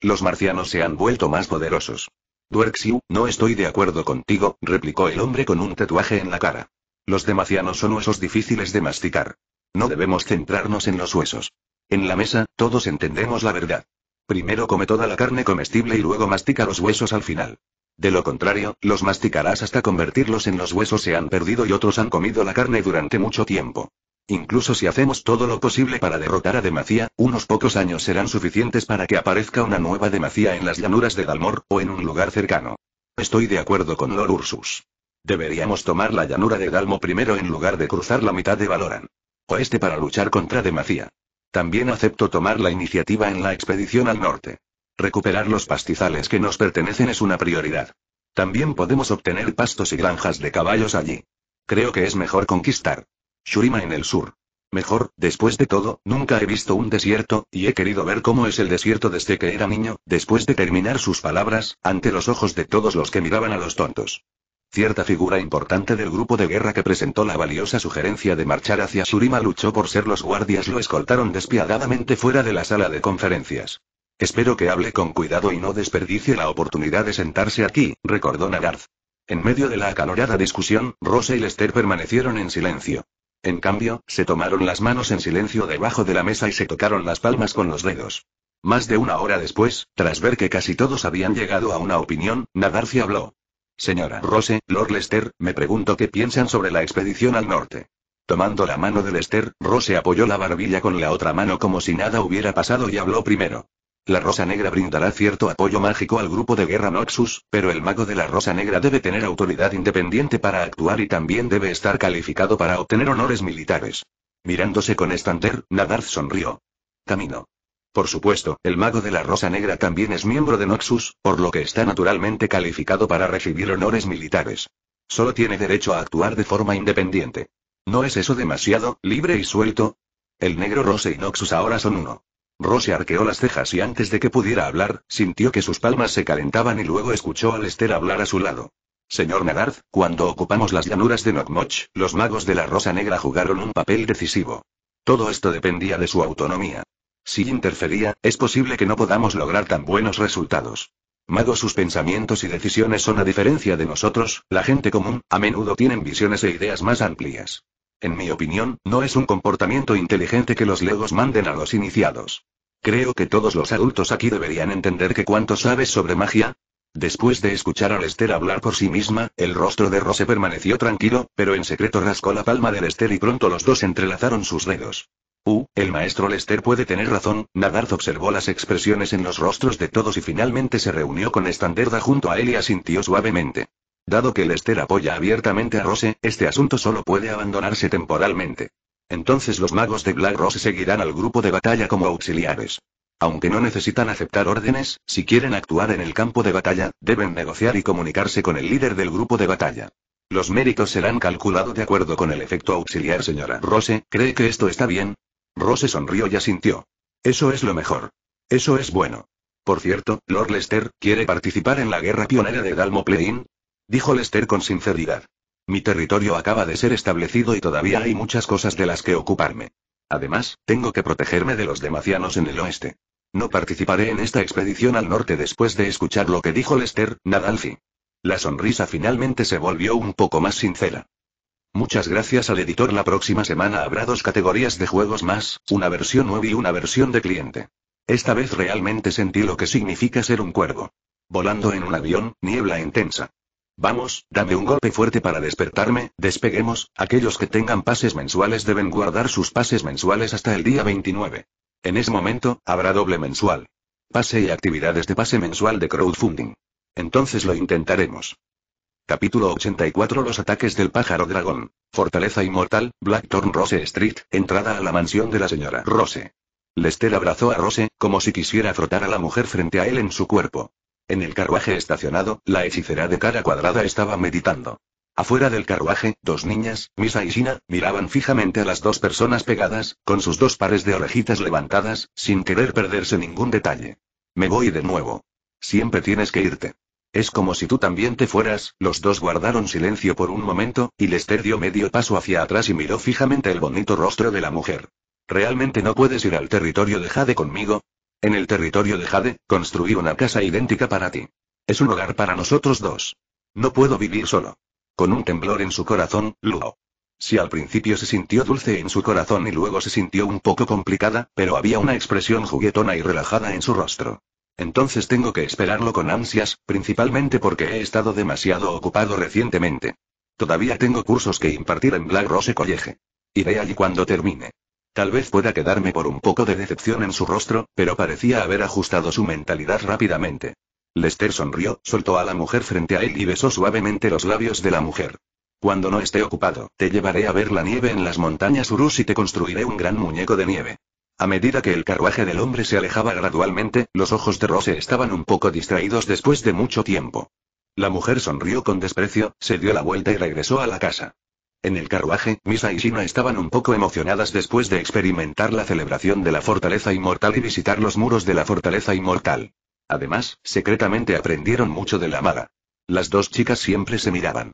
Speaker 1: Los marcianos se han vuelto más poderosos. Duerxiu, no estoy de acuerdo contigo, replicó el hombre con un tatuaje en la cara. Los demacianos son huesos difíciles de masticar. No debemos centrarnos en los huesos. En la mesa, todos entendemos la verdad. Primero come toda la carne comestible y luego mastica los huesos al final. De lo contrario, los masticarás hasta convertirlos en los huesos se han perdido y otros han comido la carne durante mucho tiempo. Incluso si hacemos todo lo posible para derrotar a Demacia, unos pocos años serán suficientes para que aparezca una nueva Demacia en las llanuras de Dalmor, o en un lugar cercano. Estoy de acuerdo con Lord Ursus. Deberíamos tomar la llanura de Dalmo primero en lugar de cruzar la mitad de Valoran oeste para luchar contra Demacia. También acepto tomar la iniciativa en la expedición al norte. Recuperar los pastizales que nos pertenecen es una prioridad. También podemos obtener pastos y granjas de caballos allí. Creo que es mejor conquistar. Shurima en el sur. Mejor, después de todo, nunca he visto un desierto, y he querido ver cómo es el desierto desde que era niño, después de terminar sus palabras, ante los ojos de todos los que miraban a los tontos. Cierta figura importante del grupo de guerra que presentó la valiosa sugerencia de marchar hacia Surima luchó por ser los guardias lo escoltaron despiadadamente fuera de la sala de conferencias. Espero que hable con cuidado y no desperdicie la oportunidad de sentarse aquí, recordó Nagarth. En medio de la acalorada discusión, Rosa y Lester permanecieron en silencio. En cambio, se tomaron las manos en silencio debajo de la mesa y se tocaron las palmas con los dedos. Más de una hora después, tras ver que casi todos habían llegado a una opinión, Nagarth habló. Señora Rose, Lord Lester, me pregunto qué piensan sobre la expedición al norte. Tomando la mano de Lester, Rose apoyó la barbilla con la otra mano como si nada hubiera pasado y habló primero. La rosa negra brindará cierto apoyo mágico al grupo de guerra Noxus, pero el mago de la rosa negra debe tener autoridad independiente para actuar y también debe estar calificado para obtener honores militares. Mirándose con Stanter, Nadar sonrió. Camino. Por supuesto, el mago de la Rosa Negra también es miembro de Noxus, por lo que está naturalmente calificado para recibir honores militares. Solo tiene derecho a actuar de forma independiente. ¿No es eso demasiado, libre y suelto? El negro Rose y Noxus ahora son uno. Rose arqueó las cejas y antes de que pudiera hablar, sintió que sus palmas se calentaban y luego escuchó al Esther hablar a su lado. Señor Nadarth, cuando ocupamos las llanuras de Nocmoch, los magos de la Rosa Negra jugaron un papel decisivo. Todo esto dependía de su autonomía. Si interfería, es posible que no podamos lograr tan buenos resultados. Mago sus pensamientos y decisiones son a diferencia de nosotros, la gente común, a menudo tienen visiones e ideas más amplias. En mi opinión, no es un comportamiento inteligente que los legos manden a los iniciados. Creo que todos los adultos aquí deberían entender que cuánto sabes sobre magia. Después de escuchar a Lester hablar por sí misma, el rostro de Rose permaneció tranquilo, pero en secreto rascó la palma de Lester y pronto los dos entrelazaron sus dedos. Uh, el maestro Lester puede tener razón, Nagarth observó las expresiones en los rostros de todos y finalmente se reunió con Standerda junto a él y asintió suavemente. Dado que Lester apoya abiertamente a Rose, este asunto solo puede abandonarse temporalmente. Entonces los magos de Black Rose seguirán al grupo de batalla como auxiliares. Aunque no necesitan aceptar órdenes, si quieren actuar en el campo de batalla, deben negociar y comunicarse con el líder del grupo de batalla. Los méritos serán calculados de acuerdo con el efecto auxiliar, señora Rose, ¿cree que esto está bien? Rose sonrió y asintió. Eso es lo mejor. Eso es bueno. Por cierto, Lord Lester, ¿quiere participar en la guerra pionera de Dalmo Dijo Lester con sinceridad. Mi territorio acaba de ser establecido y todavía hay muchas cosas de las que ocuparme. Además, tengo que protegerme de los demacianos en el oeste. No participaré en esta expedición al norte después de escuchar lo que dijo Lester, Nadalfi. La sonrisa finalmente se volvió un poco más sincera. Muchas gracias al editor. La próxima semana habrá dos categorías de juegos más, una versión web y una versión de cliente. Esta vez realmente sentí lo que significa ser un cuervo. Volando en un avión, niebla intensa. Vamos, dame un golpe fuerte para despertarme, despeguemos, aquellos que tengan pases mensuales deben guardar sus pases mensuales hasta el día 29. En ese momento, habrá doble mensual. Pase y actividades de pase mensual de crowdfunding. Entonces lo intentaremos. Capítulo 84 Los ataques del pájaro dragón. Fortaleza inmortal, Blackthorn Rose Street, entrada a la mansión de la señora Rose. Lester abrazó a Rose, como si quisiera frotar a la mujer frente a él en su cuerpo. En el carruaje estacionado, la hechicera de cara cuadrada estaba meditando. Afuera del carruaje, dos niñas, Misa y Sina, miraban fijamente a las dos personas pegadas, con sus dos pares de orejitas levantadas, sin querer perderse ningún detalle. Me voy de nuevo. Siempre tienes que irte. Es como si tú también te fueras, los dos guardaron silencio por un momento, y Lester dio medio paso hacia atrás y miró fijamente el bonito rostro de la mujer. ¿Realmente no puedes ir al territorio de Jade conmigo? En el territorio de Jade, construí una casa idéntica para ti. Es un hogar para nosotros dos. No puedo vivir solo. Con un temblor en su corazón, Luo. Si al principio se sintió dulce en su corazón y luego se sintió un poco complicada, pero había una expresión juguetona y relajada en su rostro. Entonces tengo que esperarlo con ansias, principalmente porque he estado demasiado ocupado recientemente. Todavía tengo cursos que impartir en Black Rose College. Iré allí cuando termine. Tal vez pueda quedarme por un poco de decepción en su rostro, pero parecía haber ajustado su mentalidad rápidamente. Lester sonrió, soltó a la mujer frente a él y besó suavemente los labios de la mujer. Cuando no esté ocupado, te llevaré a ver la nieve en las montañas Urus y te construiré un gran muñeco de nieve. A medida que el carruaje del hombre se alejaba gradualmente, los ojos de Rose estaban un poco distraídos después de mucho tiempo. La mujer sonrió con desprecio, se dio la vuelta y regresó a la casa. En el carruaje, Misa y Shina estaban un poco emocionadas después de experimentar la celebración de la fortaleza inmortal y visitar los muros de la fortaleza inmortal. Además, secretamente aprendieron mucho de la amada. Las dos chicas siempre se miraban.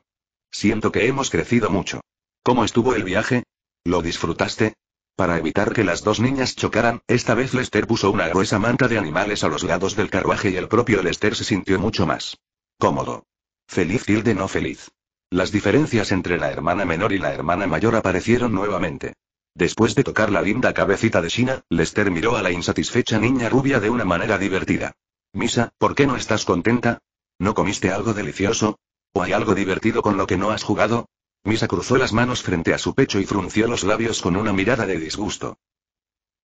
Speaker 1: Siento que hemos crecido mucho. ¿Cómo estuvo el viaje? ¿Lo disfrutaste? Para evitar que las dos niñas chocaran, esta vez Lester puso una gruesa manta de animales a los lados del carruaje y el propio Lester se sintió mucho más cómodo. Feliz tilde no feliz. Las diferencias entre la hermana menor y la hermana mayor aparecieron nuevamente. Después de tocar la linda cabecita de China, Lester miró a la insatisfecha niña rubia de una manera divertida. Misa, ¿por qué no estás contenta? ¿No comiste algo delicioso? ¿O hay algo divertido con lo que no has jugado? Misa cruzó las manos frente a su pecho y frunció los labios con una mirada de disgusto.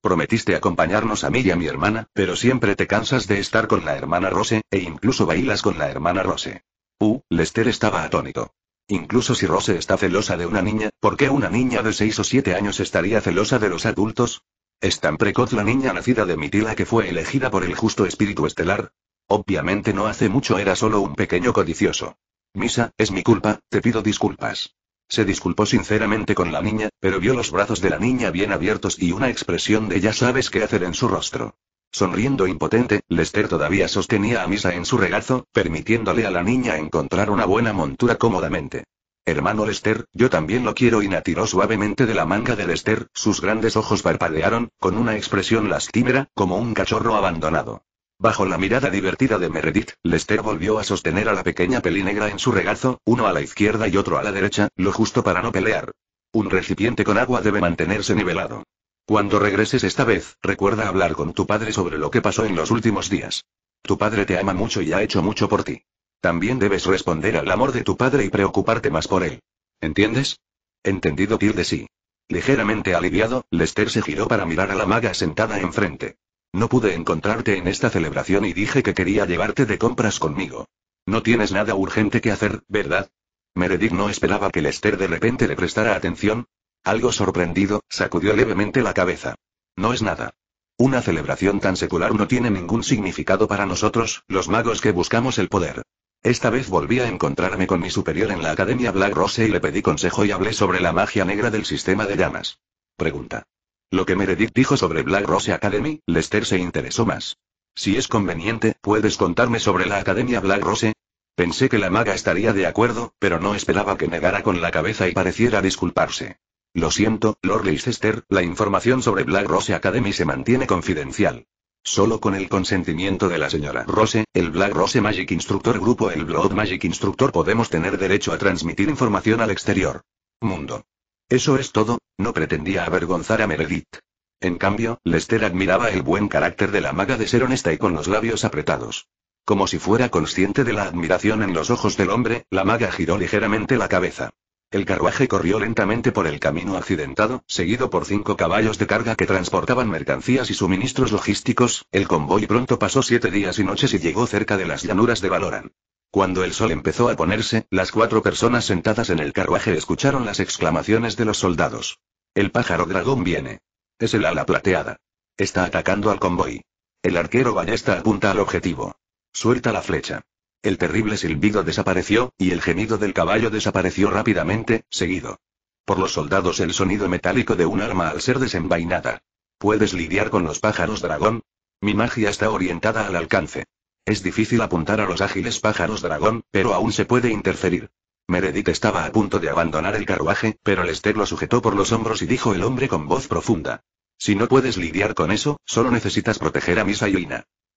Speaker 1: Prometiste acompañarnos a mí y a mi hermana, pero siempre te cansas de estar con la hermana Rose, e incluso bailas con la hermana Rose. Uh, Lester estaba atónito. Incluso si Rose está celosa de una niña, ¿por qué una niña de seis o siete años estaría celosa de los adultos? ¿Es tan precoz la niña nacida de Mitila que fue elegida por el justo espíritu estelar? Obviamente no hace mucho era solo un pequeño codicioso. Misa, es mi culpa, te pido disculpas. Se disculpó sinceramente con la niña, pero vio los brazos de la niña bien abiertos y una expresión de ya sabes qué hacer en su rostro. Sonriendo impotente, Lester todavía sostenía a Misa en su regazo, permitiéndole a la niña encontrar una buena montura cómodamente. Hermano Lester, yo también lo quiero y na tiró suavemente de la manga de Lester, sus grandes ojos parpadearon, con una expresión lastimera, como un cachorro abandonado. Bajo la mirada divertida de Meredith, Lester volvió a sostener a la pequeña pelinegra en su regazo, uno a la izquierda y otro a la derecha, lo justo para no pelear. Un recipiente con agua debe mantenerse nivelado. Cuando regreses esta vez, recuerda hablar con tu padre sobre lo que pasó en los últimos días. Tu padre te ama mucho y ha hecho mucho por ti. También debes responder al amor de tu padre y preocuparte más por él. ¿Entiendes? Entendido, tilde sí. Ligeramente aliviado, Lester se giró para mirar a la maga sentada enfrente. No pude encontrarte en esta celebración y dije que quería llevarte de compras conmigo. No tienes nada urgente que hacer, ¿verdad? Meredith no esperaba que Lester de repente le prestara atención. Algo sorprendido, sacudió levemente la cabeza. No es nada. Una celebración tan secular no tiene ningún significado para nosotros, los magos que buscamos el poder. Esta vez volví a encontrarme con mi superior en la Academia Black Rose y le pedí consejo y hablé sobre la magia negra del sistema de llamas. Pregunta. Lo que Meredith dijo sobre Black Rose Academy, Lester se interesó más. Si es conveniente, ¿puedes contarme sobre la Academia Black Rose? Pensé que la maga estaría de acuerdo, pero no esperaba que negara con la cabeza y pareciera disculparse. Lo siento, Lord Leicester, la información sobre Black Rose Academy se mantiene confidencial. Solo con el consentimiento de la señora Rose, el Black Rose Magic Instructor Grupo El Blood Magic Instructor podemos tener derecho a transmitir información al exterior. Mundo. Eso es todo, no pretendía avergonzar a Meredith. En cambio, Lester admiraba el buen carácter de la maga de ser honesta y con los labios apretados. Como si fuera consciente de la admiración en los ojos del hombre, la maga giró ligeramente la cabeza. El carruaje corrió lentamente por el camino accidentado, seguido por cinco caballos de carga que transportaban mercancías y suministros logísticos. El convoy pronto pasó siete días y noches y llegó cerca de las llanuras de Valoran. Cuando el sol empezó a ponerse, las cuatro personas sentadas en el carruaje escucharon las exclamaciones de los soldados. El pájaro dragón viene. Es el ala plateada. Está atacando al convoy. El arquero ballesta apunta al objetivo. Suelta la flecha. El terrible silbido desapareció, y el gemido del caballo desapareció rápidamente, seguido. Por los soldados el sonido metálico de un arma al ser desenvainada. ¿Puedes lidiar con los pájaros dragón? Mi magia está orientada al alcance. Es difícil apuntar a los ágiles pájaros dragón, pero aún se puede interferir. Meredith estaba a punto de abandonar el carruaje, pero Lester lo sujetó por los hombros y dijo el hombre con voz profunda. Si no puedes lidiar con eso, solo necesitas proteger a Misa y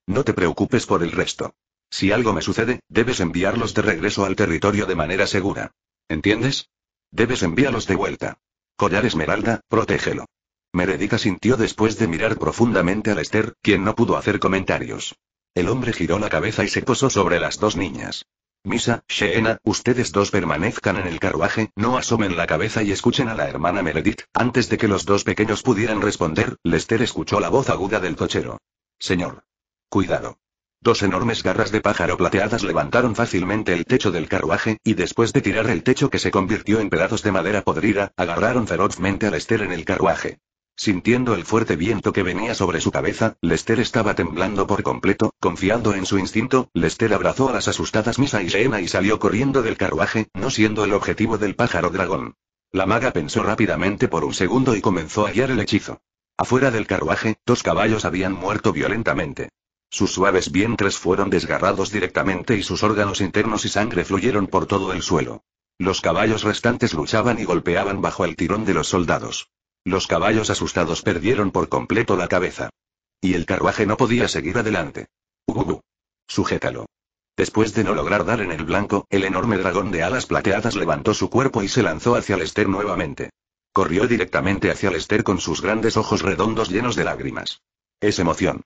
Speaker 1: No te preocupes por el resto. Si algo me sucede, debes enviarlos de regreso al territorio de manera segura. ¿Entiendes? Debes enviarlos de vuelta. Collar Esmeralda, protégelo. Meredith sintió después de mirar profundamente a Lester, quien no pudo hacer comentarios. El hombre giró la cabeza y se posó sobre las dos niñas. Misa, Sheena, ustedes dos permanezcan en el carruaje, no asomen la cabeza y escuchen a la hermana Meredith. Antes de que los dos pequeños pudieran responder, Lester escuchó la voz aguda del cochero. Señor. Cuidado. Dos enormes garras de pájaro plateadas levantaron fácilmente el techo del carruaje, y después de tirar el techo que se convirtió en pedazos de madera podrida, agarraron ferozmente a Lester en el carruaje. Sintiendo el fuerte viento que venía sobre su cabeza, Lester estaba temblando por completo, confiando en su instinto, Lester abrazó a las asustadas Misa y Jena y salió corriendo del carruaje, no siendo el objetivo del pájaro dragón. La maga pensó rápidamente por un segundo y comenzó a guiar el hechizo. Afuera del carruaje, dos caballos habían muerto violentamente. Sus suaves vientres fueron desgarrados directamente y sus órganos internos y sangre fluyeron por todo el suelo. Los caballos restantes luchaban y golpeaban bajo el tirón de los soldados. Los caballos asustados perdieron por completo la cabeza. Y el carruaje no podía seguir adelante. Ugugu. Uh, uh, uh. Sujétalo. Después de no lograr dar en el blanco, el enorme dragón de alas plateadas levantó su cuerpo y se lanzó hacia Lester nuevamente. Corrió directamente hacia Lester con sus grandes ojos redondos llenos de lágrimas. Es emoción.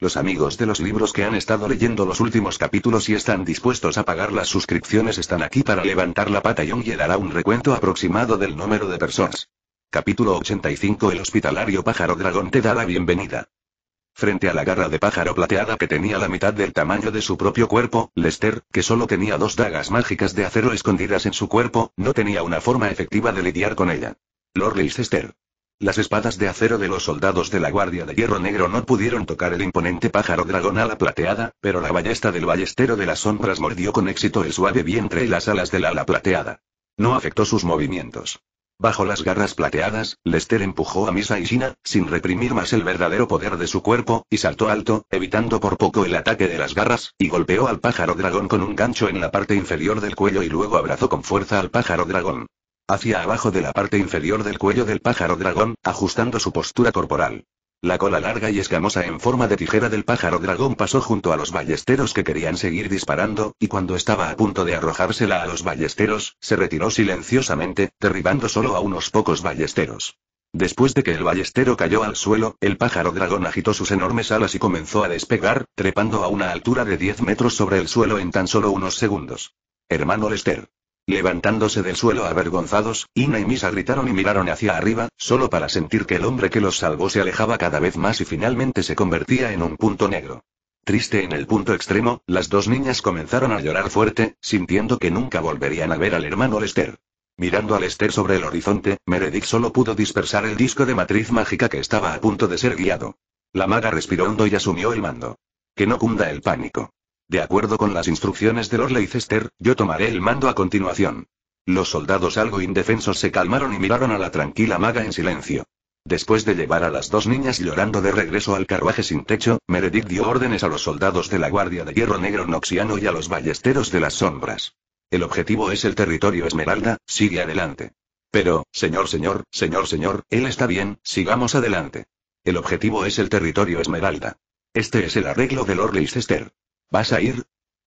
Speaker 1: Los amigos de los libros que han estado leyendo los últimos capítulos y están dispuestos a pagar las suscripciones están aquí para levantar la pata y un dará un recuento aproximado del número de personas. Capítulo 85 El hospitalario pájaro dragón te da la bienvenida. Frente a la garra de pájaro plateada que tenía la mitad del tamaño de su propio cuerpo, Lester, que solo tenía dos dagas mágicas de acero escondidas en su cuerpo, no tenía una forma efectiva de lidiar con ella. Lord Leicester. Las espadas de acero de los soldados de la Guardia de Hierro Negro no pudieron tocar el imponente pájaro dragón ala plateada, pero la ballesta del ballestero de las sombras mordió con éxito el suave vientre y las alas del ala plateada. No afectó sus movimientos. Bajo las garras plateadas, Lester empujó a Misa y Shina, sin reprimir más el verdadero poder de su cuerpo, y saltó alto, evitando por poco el ataque de las garras, y golpeó al pájaro dragón con un gancho en la parte inferior del cuello y luego abrazó con fuerza al pájaro dragón. Hacia abajo de la parte inferior del cuello del pájaro dragón, ajustando su postura corporal. La cola larga y escamosa en forma de tijera del pájaro dragón pasó junto a los ballesteros que querían seguir disparando, y cuando estaba a punto de arrojársela a los ballesteros, se retiró silenciosamente, derribando solo a unos pocos ballesteros. Después de que el ballestero cayó al suelo, el pájaro dragón agitó sus enormes alas y comenzó a despegar, trepando a una altura de 10 metros sobre el suelo en tan solo unos segundos. Hermano Lester. Levantándose del suelo avergonzados, Ina y Misa gritaron y miraron hacia arriba, solo para sentir que el hombre que los salvó se alejaba cada vez más y finalmente se convertía en un punto negro. Triste en el punto extremo, las dos niñas comenzaron a llorar fuerte, sintiendo que nunca volverían a ver al hermano Lester. Mirando al Lester sobre el horizonte, Meredith solo pudo dispersar el disco de matriz mágica que estaba a punto de ser guiado. La maga respiró hondo y asumió el mando. Que no cunda el pánico. De acuerdo con las instrucciones de Lord Leicester, yo tomaré el mando a continuación. Los soldados algo indefensos se calmaron y miraron a la tranquila maga en silencio. Después de llevar a las dos niñas llorando de regreso al carruaje sin techo, Meredith dio órdenes a los soldados de la Guardia de Hierro Negro Noxiano y a los ballesteros de las sombras. El objetivo es el territorio Esmeralda, sigue adelante. Pero, señor, señor, señor, señor, él está bien, sigamos adelante. El objetivo es el territorio Esmeralda. Este es el arreglo de Lord Leicester. ¿Vas a ir?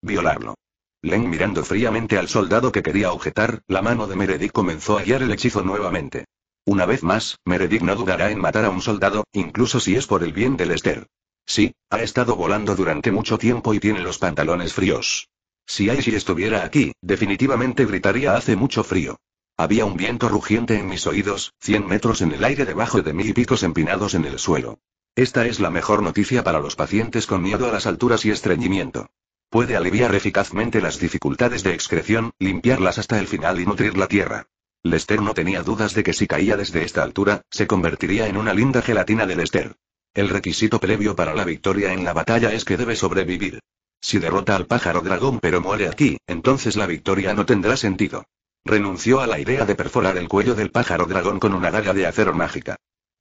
Speaker 1: Violarlo. Len mirando fríamente al soldado que quería objetar, la mano de Meredith comenzó a guiar el hechizo nuevamente. Una vez más, Meredith no dudará en matar a un soldado, incluso si es por el bien de Lester. Sí, ha estado volando durante mucho tiempo y tiene los pantalones fríos. Si Aishi estuviera aquí, definitivamente gritaría hace mucho frío. Había un viento rugiente en mis oídos, 100 metros en el aire debajo de mí y picos empinados en el suelo. Esta es la mejor noticia para los pacientes con miedo a las alturas y estreñimiento. Puede aliviar eficazmente las dificultades de excreción, limpiarlas hasta el final y nutrir la tierra. Lester no tenía dudas de que si caía desde esta altura, se convertiría en una linda gelatina de Lester. El requisito previo para la victoria en la batalla es que debe sobrevivir. Si derrota al pájaro dragón pero muere aquí, entonces la victoria no tendrá sentido. Renunció a la idea de perforar el cuello del pájaro dragón con una daga de acero mágica.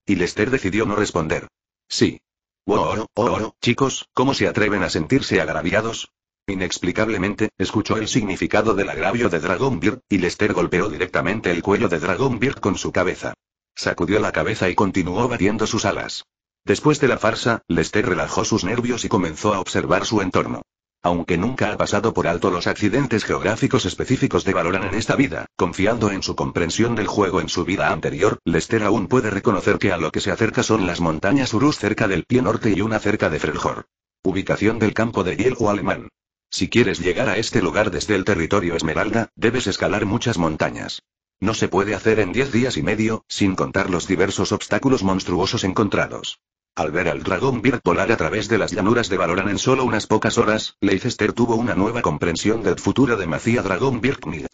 Speaker 1: Y Lester decidió no responder. Sí. ¡Oro, oh, oh, chicos, ¿cómo se atreven a sentirse agraviados? Inexplicablemente, escuchó el significado del agravio de Dragonbeard, y Lester golpeó directamente el cuello de Dragonbeard con su cabeza. Sacudió la cabeza y continuó batiendo sus alas. Después de la farsa, Lester relajó sus nervios y comenzó a observar su entorno. Aunque nunca ha pasado por alto los accidentes geográficos específicos de Valoran en esta vida, confiando en su comprensión del juego en su vida anterior, Lester aún puede reconocer que a lo que se acerca son las montañas Urus cerca del pie norte y una cerca de Freljord. Ubicación del campo de hielo alemán. Si quieres llegar a este lugar desde el territorio Esmeralda, debes escalar muchas montañas. No se puede hacer en 10 días y medio, sin contar los diversos obstáculos monstruosos encontrados. Al ver al dragón Birk volar a través de las llanuras de Valoran en solo unas pocas horas, Leicester tuvo una nueva comprensión del futuro de Macía Dragón Birkmid.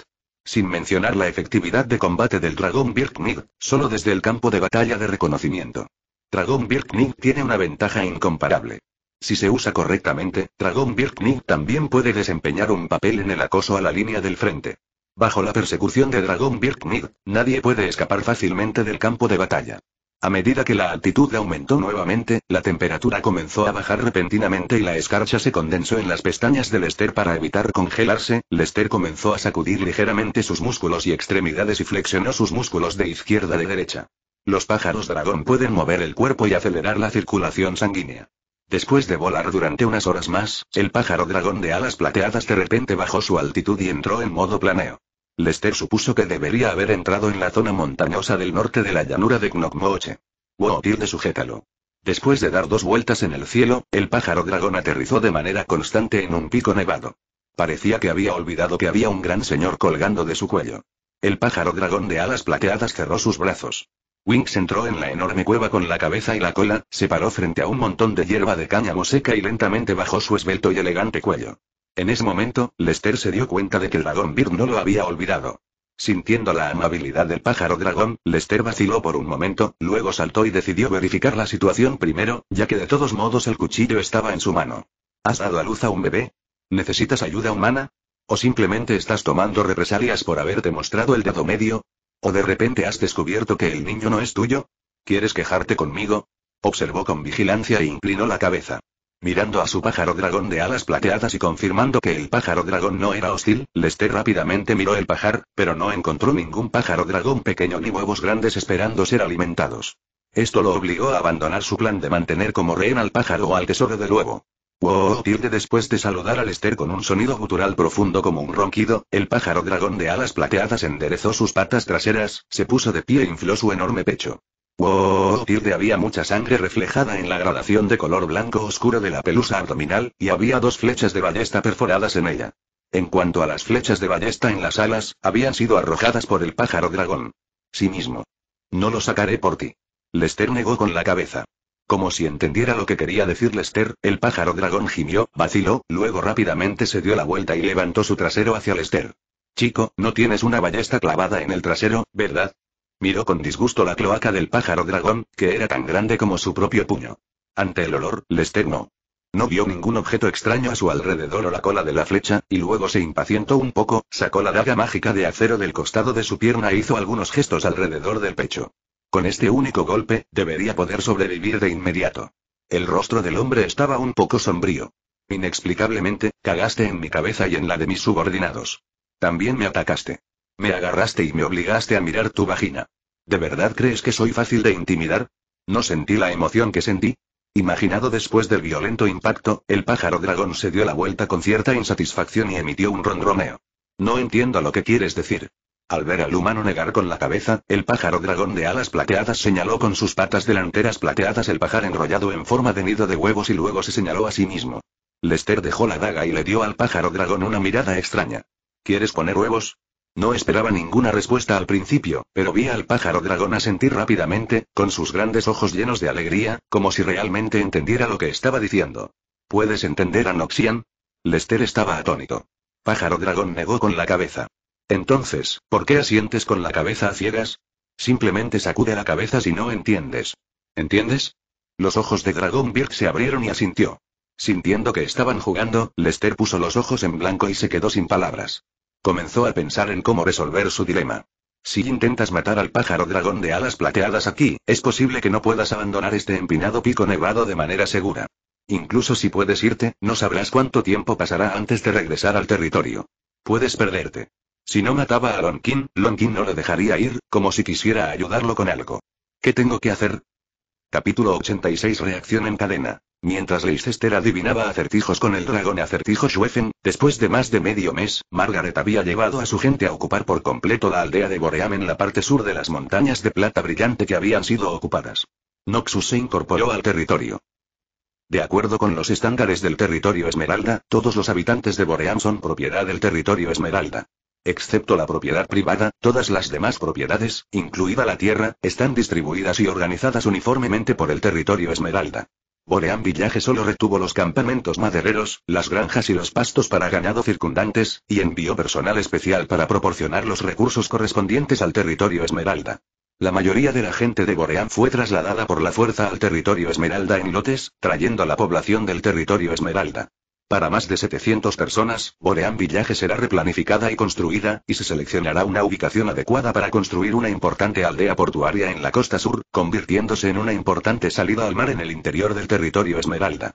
Speaker 1: Sin mencionar la efectividad de combate del dragón Birkmid, solo desde el campo de batalla de reconocimiento. Dragón Birkmid tiene una ventaja incomparable. Si se usa correctamente, Dragón Mid también puede desempeñar un papel en el acoso a la línea del frente. Bajo la persecución de Dragón Mid, nadie puede escapar fácilmente del campo de batalla. A medida que la altitud aumentó nuevamente, la temperatura comenzó a bajar repentinamente y la escarcha se condensó en las pestañas de Lester para evitar congelarse. Lester comenzó a sacudir ligeramente sus músculos y extremidades y flexionó sus músculos de izquierda de derecha. Los pájaros dragón pueden mover el cuerpo y acelerar la circulación sanguínea. Después de volar durante unas horas más, el pájaro dragón de alas plateadas de repente bajó su altitud y entró en modo planeo. Lester supuso que debería haber entrado en la zona montañosa del norte de la llanura de Knokmoche. de de sujétalo. Después de dar dos vueltas en el cielo, el pájaro dragón aterrizó de manera constante en un pico nevado. Parecía que había olvidado que había un gran señor colgando de su cuello. El pájaro dragón de alas plateadas cerró sus brazos. Winx entró en la enorme cueva con la cabeza y la cola, se paró frente a un montón de hierba de cáñamo seca y lentamente bajó su esbelto y elegante cuello. En ese momento, Lester se dio cuenta de que el dragón Bird no lo había olvidado. Sintiendo la amabilidad del pájaro dragón, Lester vaciló por un momento, luego saltó y decidió verificar la situación primero, ya que de todos modos el cuchillo estaba en su mano. ¿Has dado a luz a un bebé? ¿Necesitas ayuda humana? ¿O simplemente estás tomando represalias por haberte mostrado el dedo medio? ¿O de repente has descubierto que el niño no es tuyo? ¿Quieres quejarte conmigo? Observó con vigilancia e inclinó la cabeza. Mirando a su pájaro dragón de alas plateadas y confirmando que el pájaro dragón no era hostil, Lester rápidamente miró el pájaro, pero no encontró ningún pájaro dragón pequeño ni huevos grandes esperando ser alimentados. Esto lo obligó a abandonar su plan de mantener como rehén al pájaro o al tesoro del huevo. Wow, tilde después de saludar a Lester con un sonido gutural profundo como un ronquido, el pájaro dragón de alas plateadas enderezó sus patas traseras, se puso de pie e infló su enorme pecho. Wow, oh, Tilde había mucha sangre reflejada en la gradación de color blanco oscuro de la pelusa abdominal, y había dos flechas de ballesta perforadas en ella. En cuanto a las flechas de ballesta en las alas, habían sido arrojadas por el pájaro dragón. Sí mismo. No lo sacaré por ti. Lester negó con la cabeza. Como si entendiera lo que quería decir Lester, el pájaro dragón gimió, vaciló, luego rápidamente se dio la vuelta y levantó su trasero hacia Lester. Chico, no tienes una ballesta clavada en el trasero, ¿verdad? Miró con disgusto la cloaca del pájaro dragón, que era tan grande como su propio puño. Ante el olor, le esternó. No vio ningún objeto extraño a su alrededor o la cola de la flecha, y luego se impacientó un poco, sacó la daga mágica de acero del costado de su pierna e hizo algunos gestos alrededor del pecho. Con este único golpe, debería poder sobrevivir de inmediato. El rostro del hombre estaba un poco sombrío. Inexplicablemente, cagaste en mi cabeza y en la de mis subordinados. También me atacaste. Me agarraste y me obligaste a mirar tu vagina. ¿De verdad crees que soy fácil de intimidar? ¿No sentí la emoción que sentí? Imaginado después del violento impacto, el pájaro dragón se dio la vuelta con cierta insatisfacción y emitió un ronroneo. No entiendo lo que quieres decir. Al ver al humano negar con la cabeza, el pájaro dragón de alas plateadas señaló con sus patas delanteras plateadas el pájaro enrollado en forma de nido de huevos y luego se señaló a sí mismo. Lester dejó la daga y le dio al pájaro dragón una mirada extraña. ¿Quieres poner huevos? No esperaba ninguna respuesta al principio, pero vi al pájaro dragón asentir rápidamente, con sus grandes ojos llenos de alegría, como si realmente entendiera lo que estaba diciendo. ¿Puedes entender a Noxian? Lester estaba atónito. Pájaro dragón negó con la cabeza. Entonces, ¿por qué asientes con la cabeza a ciegas? Simplemente sacude la cabeza si no entiendes. ¿Entiendes? Los ojos de Dragón Birk se abrieron y asintió. Sintiendo que estaban jugando, Lester puso los ojos en blanco y se quedó sin palabras. Comenzó a pensar en cómo resolver su dilema. Si intentas matar al pájaro dragón de alas plateadas aquí, es posible que no puedas abandonar este empinado pico nevado de manera segura. Incluso si puedes irte, no sabrás cuánto tiempo pasará antes de regresar al territorio. Puedes perderte. Si no mataba a Lonkin, Lonkin no lo dejaría ir, como si quisiera ayudarlo con algo. ¿Qué tengo que hacer? Capítulo 86 Reacción en cadena. Mientras Leicester adivinaba acertijos con el dragón acertijo Schweffen, después de más de medio mes, Margaret había llevado a su gente a ocupar por completo la aldea de Boream en la parte sur de las montañas de plata brillante que habían sido ocupadas. Noxus se incorporó al territorio. De acuerdo con los estándares del territorio Esmeralda, todos los habitantes de Boream son propiedad del territorio Esmeralda. Excepto la propiedad privada, todas las demás propiedades, incluida la tierra, están distribuidas y organizadas uniformemente por el territorio Esmeralda. Borean Villaje solo retuvo los campamentos madereros, las granjas y los pastos para ganado circundantes, y envió personal especial para proporcionar los recursos correspondientes al territorio Esmeralda. La mayoría de la gente de Borean fue trasladada por la fuerza al territorio Esmeralda en lotes, trayendo a la población del territorio Esmeralda. Para más de 700 personas, Borean Villaje será replanificada y construida, y se seleccionará una ubicación adecuada para construir una importante aldea portuaria en la costa sur, convirtiéndose en una importante salida al mar en el interior del territorio Esmeralda.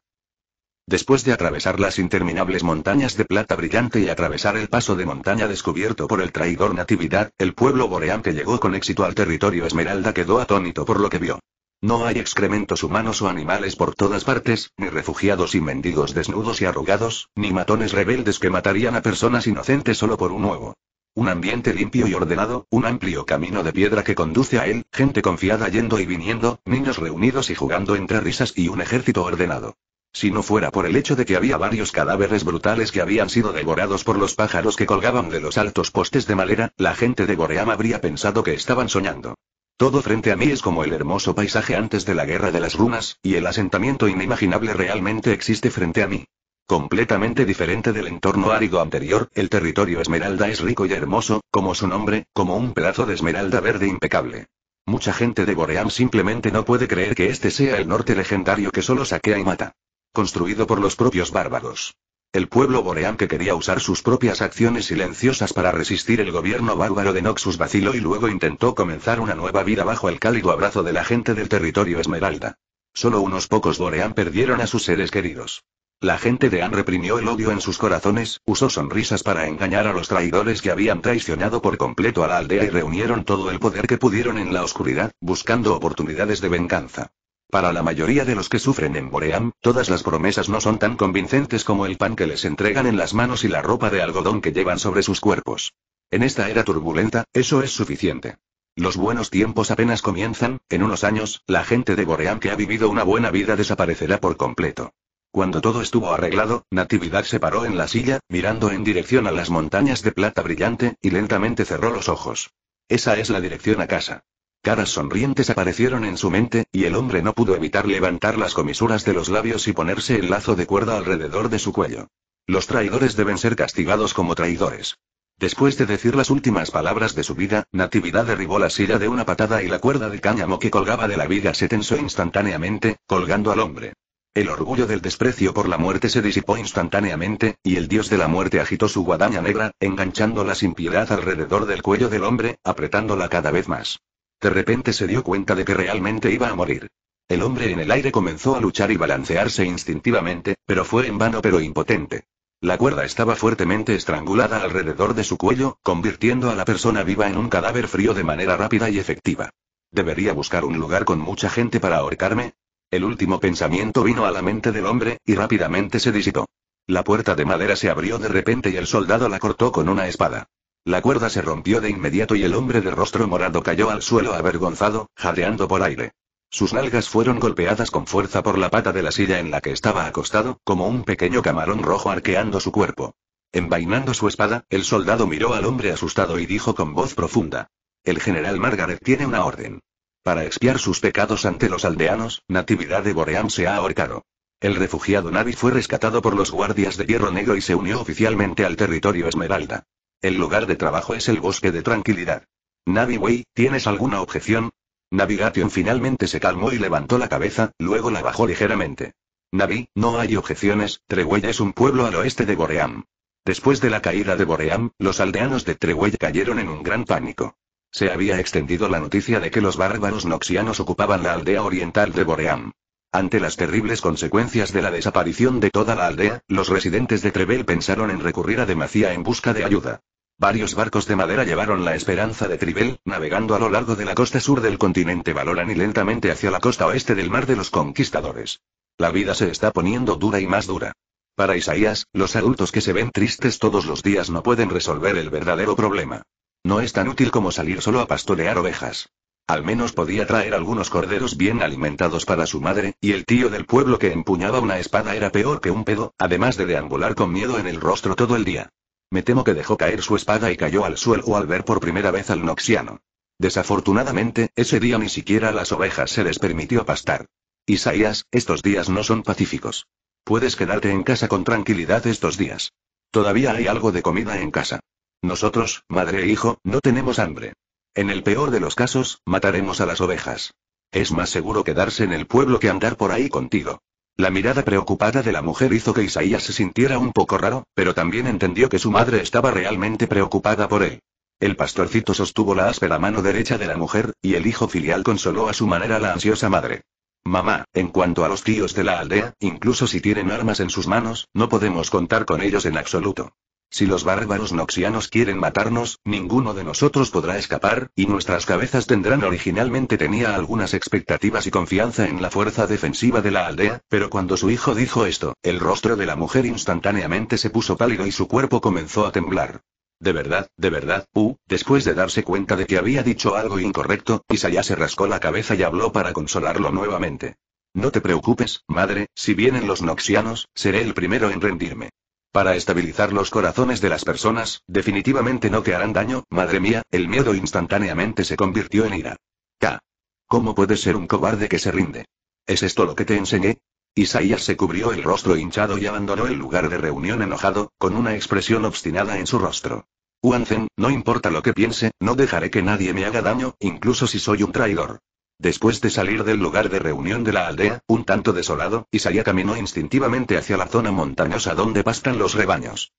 Speaker 1: Después de atravesar las interminables montañas de plata brillante y atravesar el paso de montaña descubierto por el traidor Natividad, el pueblo boreán que llegó con éxito al territorio Esmeralda quedó atónito por lo que vio. No hay excrementos humanos o animales por todas partes, ni refugiados y mendigos desnudos y arrugados, ni matones rebeldes que matarían a personas inocentes solo por un huevo. Un ambiente limpio y ordenado, un amplio camino de piedra que conduce a él, gente confiada yendo y viniendo, niños reunidos y jugando entre risas y un ejército ordenado. Si no fuera por el hecho de que había varios cadáveres brutales que habían sido devorados por los pájaros que colgaban de los altos postes de madera, la gente de Boream habría pensado que estaban soñando. Todo frente a mí es como el hermoso paisaje antes de la guerra de las runas, y el asentamiento inimaginable realmente existe frente a mí. Completamente diferente del entorno árido anterior, el territorio Esmeralda es rico y hermoso, como su nombre, como un pedazo de esmeralda verde impecable. Mucha gente de Boream simplemente no puede creer que este sea el norte legendario que solo saquea y mata. Construido por los propios bárbaros. El pueblo boreán que quería usar sus propias acciones silenciosas para resistir el gobierno bárbaro de Noxus vaciló y luego intentó comenzar una nueva vida bajo el cálido abrazo de la gente del territorio Esmeralda. Solo unos pocos Boreán perdieron a sus seres queridos. La gente de An reprimió el odio en sus corazones, usó sonrisas para engañar a los traidores que habían traicionado por completo a la aldea y reunieron todo el poder que pudieron en la oscuridad, buscando oportunidades de venganza. Para la mayoría de los que sufren en Boream, todas las promesas no son tan convincentes como el pan que les entregan en las manos y la ropa de algodón que llevan sobre sus cuerpos. En esta era turbulenta, eso es suficiente. Los buenos tiempos apenas comienzan, en unos años, la gente de Boream que ha vivido una buena vida desaparecerá por completo. Cuando todo estuvo arreglado, Natividad se paró en la silla, mirando en dirección a las montañas de plata brillante, y lentamente cerró los ojos. Esa es la dirección a casa. Caras sonrientes aparecieron en su mente, y el hombre no pudo evitar levantar las comisuras de los labios y ponerse el lazo de cuerda alrededor de su cuello. Los traidores deben ser castigados como traidores. Después de decir las últimas palabras de su vida, Natividad derribó la silla de una patada y la cuerda de cáñamo que colgaba de la viga se tensó instantáneamente, colgando al hombre. El orgullo del desprecio por la muerte se disipó instantáneamente, y el dios de la muerte agitó su guadaña negra, enganchándola sin piedad alrededor del cuello del hombre, apretándola cada vez más. De repente se dio cuenta de que realmente iba a morir. El hombre en el aire comenzó a luchar y balancearse instintivamente, pero fue en vano pero impotente. La cuerda estaba fuertemente estrangulada alrededor de su cuello, convirtiendo a la persona viva en un cadáver frío de manera rápida y efectiva. ¿Debería buscar un lugar con mucha gente para ahorcarme? El último pensamiento vino a la mente del hombre, y rápidamente se disipó. La puerta de madera se abrió de repente y el soldado la cortó con una espada. La cuerda se rompió de inmediato y el hombre de rostro morado cayó al suelo avergonzado, jadeando por aire. Sus nalgas fueron golpeadas con fuerza por la pata de la silla en la que estaba acostado, como un pequeño camarón rojo arqueando su cuerpo. Envainando su espada, el soldado miró al hombre asustado y dijo con voz profunda. El general Margaret tiene una orden. Para expiar sus pecados ante los aldeanos, Natividad de Boream se ha ahorcado. El refugiado Navi fue rescatado por los guardias de Hierro Negro y se unió oficialmente al territorio Esmeralda. El lugar de trabajo es el bosque de tranquilidad. Naviway, ¿tienes alguna objeción? Navigation finalmente se calmó y levantó la cabeza, luego la bajó ligeramente. Navi, no hay objeciones, Trehuella es un pueblo al oeste de Boream. Después de la caída de Boream, los aldeanos de Trehuella cayeron en un gran pánico. Se había extendido la noticia de que los bárbaros noxianos ocupaban la aldea oriental de Boream. Ante las terribles consecuencias de la desaparición de toda la aldea, los residentes de Trebel pensaron en recurrir a Demacia en busca de ayuda. Varios barcos de madera llevaron la esperanza de Tribel, navegando a lo largo de la costa sur del continente Valoran y lentamente hacia la costa oeste del mar de los conquistadores. La vida se está poniendo dura y más dura. Para Isaías, los adultos que se ven tristes todos los días no pueden resolver el verdadero problema. No es tan útil como salir solo a pastorear ovejas. Al menos podía traer algunos corderos bien alimentados para su madre, y el tío del pueblo que empuñaba una espada era peor que un pedo, además de deambular con miedo en el rostro todo el día. Me temo que dejó caer su espada y cayó al suelo al ver por primera vez al noxiano. Desafortunadamente, ese día ni siquiera a las ovejas se les permitió pastar. Isaías, estos días no son pacíficos. Puedes quedarte en casa con tranquilidad estos días. Todavía hay algo de comida en casa. Nosotros, madre e hijo, no tenemos hambre. En el peor de los casos, mataremos a las ovejas. Es más seguro quedarse en el pueblo que andar por ahí contigo. La mirada preocupada de la mujer hizo que Isaías se sintiera un poco raro, pero también entendió que su madre estaba realmente preocupada por él. El pastorcito sostuvo la áspera mano derecha de la mujer, y el hijo filial consoló a su manera a la ansiosa madre. Mamá, en cuanto a los tíos de la aldea, incluso si tienen armas en sus manos, no podemos contar con ellos en absoluto. Si los bárbaros noxianos quieren matarnos, ninguno de nosotros podrá escapar, y nuestras cabezas tendrán originalmente tenía algunas expectativas y confianza en la fuerza defensiva de la aldea, pero cuando su hijo dijo esto, el rostro de la mujer instantáneamente se puso pálido y su cuerpo comenzó a temblar. De verdad, de verdad, uh, después de darse cuenta de que había dicho algo incorrecto, Isaya se rascó la cabeza y habló para consolarlo nuevamente. No te preocupes, madre, si vienen los noxianos, seré el primero en rendirme. Para estabilizar los corazones de las personas, definitivamente no te harán daño, madre mía, el miedo instantáneamente se convirtió en ira. K. ¿Cómo puedes ser un cobarde que se rinde? ¿Es esto lo que te enseñé? Isaías se cubrió el rostro hinchado y abandonó el lugar de reunión enojado, con una expresión obstinada en su rostro. Wanzen, no importa lo que piense, no dejaré que nadie me haga daño, incluso si soy un traidor. Después de salir del lugar de reunión de la aldea, un tanto desolado, Isaya caminó instintivamente hacia la zona montañosa donde pastan los rebaños.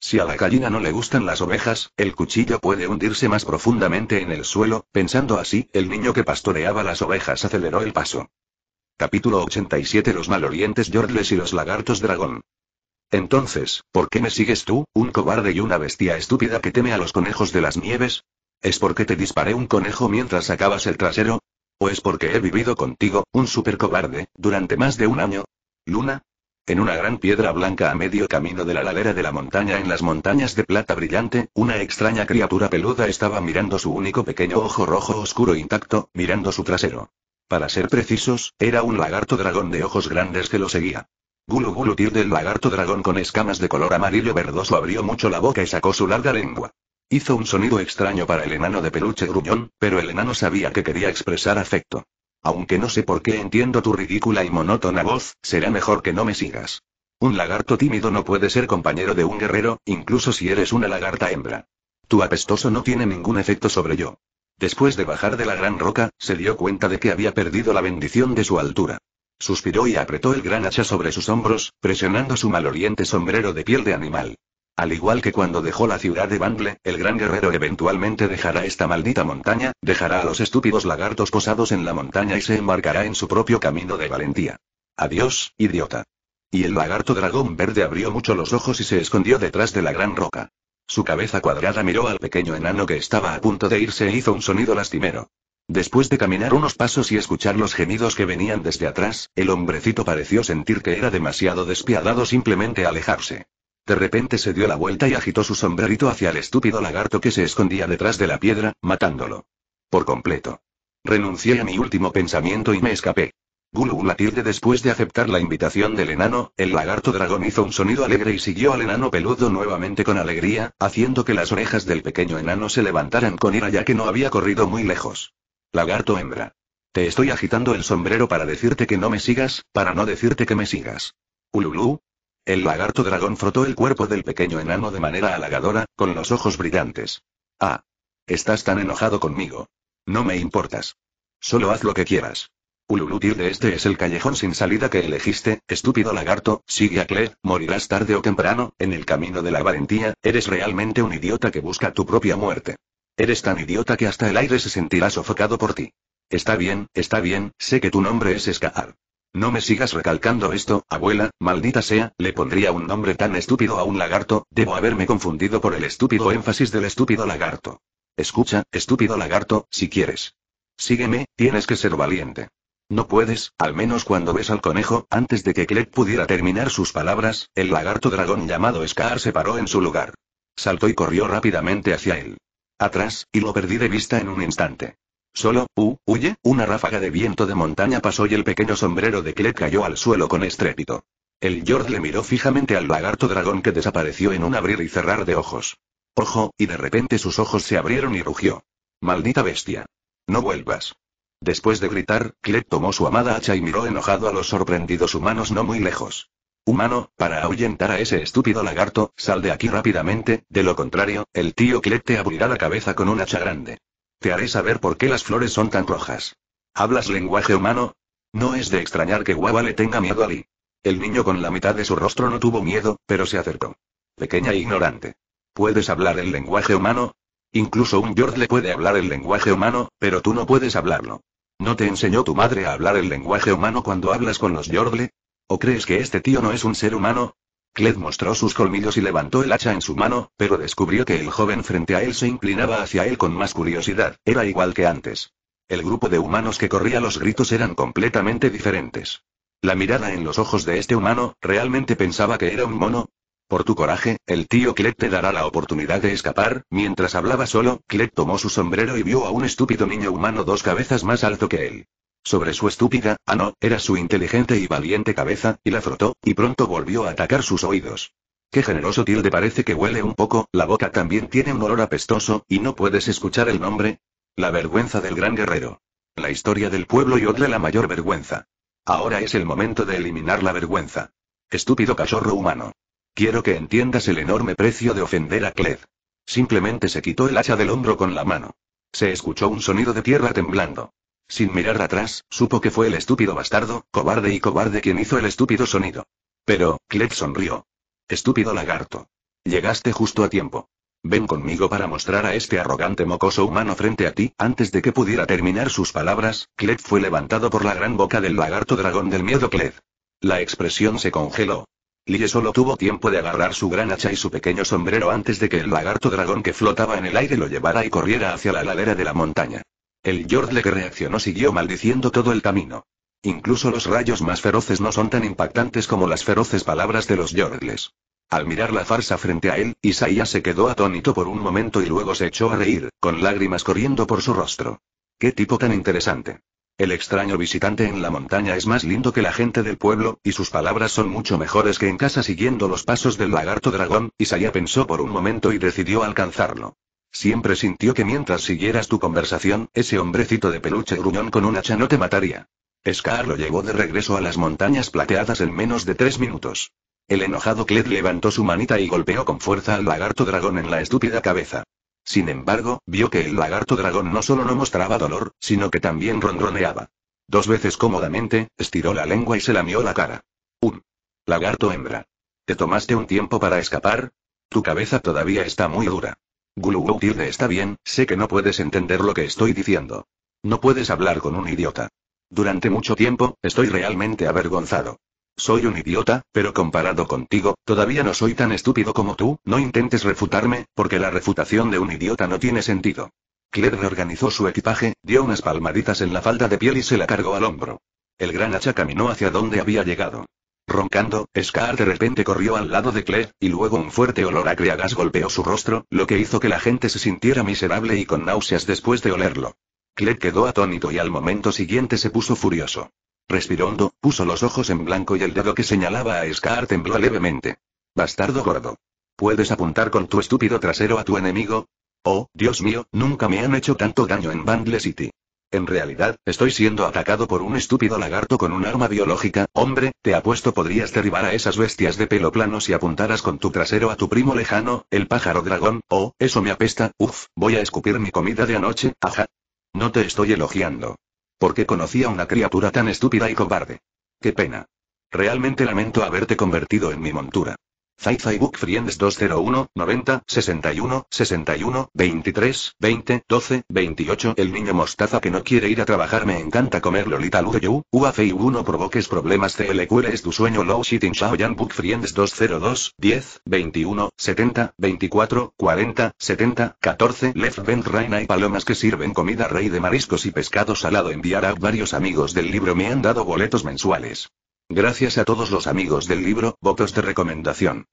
Speaker 1: Si a la gallina no le gustan las ovejas, el cuchillo puede hundirse más profundamente en el suelo, pensando así, el niño que pastoreaba las ovejas aceleró el paso. Capítulo 87 Los malorientes Yordles y los lagartos dragón. Entonces, ¿por qué me sigues tú, un cobarde y una bestia estúpida que teme a los conejos de las nieves? ¿Es porque te disparé un conejo mientras sacabas el trasero? es pues porque he vivido contigo, un supercobarde, durante más de un año. Luna. En una gran piedra blanca a medio camino de la ladera de la montaña en las montañas de plata brillante, una extraña criatura peluda estaba mirando su único pequeño ojo rojo oscuro intacto, mirando su trasero. Para ser precisos, era un lagarto dragón de ojos grandes que lo seguía. Gulu Gulu Tilde el lagarto dragón con escamas de color amarillo verdoso abrió mucho la boca y sacó su larga lengua. Hizo un sonido extraño para el enano de peluche gruñón, pero el enano sabía que quería expresar afecto. Aunque no sé por qué entiendo tu ridícula y monótona voz, será mejor que no me sigas. Un lagarto tímido no puede ser compañero de un guerrero, incluso si eres una lagarta hembra. Tu apestoso no tiene ningún efecto sobre yo. Después de bajar de la gran roca, se dio cuenta de que había perdido la bendición de su altura. Suspiró y apretó el gran hacha sobre sus hombros, presionando su maloliente sombrero de piel de animal. Al igual que cuando dejó la ciudad de Bangle, el gran guerrero eventualmente dejará esta maldita montaña, dejará a los estúpidos lagartos posados en la montaña y se embarcará en su propio camino de valentía. Adiós, idiota. Y el lagarto dragón verde abrió mucho los ojos y se escondió detrás de la gran roca. Su cabeza cuadrada miró al pequeño enano que estaba a punto de irse e hizo un sonido lastimero. Después de caminar unos pasos y escuchar los gemidos que venían desde atrás, el hombrecito pareció sentir que era demasiado despiadado simplemente alejarse. De repente se dio la vuelta y agitó su sombrerito hacia el estúpido lagarto que se escondía detrás de la piedra, matándolo. Por completo. Renuncié a mi último pensamiento y me escapé. Gulu la después de aceptar la invitación del enano, el lagarto dragón hizo un sonido alegre y siguió al enano peludo nuevamente con alegría, haciendo que las orejas del pequeño enano se levantaran con ira ya que no había corrido muy lejos. Lagarto hembra. Te estoy agitando el sombrero para decirte que no me sigas, para no decirte que me sigas. Ululú, el lagarto dragón frotó el cuerpo del pequeño enano de manera halagadora, con los ojos brillantes. Ah. Estás tan enojado conmigo. No me importas. Solo haz lo que quieras. de este es el callejón sin salida que elegiste, estúpido lagarto, sigue a Cle, morirás tarde o temprano, en el camino de la valentía, eres realmente un idiota que busca tu propia muerte. Eres tan idiota que hasta el aire se sentirá sofocado por ti. Está bien, está bien, sé que tu nombre es Escaar. No me sigas recalcando esto, abuela, maldita sea, le pondría un nombre tan estúpido a un lagarto, debo haberme confundido por el estúpido énfasis del estúpido lagarto. Escucha, estúpido lagarto, si quieres. Sígueme, tienes que ser valiente. No puedes, al menos cuando ves al conejo, antes de que Clegg pudiera terminar sus palabras, el lagarto dragón llamado Scar se paró en su lugar. Saltó y corrió rápidamente hacia él. Atrás, y lo perdí de vista en un instante. Solo, ¡uh! ¡Huye! Una ráfaga de viento de montaña pasó y el pequeño sombrero de Klet cayó al suelo con estrépito. El George le miró fijamente al lagarto dragón que desapareció en un abrir y cerrar de ojos. Ojo, y de repente sus ojos se abrieron y rugió. Maldita bestia. No vuelvas. Después de gritar, Clep tomó su amada hacha y miró enojado a los sorprendidos humanos no muy lejos. Humano, para ahuyentar a ese estúpido lagarto, sal de aquí rápidamente, de lo contrario, el tío Klet te abrirá la cabeza con un hacha grande. Te haré saber por qué las flores son tan rojas. ¿Hablas lenguaje humano? No es de extrañar que Guava le tenga miedo a Lee. El niño con la mitad de su rostro no tuvo miedo, pero se acercó. Pequeña e ignorante. ¿Puedes hablar el lenguaje humano? Incluso un George puede hablar el lenguaje humano, pero tú no puedes hablarlo. ¿No te enseñó tu madre a hablar el lenguaje humano cuando hablas con los Yordle? ¿O crees que este tío no es un ser humano? Cled mostró sus colmillos y levantó el hacha en su mano, pero descubrió que el joven frente a él se inclinaba hacia él con más curiosidad, era igual que antes. El grupo de humanos que corría los gritos eran completamente diferentes. La mirada en los ojos de este humano, ¿realmente pensaba que era un mono? Por tu coraje, el tío Clet te dará la oportunidad de escapar. Mientras hablaba solo, Clet tomó su sombrero y vio a un estúpido niño humano dos cabezas más alto que él sobre su estúpida, ah no, era su inteligente y valiente cabeza, y la frotó, y pronto volvió a atacar sus oídos. Qué generoso tilde parece que huele un poco, la boca también tiene un olor apestoso, y no puedes escuchar el nombre. La vergüenza del gran guerrero. La historia del pueblo y otra la mayor vergüenza. Ahora es el momento de eliminar la vergüenza. Estúpido cachorro humano. Quiero que entiendas el enorme precio de ofender a Kled. Simplemente se quitó el hacha del hombro con la mano. Se escuchó un sonido de tierra temblando. Sin mirar atrás, supo que fue el estúpido bastardo, cobarde y cobarde quien hizo el estúpido sonido. Pero, Clef sonrió. Estúpido lagarto. Llegaste justo a tiempo. Ven conmigo para mostrar a este arrogante mocoso humano frente a ti. Antes de que pudiera terminar sus palabras, Clef fue levantado por la gran boca del lagarto dragón del miedo Clef. La expresión se congeló. Lille solo tuvo tiempo de agarrar su gran hacha y su pequeño sombrero antes de que el lagarto dragón que flotaba en el aire lo llevara y corriera hacia la ladera de la montaña. El Yordle que reaccionó siguió maldiciendo todo el camino. Incluso los rayos más feroces no son tan impactantes como las feroces palabras de los Yordles. Al mirar la farsa frente a él, Isaías se quedó atónito por un momento y luego se echó a reír, con lágrimas corriendo por su rostro. ¡Qué tipo tan interesante! El extraño visitante en la montaña es más lindo que la gente del pueblo, y sus palabras son mucho mejores que en casa siguiendo los pasos del lagarto dragón, Isaías pensó por un momento y decidió alcanzarlo. Siempre sintió que mientras siguieras tu conversación, ese hombrecito de peluche gruñón con un hacha no te mataría. Scar lo llevó de regreso a las montañas plateadas en menos de tres minutos. El enojado Kled levantó su manita y golpeó con fuerza al lagarto dragón en la estúpida cabeza. Sin embargo, vio que el lagarto dragón no solo no mostraba dolor, sino que también ronroneaba. Dos veces cómodamente, estiró la lengua y se lamió la cara. Un. Lagarto hembra. ¿Te tomaste un tiempo para escapar? Tu cabeza todavía está muy dura. Gluwautirde está bien, sé que no puedes entender lo que estoy diciendo. No puedes hablar con un idiota. Durante mucho tiempo, estoy realmente avergonzado. Soy un idiota, pero comparado contigo, todavía no soy tan estúpido como tú, no intentes refutarme, porque la refutación de un idiota no tiene sentido. Claire reorganizó su equipaje, dio unas palmaditas en la falda de piel y se la cargó al hombro. El gran hacha caminó hacia donde había llegado. Roncando, Scar de repente corrió al lado de Claire, y luego un fuerte olor a gas golpeó su rostro, lo que hizo que la gente se sintiera miserable y con náuseas después de olerlo. Claire quedó atónito y al momento siguiente se puso furioso. Respiró hondo, puso los ojos en blanco y el dedo que señalaba a Scar tembló levemente. Bastardo gordo. ¿Puedes apuntar con tu estúpido trasero a tu enemigo? Oh, Dios mío, nunca me han hecho tanto daño en Bandle City. En realidad, estoy siendo atacado por un estúpido lagarto con un arma biológica, hombre, te apuesto podrías derribar a esas bestias de pelo plano si apuntaras con tu trasero a tu primo lejano, el pájaro dragón, oh, eso me apesta, uff, voy a escupir mi comida de anoche, ajá. No te estoy elogiando. Porque conocía a una criatura tan estúpida y cobarde. Qué pena. Realmente lamento haberte convertido en mi montura. Book Friends 201, 90, 61, 61, 23, 20, 12, 28. El niño mostaza que no quiere ir a trabajar me encanta comer Lolita Lureyu, UAFEI 1 provoques problemas CLQL es tu sueño Low Shitting Shaoyan Book Friends 202, 10, 21, 70, 24, 40, 70, 14. Left Bend Raina y palomas que sirven comida rey de mariscos y pescado salado enviar a varios amigos del libro me han dado boletos mensuales. Gracias a todos los amigos del libro, votos de recomendación.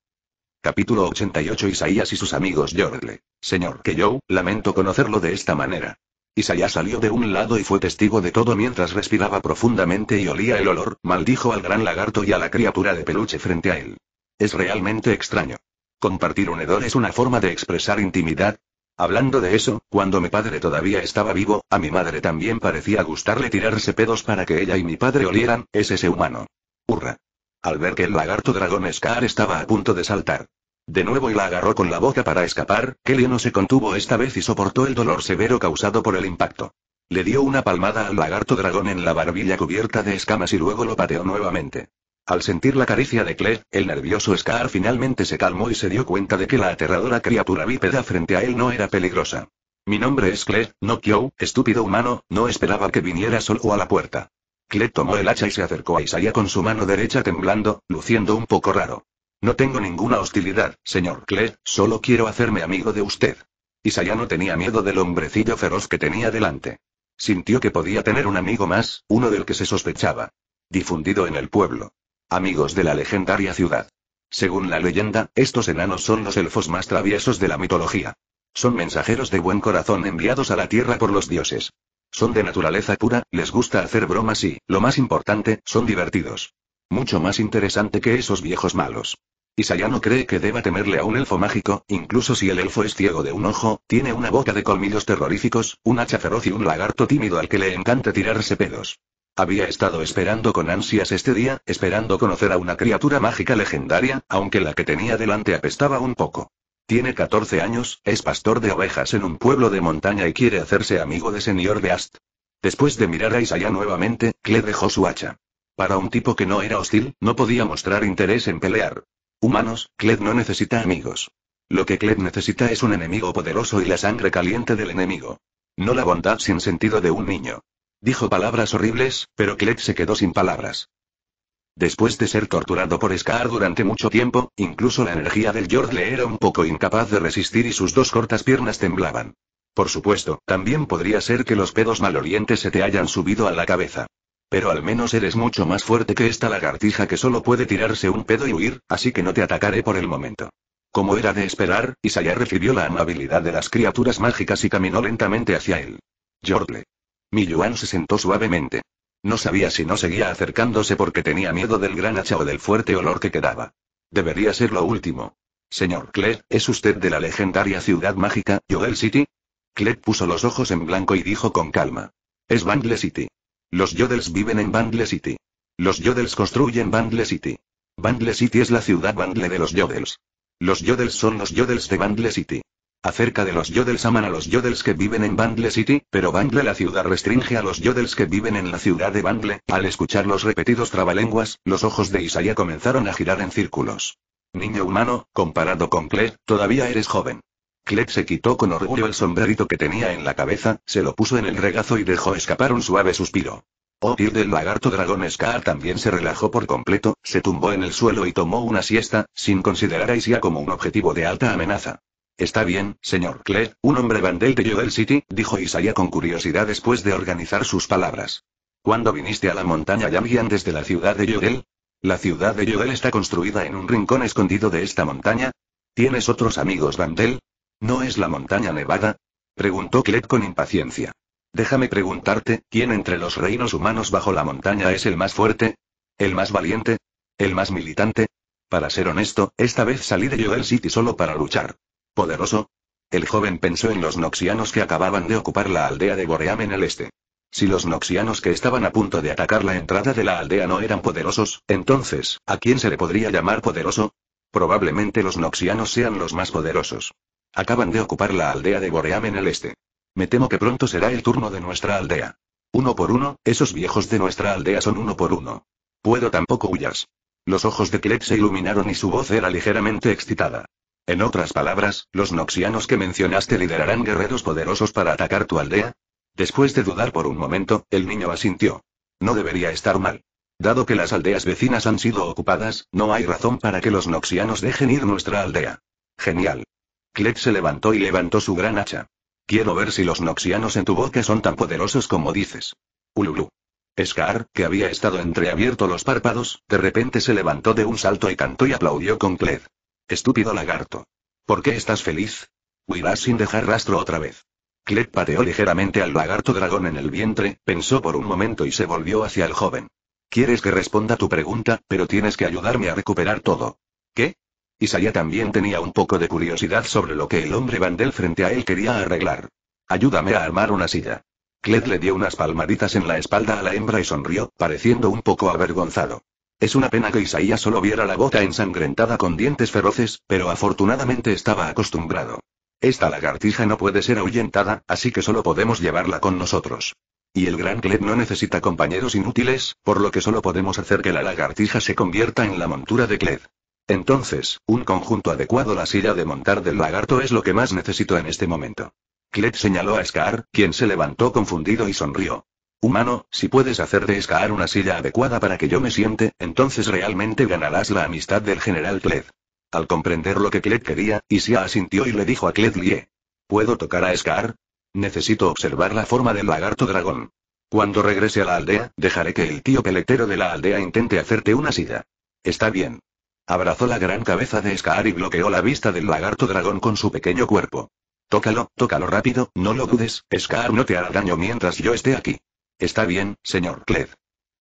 Speaker 1: Capítulo 88 Isaías y sus amigos George, Señor que yo, lamento conocerlo de esta manera. Isaías salió de un lado y fue testigo de todo mientras respiraba profundamente y olía el olor, maldijo al gran lagarto y a la criatura de peluche frente a él. Es realmente extraño. Compartir un hedor es una forma de expresar intimidad. Hablando de eso, cuando mi padre todavía estaba vivo, a mi madre también parecía gustarle tirarse pedos para que ella y mi padre olieran, es ese humano. Hurra. Al ver que el lagarto dragón Scar estaba a punto de saltar. De nuevo y la agarró con la boca para escapar, Kelly no se contuvo esta vez y soportó el dolor severo causado por el impacto. Le dio una palmada al lagarto dragón en la barbilla cubierta de escamas y luego lo pateó nuevamente. Al sentir la caricia de Claire, el nervioso Scar finalmente se calmó y se dio cuenta de que la aterradora criatura bípeda frente a él no era peligrosa. Mi nombre es Cle, no Kyo, estúpido humano, no esperaba que viniera solo a la puerta. Clet tomó el hacha y se acercó a Isaya con su mano derecha temblando, luciendo un poco raro. No tengo ninguna hostilidad, señor Cle, solo quiero hacerme amigo de usted. Isaya no tenía miedo del hombrecillo feroz que tenía delante. Sintió que podía tener un amigo más, uno del que se sospechaba. Difundido en el pueblo. Amigos de la legendaria ciudad. Según la leyenda, estos enanos son los elfos más traviesos de la mitología. Son mensajeros de buen corazón enviados a la tierra por los dioses. Son de naturaleza pura, les gusta hacer bromas y, lo más importante, son divertidos. Mucho más interesante que esos viejos malos. Isayano cree que deba temerle a un elfo mágico, incluso si el elfo es ciego de un ojo, tiene una boca de colmillos terroríficos, un hacha feroz y un lagarto tímido al que le encanta tirarse pedos. Había estado esperando con ansias este día, esperando conocer a una criatura mágica legendaria, aunque la que tenía delante apestaba un poco. Tiene 14 años, es pastor de ovejas en un pueblo de montaña y quiere hacerse amigo de señor Beast. Después de mirar a Isaiah nuevamente, Kled dejó su hacha. Para un tipo que no era hostil, no podía mostrar interés en pelear. Humanos, Kled no necesita amigos. Lo que Kled necesita es un enemigo poderoso y la sangre caliente del enemigo. No la bondad sin sentido de un niño. Dijo palabras horribles, pero Kled se quedó sin palabras. Después de ser torturado por Scar durante mucho tiempo, incluso la energía del George era un poco incapaz de resistir y sus dos cortas piernas temblaban. Por supuesto, también podría ser que los pedos malolientes se te hayan subido a la cabeza. Pero al menos eres mucho más fuerte que esta lagartija que solo puede tirarse un pedo y huir, así que no te atacaré por el momento. Como era de esperar, Isaya recibió la amabilidad de las criaturas mágicas y caminó lentamente hacia él. Mi Yuan se sentó suavemente. No sabía si no seguía acercándose porque tenía miedo del gran hacha o del fuerte olor que quedaba. Debería ser lo último. Señor Clegg, ¿es usted de la legendaria ciudad mágica, Yodel City? Clegg puso los ojos en blanco y dijo con calma. Es Bangle City. Los Yodels viven en Bangle City. Los Yodels construyen Bangle City. Bangle City es la ciudad Bangle de los Yodels. Los Yodels son los Yodels de Bangle City acerca de los yodels aman a los yodels que viven en Bangle City, pero Bangle la ciudad restringe a los yodels que viven en la ciudad de Bangle. Al escuchar los repetidos trabalenguas, los ojos de Isaiah comenzaron a girar en círculos. Niño humano, comparado con Claire todavía eres joven. Clegg se quitó con orgullo el sombrerito que tenía en la cabeza, se lo puso en el regazo y dejó escapar un suave suspiro. Otir oh, del lagarto dragón Scar también se relajó por completo, se tumbó en el suelo y tomó una siesta, sin considerar a Isaiah como un objetivo de alta amenaza. Está bien, señor Clet, un hombre Vandel de Yodel City, dijo Isaiah con curiosidad después de organizar sus palabras. ¿Cuándo viniste a la montaña habían desde la ciudad de Joel? La ciudad de Yodel está construida en un rincón escondido de esta montaña. ¿Tienes otros amigos Vandel? ¿No es la montaña nevada? Preguntó Clet con impaciencia. Déjame preguntarte, ¿quién entre los reinos humanos bajo la montaña es el más fuerte? ¿El más valiente? ¿El más militante? Para ser honesto, esta vez salí de Yodel City solo para luchar. Poderoso. El joven pensó en los noxianos que acababan de ocupar la aldea de Boream en el este. Si los noxianos que estaban a punto de atacar la entrada de la aldea no eran poderosos, entonces, ¿a quién se le podría llamar poderoso? Probablemente los noxianos sean los más poderosos. Acaban de ocupar la aldea de Boream en el este. Me temo que pronto será el turno de nuestra aldea. Uno por uno, esos viejos de nuestra aldea son uno por uno. Puedo tampoco huyas. Los ojos de Kleb se iluminaron y su voz era ligeramente excitada. En otras palabras, los noxianos que mencionaste liderarán guerreros poderosos para atacar tu aldea. Después de dudar por un momento, el niño asintió. No debería estar mal. Dado que las aldeas vecinas han sido ocupadas, no hay razón para que los noxianos dejen ir nuestra aldea. Genial. Kled se levantó y levantó su gran hacha. Quiero ver si los noxianos en tu boca son tan poderosos como dices. Ululu. Scar, que había estado entreabierto los párpados, de repente se levantó de un salto y cantó y aplaudió con Kled. Estúpido lagarto. ¿Por qué estás feliz? Huirás sin dejar rastro otra vez. Clet pateó ligeramente al lagarto dragón en el vientre, pensó por un momento y se volvió hacia el joven. Quieres que responda tu pregunta, pero tienes que ayudarme a recuperar todo. ¿Qué? Isaiah también tenía un poco de curiosidad sobre lo que el hombre Vandel frente a él quería arreglar. Ayúdame a armar una silla. Clet le dio unas palmaditas en la espalda a la hembra y sonrió, pareciendo un poco avergonzado. Es una pena que Isaías solo viera la bota ensangrentada con dientes feroces, pero afortunadamente estaba acostumbrado. Esta lagartija no puede ser ahuyentada, así que solo podemos llevarla con nosotros. Y el gran Kled no necesita compañeros inútiles, por lo que solo podemos hacer que la lagartija se convierta en la montura de Kled. Entonces, un conjunto adecuado la silla de montar del lagarto es lo que más necesito en este momento. Kled señaló a Scar, quien se levantó confundido y sonrió. Humano, si puedes hacer de Skaar una silla adecuada para que yo me siente, entonces realmente ganarás la amistad del general Kled. Al comprender lo que Kled quería, Isia asintió y le dijo a Kled Lie. ¿Puedo tocar a Skaar? Necesito observar la forma del lagarto dragón. Cuando regrese a la aldea, dejaré que el tío peletero de la aldea intente hacerte una silla. Está bien. Abrazó la gran cabeza de Scar y bloqueó la vista del lagarto dragón con su pequeño cuerpo. Tócalo, tócalo rápido, no lo dudes, Scar no te hará daño mientras yo esté aquí. Está bien, señor Cled.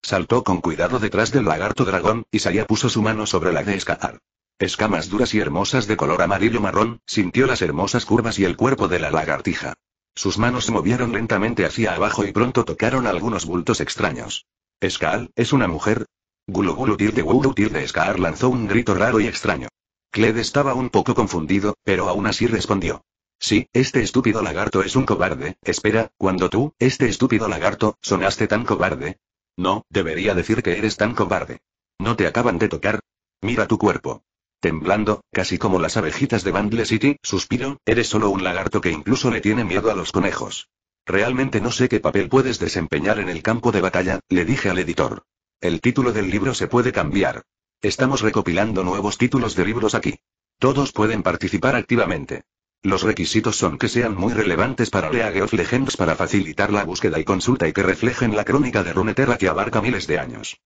Speaker 1: Saltó con cuidado detrás del lagarto dragón, y Saya puso su mano sobre la de Skaal. Escamas duras y hermosas de color amarillo marrón, sintió las hermosas curvas y el cuerpo de la lagartija. Sus manos se movieron lentamente hacia abajo y pronto tocaron algunos bultos extraños. ¿Escaal, es una mujer? Gulu de tilde de Escaar lanzó un grito raro y extraño. Kled estaba un poco confundido, pero aún así respondió. Sí, este estúpido lagarto es un cobarde, espera, cuando tú, este estúpido lagarto, sonaste tan cobarde. No, debería decir que eres tan cobarde. ¿No te acaban de tocar? Mira tu cuerpo. Temblando, casi como las abejitas de Bandle City, suspiro, eres solo un lagarto que incluso le tiene miedo a los conejos. Realmente no sé qué papel puedes desempeñar en el campo de batalla, le dije al editor. El título del libro se puede cambiar. Estamos recopilando nuevos títulos de libros aquí. Todos pueden participar activamente. Los requisitos son que sean muy relevantes para League of Legends para facilitar la búsqueda y consulta y que reflejen la crónica de Runeterra que abarca miles de años.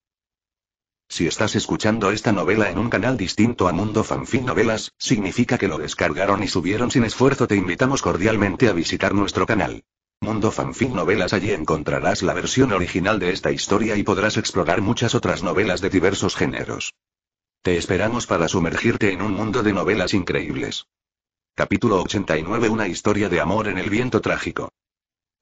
Speaker 1: Si estás escuchando esta novela en un canal distinto a Mundo Fanfin Novelas, significa que lo descargaron y subieron sin esfuerzo. Te invitamos cordialmente a visitar nuestro canal. Mundo Fanfic Novelas allí encontrarás la versión original de esta historia y podrás explorar muchas otras novelas de diversos géneros. Te esperamos para sumergirte en un mundo de novelas increíbles. Capítulo 89 Una historia de amor en el viento trágico.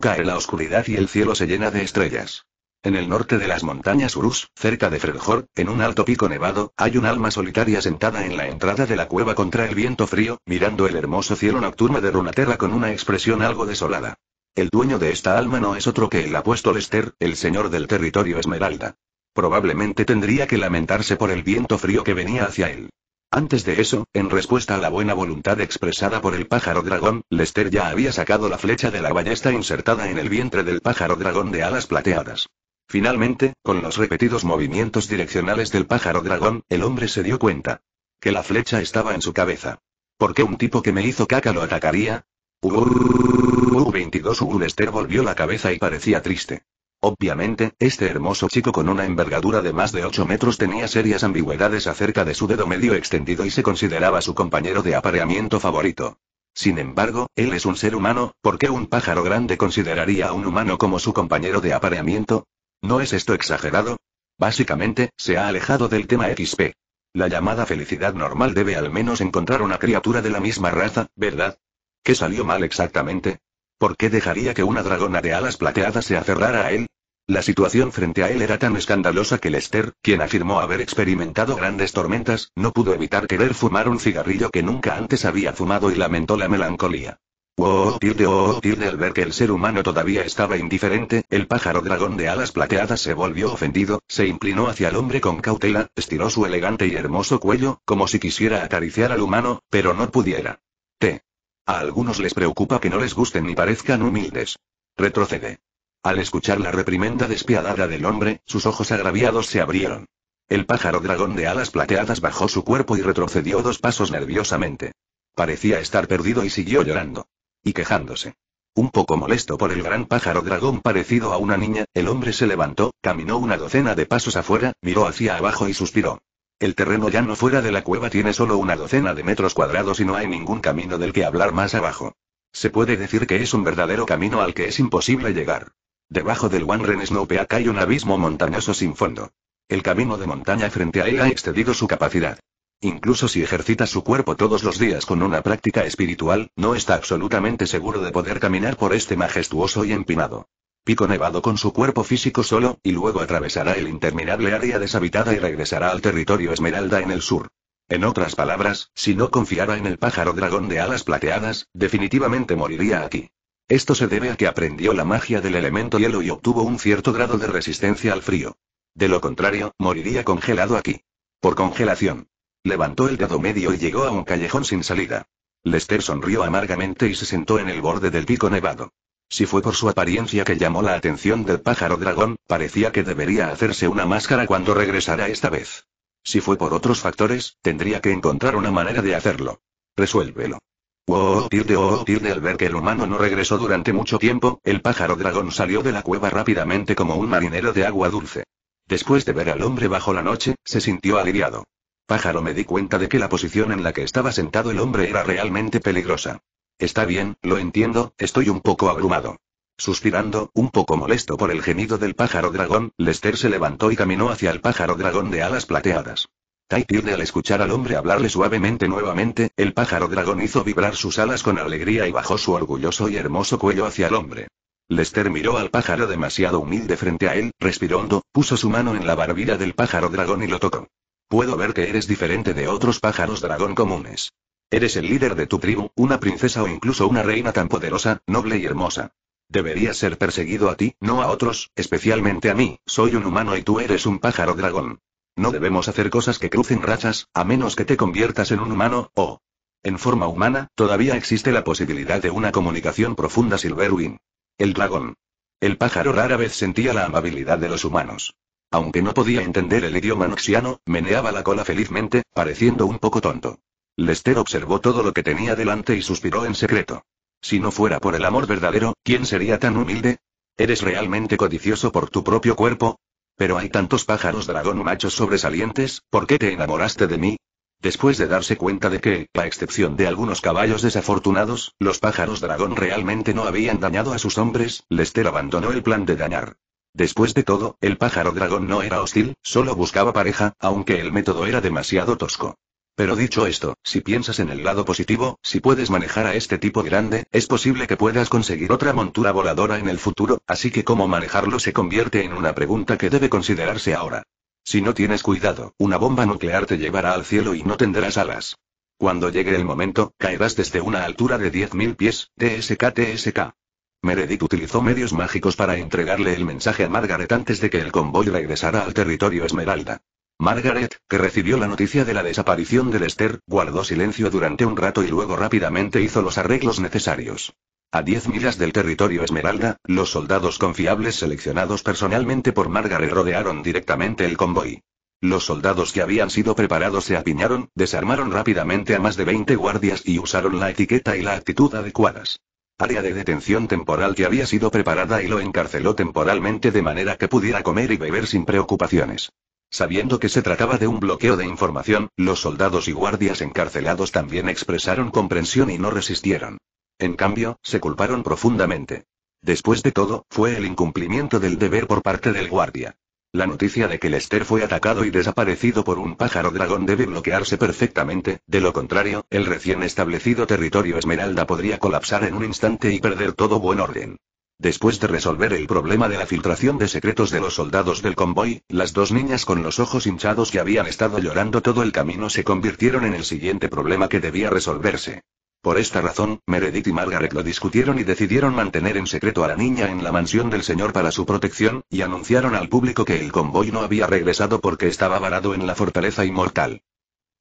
Speaker 1: Cae la oscuridad y el cielo se llena de estrellas. En el norte de las montañas Urus, cerca de Fredhor, en un alto pico nevado, hay un alma solitaria sentada en la entrada de la cueva contra el viento frío, mirando el hermoso cielo nocturno de Runaterra con una expresión algo desolada. El dueño de esta alma no es otro que el apóstol Esther, el señor del territorio Esmeralda. Probablemente tendría que lamentarse por el viento frío que venía hacia él. Antes de eso, en respuesta a la buena voluntad expresada por el pájaro dragón, Lester ya había sacado la flecha de la ballesta insertada en el vientre del pájaro dragón de alas plateadas. Finalmente, con los repetidos movimientos direccionales del pájaro dragón, el hombre se dio cuenta. Que la flecha estaba en su cabeza. ¿Por qué un tipo que me hizo caca lo atacaría? u 22 Lester volvió la cabeza y parecía triste. Obviamente, este hermoso chico con una envergadura de más de 8 metros tenía serias ambigüedades acerca de su dedo medio extendido y se consideraba su compañero de apareamiento favorito. Sin embargo, él es un ser humano, ¿por qué un pájaro grande consideraría a un humano como su compañero de apareamiento? ¿No es esto exagerado? Básicamente, se ha alejado del tema XP. La llamada felicidad normal debe al menos encontrar una criatura de la misma raza, ¿verdad? ¿Qué salió mal exactamente? ¿Por qué dejaría que una dragona de alas plateadas se aferrara a él? La situación frente a él era tan escandalosa que Lester, quien afirmó haber experimentado grandes tormentas, no pudo evitar querer fumar un cigarrillo que nunca antes había fumado y lamentó la melancolía. Oh, tilde, oh, tilde, al ver que el ser humano todavía estaba indiferente, el pájaro dragón de alas plateadas se volvió ofendido, se inclinó hacia el hombre con cautela, estiró su elegante y hermoso cuello, como si quisiera acariciar al humano, pero no pudiera. T. A algunos les preocupa que no les gusten ni parezcan humildes. Retrocede. Al escuchar la reprimenda despiadada del hombre, sus ojos agraviados se abrieron. El pájaro dragón de alas plateadas bajó su cuerpo y retrocedió dos pasos nerviosamente. Parecía estar perdido y siguió llorando. Y quejándose. Un poco molesto por el gran pájaro dragón parecido a una niña, el hombre se levantó, caminó una docena de pasos afuera, miró hacia abajo y suspiró. El terreno llano fuera de la cueva tiene solo una docena de metros cuadrados y no hay ningún camino del que hablar más abajo. Se puede decir que es un verdadero camino al que es imposible llegar. Debajo del Wanren Snowpeak hay un abismo montañoso sin fondo. El camino de montaña frente a él ha excedido su capacidad. Incluso si ejercita su cuerpo todos los días con una práctica espiritual, no está absolutamente seguro de poder caminar por este majestuoso y empinado Pico Nevado con su cuerpo físico solo, y luego atravesará el interminable área deshabitada y regresará al territorio Esmeralda en el sur. En otras palabras, si no confiara en el pájaro dragón de alas plateadas, definitivamente moriría aquí. Esto se debe a que aprendió la magia del elemento hielo y obtuvo un cierto grado de resistencia al frío. De lo contrario, moriría congelado aquí. Por congelación. Levantó el dedo medio y llegó a un callejón sin salida. Lester sonrió amargamente y se sentó en el borde del pico nevado. Si fue por su apariencia que llamó la atención del pájaro dragón, parecía que debería hacerse una máscara cuando regresara esta vez. Si fue por otros factores, tendría que encontrar una manera de hacerlo. Resuélvelo. Oh, Tirde, oh, Tirde, al ver que el humano no regresó durante mucho tiempo, el pájaro dragón salió de la cueva rápidamente como un marinero de agua dulce. Después de ver al hombre bajo la noche, se sintió aliviado. Pájaro me di cuenta de que la posición en la que estaba sentado el hombre era realmente peligrosa. Está bien, lo entiendo, estoy un poco abrumado. Suspirando, un poco molesto por el gemido del pájaro dragón, Lester se levantó y caminó hacia el pájaro dragón de alas plateadas. Taitirne al escuchar al hombre hablarle suavemente nuevamente, el pájaro dragón hizo vibrar sus alas con alegría y bajó su orgulloso y hermoso cuello hacia el hombre. Lester miró al pájaro demasiado humilde frente a él, respirando, puso su mano en la barbilla del pájaro dragón y lo tocó. Puedo ver que eres diferente de otros pájaros dragón comunes. Eres el líder de tu tribu, una princesa o incluso una reina tan poderosa, noble y hermosa. Deberías ser perseguido a ti, no a otros, especialmente a mí, soy un humano y tú eres un pájaro dragón. No debemos hacer cosas que crucen rachas, a menos que te conviertas en un humano, o... En forma humana, todavía existe la posibilidad de una comunicación profunda Silverwing. El dragón. El pájaro rara vez sentía la amabilidad de los humanos. Aunque no podía entender el idioma noxiano, meneaba la cola felizmente, pareciendo un poco tonto. Lester observó todo lo que tenía delante y suspiró en secreto. Si no fuera por el amor verdadero, ¿quién sería tan humilde? ¿Eres realmente codicioso por tu propio cuerpo? Pero hay tantos pájaros dragón machos sobresalientes, ¿por qué te enamoraste de mí? Después de darse cuenta de que, a excepción de algunos caballos desafortunados, los pájaros dragón realmente no habían dañado a sus hombres, Lester abandonó el plan de dañar. Después de todo, el pájaro dragón no era hostil, solo buscaba pareja, aunque el método era demasiado tosco. Pero dicho esto, si piensas en el lado positivo, si puedes manejar a este tipo grande, es posible que puedas conseguir otra montura voladora en el futuro, así que cómo manejarlo se convierte en una pregunta que debe considerarse ahora. Si no tienes cuidado, una bomba nuclear te llevará al cielo y no tendrás alas. Cuando llegue el momento, caerás desde una altura de 10.000 pies, TSK TSK. Meredith utilizó medios mágicos para entregarle el mensaje a Margaret antes de que el convoy regresara al territorio Esmeralda. Margaret, que recibió la noticia de la desaparición de Lester, guardó silencio durante un rato y luego rápidamente hizo los arreglos necesarios. A 10 millas del territorio Esmeralda, los soldados confiables seleccionados personalmente por Margaret rodearon directamente el convoy. Los soldados que habían sido preparados se apiñaron, desarmaron rápidamente a más de 20 guardias y usaron la etiqueta y la actitud adecuadas. Área de detención temporal que había sido preparada y lo encarceló temporalmente de manera que pudiera comer y beber sin preocupaciones. Sabiendo que se trataba de un bloqueo de información, los soldados y guardias encarcelados también expresaron comprensión y no resistieron. En cambio, se culparon profundamente. Después de todo, fue el incumplimiento del deber por parte del guardia. La noticia de que Lester fue atacado y desaparecido por un pájaro dragón debe bloquearse perfectamente, de lo contrario, el recién establecido territorio Esmeralda podría colapsar en un instante y perder todo buen orden. Después de resolver el problema de la filtración de secretos de los soldados del convoy, las dos niñas con los ojos hinchados que habían estado llorando todo el camino se convirtieron en el siguiente problema que debía resolverse. Por esta razón, Meredith y Margaret lo discutieron y decidieron mantener en secreto a la niña en la mansión del señor para su protección, y anunciaron al público que el convoy no había regresado porque estaba varado en la fortaleza inmortal.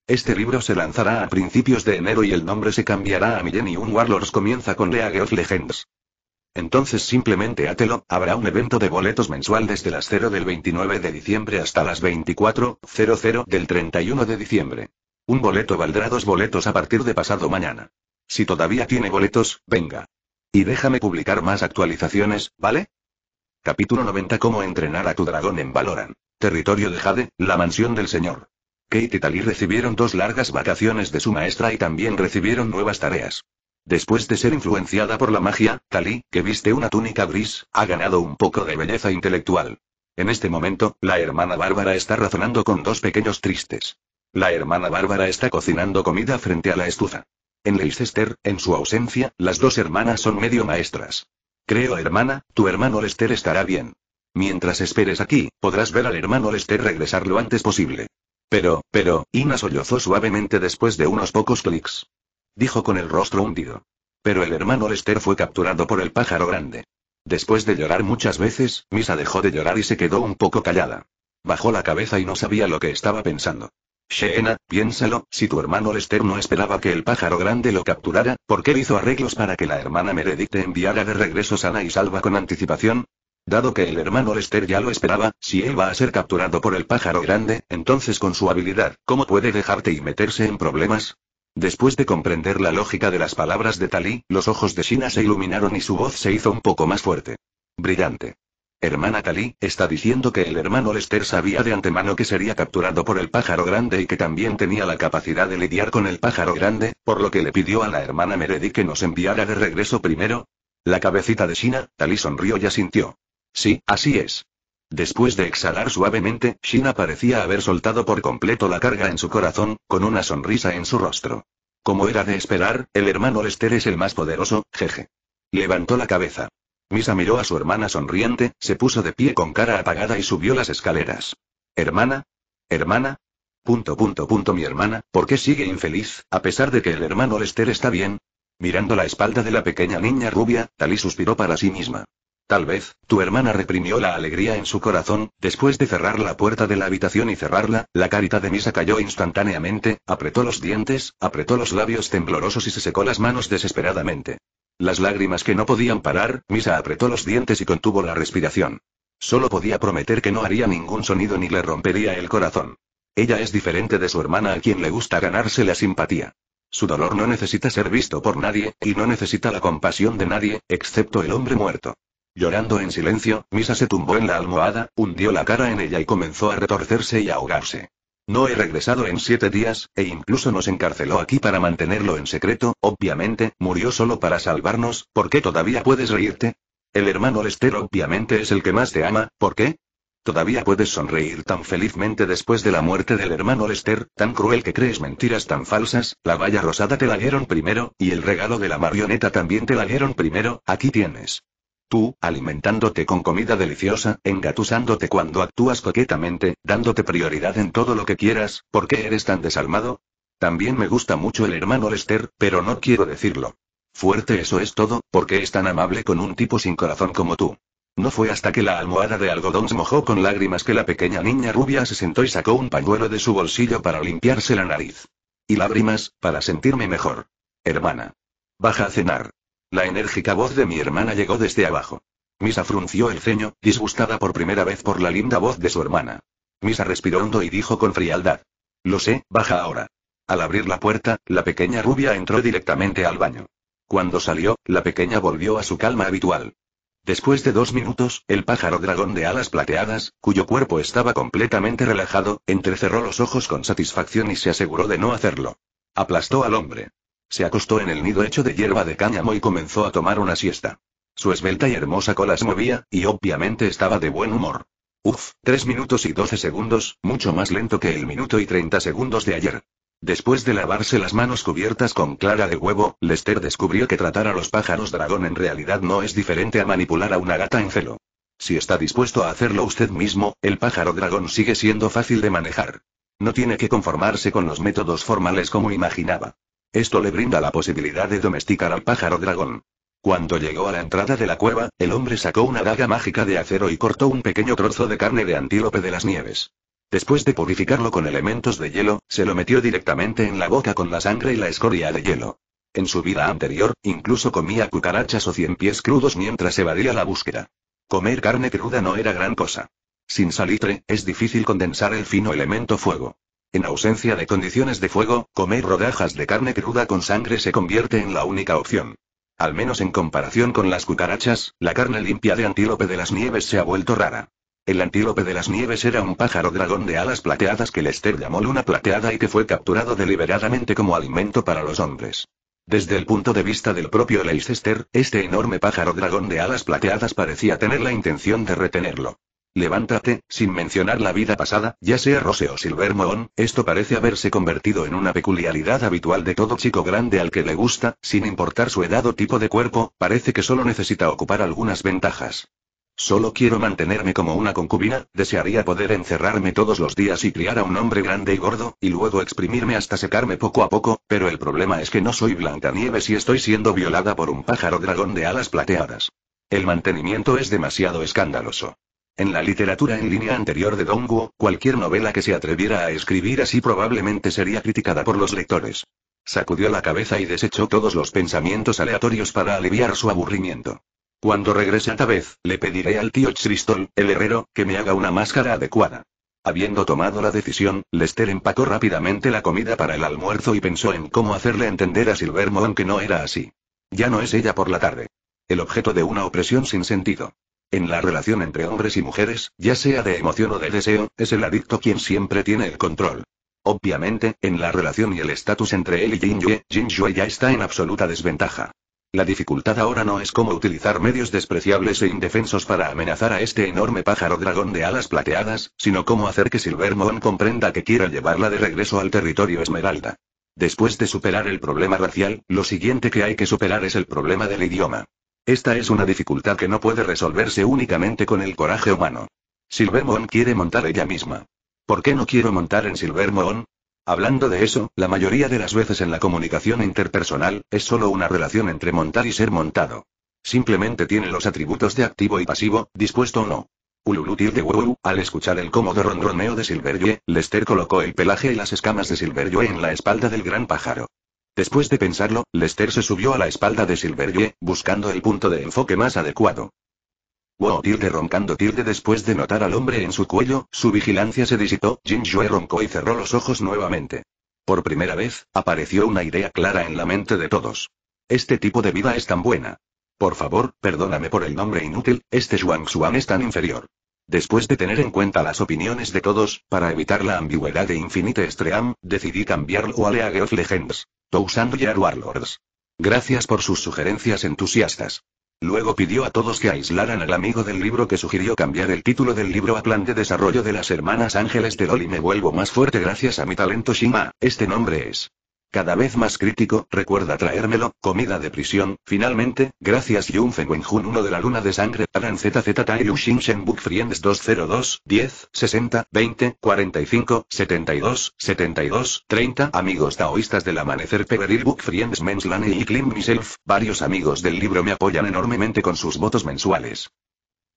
Speaker 1: Este libro se lanzará a principios de enero y el nombre se cambiará a Millennium Warlords comienza con League of Legends. Entonces simplemente átelo, habrá un evento de boletos mensual desde las 0 del 29 de diciembre hasta las 24.00 del 31 de diciembre. Un boleto valdrá dos boletos a partir de pasado mañana. Si todavía tiene boletos, venga. Y déjame publicar más actualizaciones, ¿vale? Capítulo 90 Cómo entrenar a tu dragón en Valoran. Territorio de Jade, la mansión del señor. Kate y Tali recibieron dos largas vacaciones de su maestra y también recibieron nuevas tareas. Después de ser influenciada por la magia, Tali, que viste una túnica gris, ha ganado un poco de belleza intelectual. En este momento, la hermana Bárbara está razonando con dos pequeños tristes. La hermana Bárbara está cocinando comida frente a la estufa. En Leicester, en su ausencia, las dos hermanas son medio maestras. Creo, hermana, tu hermano Lester estará bien. Mientras esperes aquí, podrás ver al hermano Lester regresar lo antes posible. Pero, pero, Ina sollozó suavemente después de unos pocos clics dijo con el rostro hundido. Pero el hermano Lester fue capturado por el pájaro grande. Después de llorar muchas veces, Misa dejó de llorar y se quedó un poco callada. Bajó la cabeza y no sabía lo que estaba pensando. Sheena, piénsalo, si tu hermano Lester no esperaba que el pájaro grande lo capturara, ¿por qué hizo arreglos para que la hermana Meredith te enviara de regreso sana y salva con anticipación? Dado que el hermano Lester ya lo esperaba, si él va a ser capturado por el pájaro grande, entonces con su habilidad, ¿cómo puede dejarte y meterse en problemas? Después de comprender la lógica de las palabras de Talí, los ojos de Shina se iluminaron y su voz se hizo un poco más fuerte. Brillante. Hermana Talí, está diciendo que el hermano Lester sabía de antemano que sería capturado por el pájaro grande y que también tenía la capacidad de lidiar con el pájaro grande, por lo que le pidió a la hermana Meredith que nos enviara de regreso primero. La cabecita de Shina, Talí sonrió y asintió. Sí, así es. Después de exhalar suavemente, Shina parecía haber soltado por completo la carga en su corazón, con una sonrisa en su rostro. Como era de esperar, el hermano Lester es el más poderoso, jeje. Levantó la cabeza. Misa miró a su hermana sonriente, se puso de pie con cara apagada y subió las escaleras. ¿Hermana? ¿Hermana? Punto punto punto mi hermana, ¿por qué sigue infeliz, a pesar de que el hermano Lester está bien? Mirando la espalda de la pequeña niña rubia, Tali suspiró para sí misma. Tal vez, tu hermana reprimió la alegría en su corazón, después de cerrar la puerta de la habitación y cerrarla, la carita de misa cayó instantáneamente, apretó los dientes, apretó los labios temblorosos y se secó las manos desesperadamente. Las lágrimas que no podían parar, misa apretó los dientes y contuvo la respiración. Solo podía prometer que no haría ningún sonido ni le rompería el corazón. Ella es diferente de su hermana a quien le gusta ganarse la simpatía. Su dolor no necesita ser visto por nadie, y no necesita la compasión de nadie, excepto el hombre muerto. Llorando en silencio, Misa se tumbó en la almohada, hundió la cara en ella y comenzó a retorcerse y ahogarse. No he regresado en siete días, e incluso nos encarceló aquí para mantenerlo en secreto, obviamente, murió solo para salvarnos, ¿por qué todavía puedes reírte? El hermano Lester obviamente es el que más te ama, ¿por qué? Todavía puedes sonreír tan felizmente después de la muerte del hermano Lester, tan cruel que crees mentiras tan falsas, la valla rosada te la dieron primero, y el regalo de la marioneta también te la dieron primero, aquí tienes. Tú, alimentándote con comida deliciosa, engatusándote cuando actúas coquetamente, dándote prioridad en todo lo que quieras, ¿por qué eres tan desalmado? También me gusta mucho el hermano Lester, pero no quiero decirlo. Fuerte eso es todo, porque es tan amable con un tipo sin corazón como tú. No fue hasta que la almohada de algodón se mojó con lágrimas que la pequeña niña rubia se sentó y sacó un pañuelo de su bolsillo para limpiarse la nariz. Y lágrimas, para sentirme mejor. Hermana. Baja a cenar. La enérgica voz de mi hermana llegó desde abajo. Misa frunció el ceño, disgustada por primera vez por la linda voz de su hermana. Misa respiró hondo y dijo con frialdad. Lo sé, baja ahora. Al abrir la puerta, la pequeña rubia entró directamente al baño. Cuando salió, la pequeña volvió a su calma habitual. Después de dos minutos, el pájaro dragón de alas plateadas, cuyo cuerpo estaba completamente relajado, entrecerró los ojos con satisfacción y se aseguró de no hacerlo. Aplastó al hombre. Se acostó en el nido hecho de hierba de cáñamo y comenzó a tomar una siesta. Su esbelta y hermosa cola se movía, y obviamente estaba de buen humor. Uf, tres minutos y 12 segundos, mucho más lento que el minuto y 30 segundos de ayer. Después de lavarse las manos cubiertas con clara de huevo, Lester descubrió que tratar a los pájaros dragón en realidad no es diferente a manipular a una gata en celo. Si está dispuesto a hacerlo usted mismo, el pájaro dragón sigue siendo fácil de manejar. No tiene que conformarse con los métodos formales como imaginaba. Esto le brinda la posibilidad de domesticar al pájaro dragón. Cuando llegó a la entrada de la cueva, el hombre sacó una daga mágica de acero y cortó un pequeño trozo de carne de antílope de las nieves. Después de purificarlo con elementos de hielo, se lo metió directamente en la boca con la sangre y la escoria de hielo. En su vida anterior, incluso comía cucarachas o cien pies crudos mientras evadía la búsqueda. Comer carne cruda no era gran cosa. Sin salitre, es difícil condensar el fino elemento fuego. En ausencia de condiciones de fuego, comer rodajas de carne cruda con sangre se convierte en la única opción. Al menos en comparación con las cucarachas, la carne limpia de antílope de las nieves se ha vuelto rara. El antílope de las nieves era un pájaro dragón de alas plateadas que Lester llamó luna plateada y que fue capturado deliberadamente como alimento para los hombres. Desde el punto de vista del propio Leicester, este enorme pájaro dragón de alas plateadas parecía tener la intención de retenerlo. Levántate, sin mencionar la vida pasada, ya sea Rose o Silver esto parece haberse convertido en una peculiaridad habitual de todo chico grande al que le gusta, sin importar su edad o tipo de cuerpo, parece que solo necesita ocupar algunas ventajas. Solo quiero mantenerme como una concubina, desearía poder encerrarme todos los días y criar a un hombre grande y gordo, y luego exprimirme hasta secarme poco a poco, pero el problema es que no soy nieve y estoy siendo violada por un pájaro dragón de alas plateadas. El mantenimiento es demasiado escandaloso. En la literatura en línea anterior de Dongguo, cualquier novela que se atreviera a escribir así probablemente sería criticada por los lectores. Sacudió la cabeza y desechó todos los pensamientos aleatorios para aliviar su aburrimiento. Cuando regrese a Tabez, le pediré al tío Tristol, el herrero, que me haga una máscara adecuada. Habiendo tomado la decisión, Lester empacó rápidamente la comida para el almuerzo y pensó en cómo hacerle entender a Silvermoon que no era así. Ya no es ella por la tarde. El objeto de una opresión sin sentido. En la relación entre hombres y mujeres, ya sea de emoción o de deseo, es el adicto quien siempre tiene el control. Obviamente, en la relación y el estatus entre él y Jin Yue, Jin Yue ya está en absoluta desventaja. La dificultad ahora no es cómo utilizar medios despreciables e indefensos para amenazar a este enorme pájaro dragón de alas plateadas, sino cómo hacer que Moon comprenda que quiera llevarla de regreso al territorio Esmeralda. Después de superar el problema racial, lo siguiente que hay que superar es el problema del idioma. Esta es una dificultad que no puede resolverse únicamente con el coraje humano. Silvermoon quiere montar ella misma. ¿Por qué no quiero montar en Silvermoon? Hablando de eso, la mayoría de las veces en la comunicación interpersonal, es solo una relación entre montar y ser montado. Simplemente tiene los atributos de activo y pasivo, dispuesto o no. Ululutir de Wu, al escuchar el cómodo ronroneo de Silveryue, Lester colocó el pelaje y las escamas de Silveryue en la espalda del gran pájaro. Después de pensarlo, Lester se subió a la espalda de Ye, buscando el punto de enfoque más adecuado. Wow, tilde roncando tilde después de notar al hombre en su cuello, su vigilancia se disipó, Jin Yue roncó y cerró los ojos nuevamente. Por primera vez, apareció una idea clara en la mente de todos. Este tipo de vida es tan buena. Por favor, perdóname por el nombre inútil, este Zhuang Xuan es tan inferior. Después de tener en cuenta las opiniones de todos, para evitar la ambigüedad de Infinite Stream, decidí cambiarlo a League of Legends. usando Year Warlords. Gracias por sus sugerencias entusiastas. Luego pidió a todos que aislaran al amigo del libro que sugirió cambiar el título del libro a Plan de Desarrollo de las Hermanas Ángeles de Loli. Me vuelvo más fuerte gracias a mi talento Shima, este nombre es cada vez más crítico, recuerda traérmelo, comida de prisión, finalmente, gracias Yun Wenjun 1 de la luna de sangre, Aran ZZ Taiyu Shinshen Book Friends 202, 10, 60, 20, 45, 72, 72, 30 Amigos taoístas del amanecer Peveril Book Friends Menslane y Klim Myself, varios amigos del libro me apoyan enormemente con sus votos mensuales.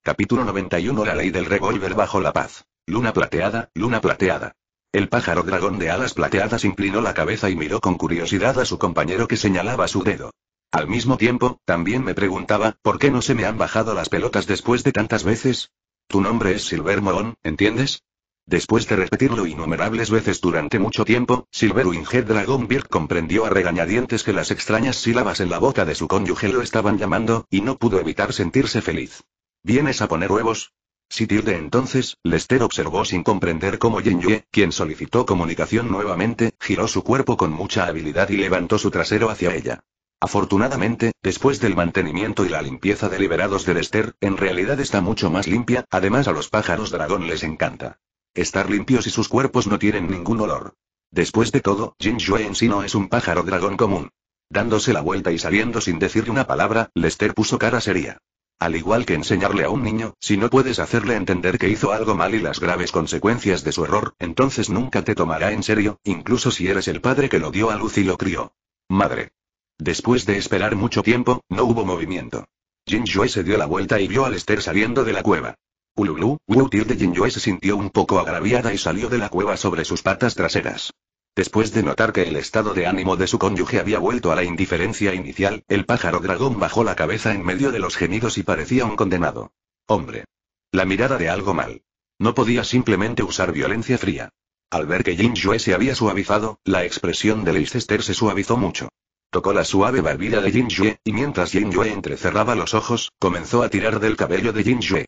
Speaker 1: Capítulo 91 La ley del revólver bajo la paz. Luna plateada, luna plateada. El pájaro dragón de alas plateadas inclinó la cabeza y miró con curiosidad a su compañero que señalaba su dedo. Al mismo tiempo, también me preguntaba, ¿por qué no se me han bajado las pelotas después de tantas veces? Tu nombre es Silver Moon, ¿entiendes? Después de repetirlo innumerables veces durante mucho tiempo, Silver dragon bird comprendió a regañadientes que las extrañas sílabas en la boca de su cónyuge lo estaban llamando, y no pudo evitar sentirse feliz. ¿Vienes a poner huevos? Si de entonces, Lester observó sin comprender cómo Jin Yue, quien solicitó comunicación nuevamente, giró su cuerpo con mucha habilidad y levantó su trasero hacia ella. Afortunadamente, después del mantenimiento y la limpieza deliberados de Lester, en realidad está mucho más limpia, además a los pájaros dragón les encanta. Estar limpios y sus cuerpos no tienen ningún olor. Después de todo, Jin Yue en sí no es un pájaro dragón común. Dándose la vuelta y saliendo sin decir una palabra, Lester puso cara seria. Al igual que enseñarle a un niño, si no puedes hacerle entender que hizo algo mal y las graves consecuencias de su error, entonces nunca te tomará en serio, incluso si eres el padre que lo dio a luz y lo crió. Madre. Después de esperar mucho tiempo, no hubo movimiento. Yue se dio la vuelta y vio al Esther saliendo de la cueva. Ululu, Wu Jin Yue se sintió un poco agraviada y salió de la cueva sobre sus patas traseras. Después de notar que el estado de ánimo de su cónyuge había vuelto a la indiferencia inicial, el pájaro dragón bajó la cabeza en medio de los gemidos y parecía un condenado. Hombre. La mirada de algo mal. No podía simplemente usar violencia fría. Al ver que Jin Yue se había suavizado, la expresión de Leicester se suavizó mucho. Tocó la suave barbilla de Jin Yue, y mientras Jin Yue entrecerraba los ojos, comenzó a tirar del cabello de Jin Yue.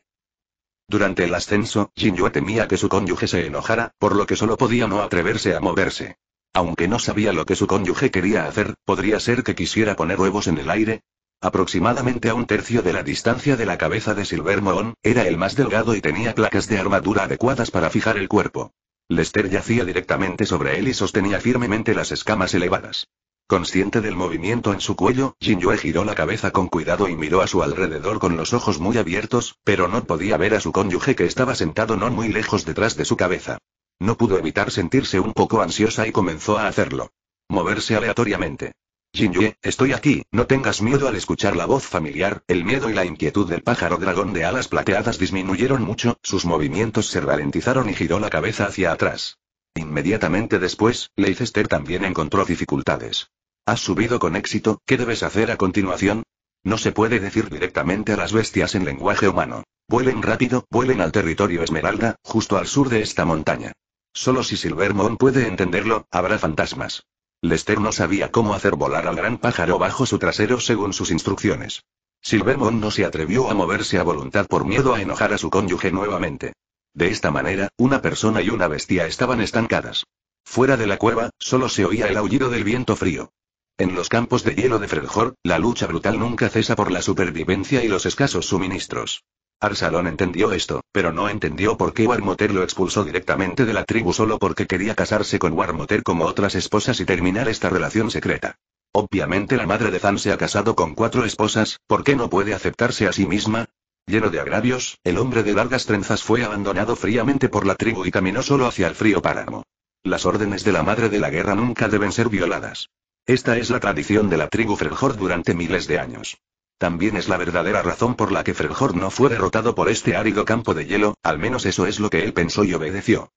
Speaker 1: Durante el ascenso, Yue temía que su cónyuge se enojara, por lo que solo podía no atreverse a moverse. Aunque no sabía lo que su cónyuge quería hacer, podría ser que quisiera poner huevos en el aire. Aproximadamente a un tercio de la distancia de la cabeza de Silver Moon, era el más delgado y tenía placas de armadura adecuadas para fijar el cuerpo. Lester yacía directamente sobre él y sostenía firmemente las escamas elevadas. Consciente del movimiento en su cuello, Yue giró la cabeza con cuidado y miró a su alrededor con los ojos muy abiertos, pero no podía ver a su cónyuge que estaba sentado no muy lejos detrás de su cabeza. No pudo evitar sentirse un poco ansiosa y comenzó a hacerlo. Moverse aleatoriamente. Yue, estoy aquí, no tengas miedo al escuchar la voz familiar, el miedo y la inquietud del pájaro dragón de alas plateadas disminuyeron mucho, sus movimientos se ralentizaron y giró la cabeza hacia atrás. Inmediatamente después, Leicester también encontró dificultades. Has subido con éxito, ¿qué debes hacer a continuación? No se puede decir directamente a las bestias en lenguaje humano. Vuelen rápido, vuelen al territorio Esmeralda, justo al sur de esta montaña. Solo si Silvermon puede entenderlo, habrá fantasmas. Lester no sabía cómo hacer volar al gran pájaro bajo su trasero según sus instrucciones. Silvermon no se atrevió a moverse a voluntad por miedo a enojar a su cónyuge nuevamente. De esta manera, una persona y una bestia estaban estancadas. Fuera de la cueva, solo se oía el aullido del viento frío. En los campos de hielo de Fredjord, la lucha brutal nunca cesa por la supervivencia y los escasos suministros. Arsalón entendió esto, pero no entendió por qué Warmoter lo expulsó directamente de la tribu solo porque quería casarse con Warmoter como otras esposas y terminar esta relación secreta. Obviamente la madre de Zan se ha casado con cuatro esposas, ¿por qué no puede aceptarse a sí misma? Lleno de agravios, el hombre de largas trenzas fue abandonado fríamente por la tribu y caminó solo hacia el frío páramo. Las órdenes de la madre de la guerra nunca deben ser violadas. Esta es la tradición de la tribu Freljord durante miles de años. También es la verdadera razón por la que Freljord no fue derrotado por este árido campo de hielo, al menos eso es lo que él pensó y obedeció.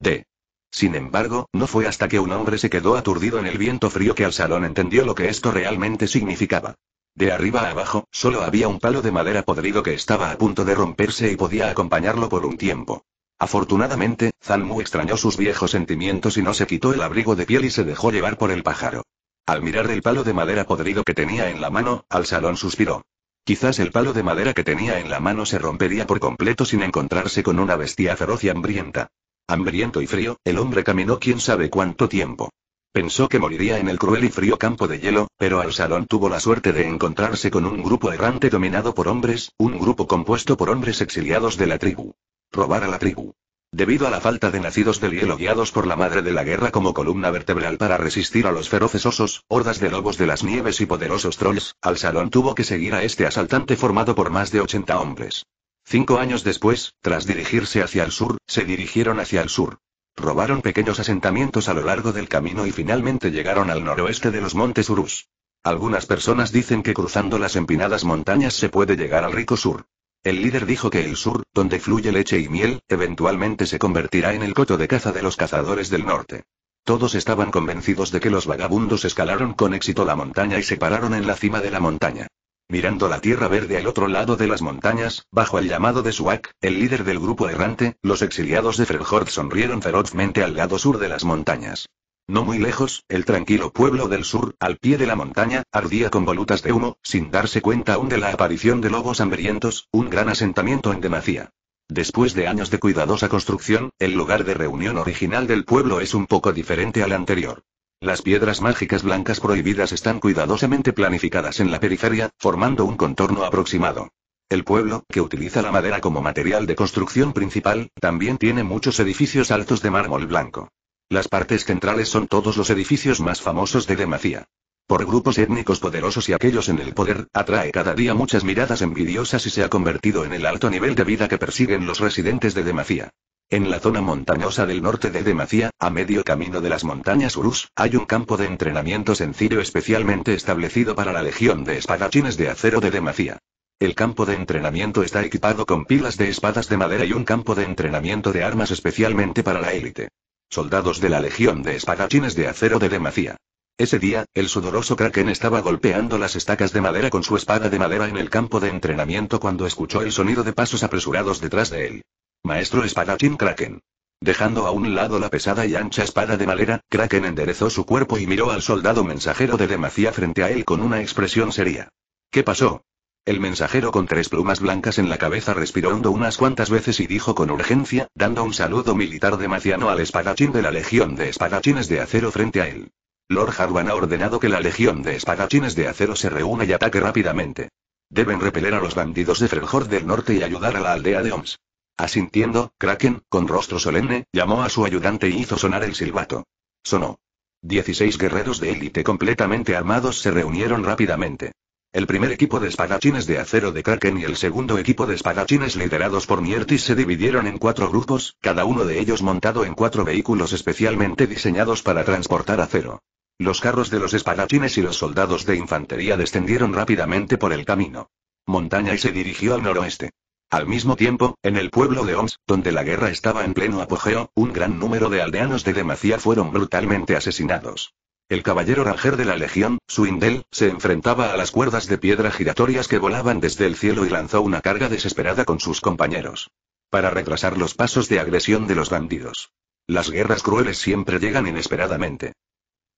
Speaker 1: D. Sin embargo, no fue hasta que un hombre se quedó aturdido en el viento frío que al salón entendió lo que esto realmente significaba. De arriba a abajo, solo había un palo de madera podrido que estaba a punto de romperse y podía acompañarlo por un tiempo. Afortunadamente, Zanmu extrañó sus viejos sentimientos y no se quitó el abrigo de piel y se dejó llevar por el pájaro. Al mirar el palo de madera podrido que tenía en la mano, al salón suspiró. Quizás el palo de madera que tenía en la mano se rompería por completo sin encontrarse con una bestia feroz y hambrienta. Hambriento y frío, el hombre caminó quién sabe cuánto tiempo. Pensó que moriría en el cruel y frío campo de hielo, pero al salón tuvo la suerte de encontrarse con un grupo errante dominado por hombres, un grupo compuesto por hombres exiliados de la tribu robar a la tribu. Debido a la falta de nacidos del hielo guiados por la madre de la guerra como columna vertebral para resistir a los feroces osos, hordas de lobos de las nieves y poderosos trolls, al salón tuvo que seguir a este asaltante formado por más de 80 hombres. Cinco años después, tras dirigirse hacia el sur, se dirigieron hacia el sur. Robaron pequeños asentamientos a lo largo del camino y finalmente llegaron al noroeste de los montes Urus. Algunas personas dicen que cruzando las empinadas montañas se puede llegar al rico sur. El líder dijo que el sur, donde fluye leche y miel, eventualmente se convertirá en el coto de caza de los cazadores del norte. Todos estaban convencidos de que los vagabundos escalaron con éxito la montaña y se pararon en la cima de la montaña. Mirando la tierra verde al otro lado de las montañas, bajo el llamado de Suak, el líder del grupo errante, los exiliados de Freljord sonrieron ferozmente al lado sur de las montañas. No muy lejos, el tranquilo pueblo del sur, al pie de la montaña, ardía con volutas de humo, sin darse cuenta aún de la aparición de lobos hambrientos, un gran asentamiento en demasía. Después de años de cuidadosa construcción, el lugar de reunión original del pueblo es un poco diferente al anterior. Las piedras mágicas blancas prohibidas están cuidadosamente planificadas en la periferia, formando un contorno aproximado. El pueblo, que utiliza la madera como material de construcción principal, también tiene muchos edificios altos de mármol blanco. Las partes centrales son todos los edificios más famosos de Demacia. Por grupos étnicos poderosos y aquellos en el poder, atrae cada día muchas miradas envidiosas y se ha convertido en el alto nivel de vida que persiguen los residentes de Demacia. En la zona montañosa del norte de Demacia, a medio camino de las montañas Urus, hay un campo de entrenamiento sencillo especialmente establecido para la Legión de Espadachines de Acero de Demacia. El campo de entrenamiento está equipado con pilas de espadas de madera y un campo de entrenamiento de armas especialmente para la élite soldados de la Legión de Espadachines de Acero de Demacia. Ese día, el sudoroso Kraken estaba golpeando las estacas de madera con su espada de madera en el campo de entrenamiento cuando escuchó el sonido de pasos apresurados detrás de él. Maestro Espadachín Kraken. Dejando a un lado la pesada y ancha espada de madera, Kraken enderezó su cuerpo y miró al soldado mensajero de Demacia frente a él con una expresión seria. ¿Qué pasó? El mensajero con tres plumas blancas en la cabeza respiró hondo unas cuantas veces y dijo con urgencia, dando un saludo militar de maciano al espadachín de la Legión de Espadachines de Acero frente a él. Lord Harwan ha ordenado que la Legión de Espadachines de Acero se reúna y ataque rápidamente. Deben repeler a los bandidos de Freljord del Norte y ayudar a la aldea de Oms. Asintiendo, Kraken, con rostro solemne, llamó a su ayudante y hizo sonar el silbato. Sonó. Dieciséis guerreros de élite completamente armados se reunieron rápidamente. El primer equipo de espadachines de acero de Kraken y el segundo equipo de espadachines liderados por Miertis se dividieron en cuatro grupos, cada uno de ellos montado en cuatro vehículos especialmente diseñados para transportar acero. Los carros de los espadachines y los soldados de infantería descendieron rápidamente por el camino. Montaña y se dirigió al noroeste. Al mismo tiempo, en el pueblo de Oms, donde la guerra estaba en pleno apogeo, un gran número de aldeanos de Demacia fueron brutalmente asesinados. El caballero Ranger de la Legión, Swindell, se enfrentaba a las cuerdas de piedra giratorias que volaban desde el cielo y lanzó una carga desesperada con sus compañeros. Para retrasar los pasos de agresión de los bandidos. Las guerras crueles siempre llegan inesperadamente.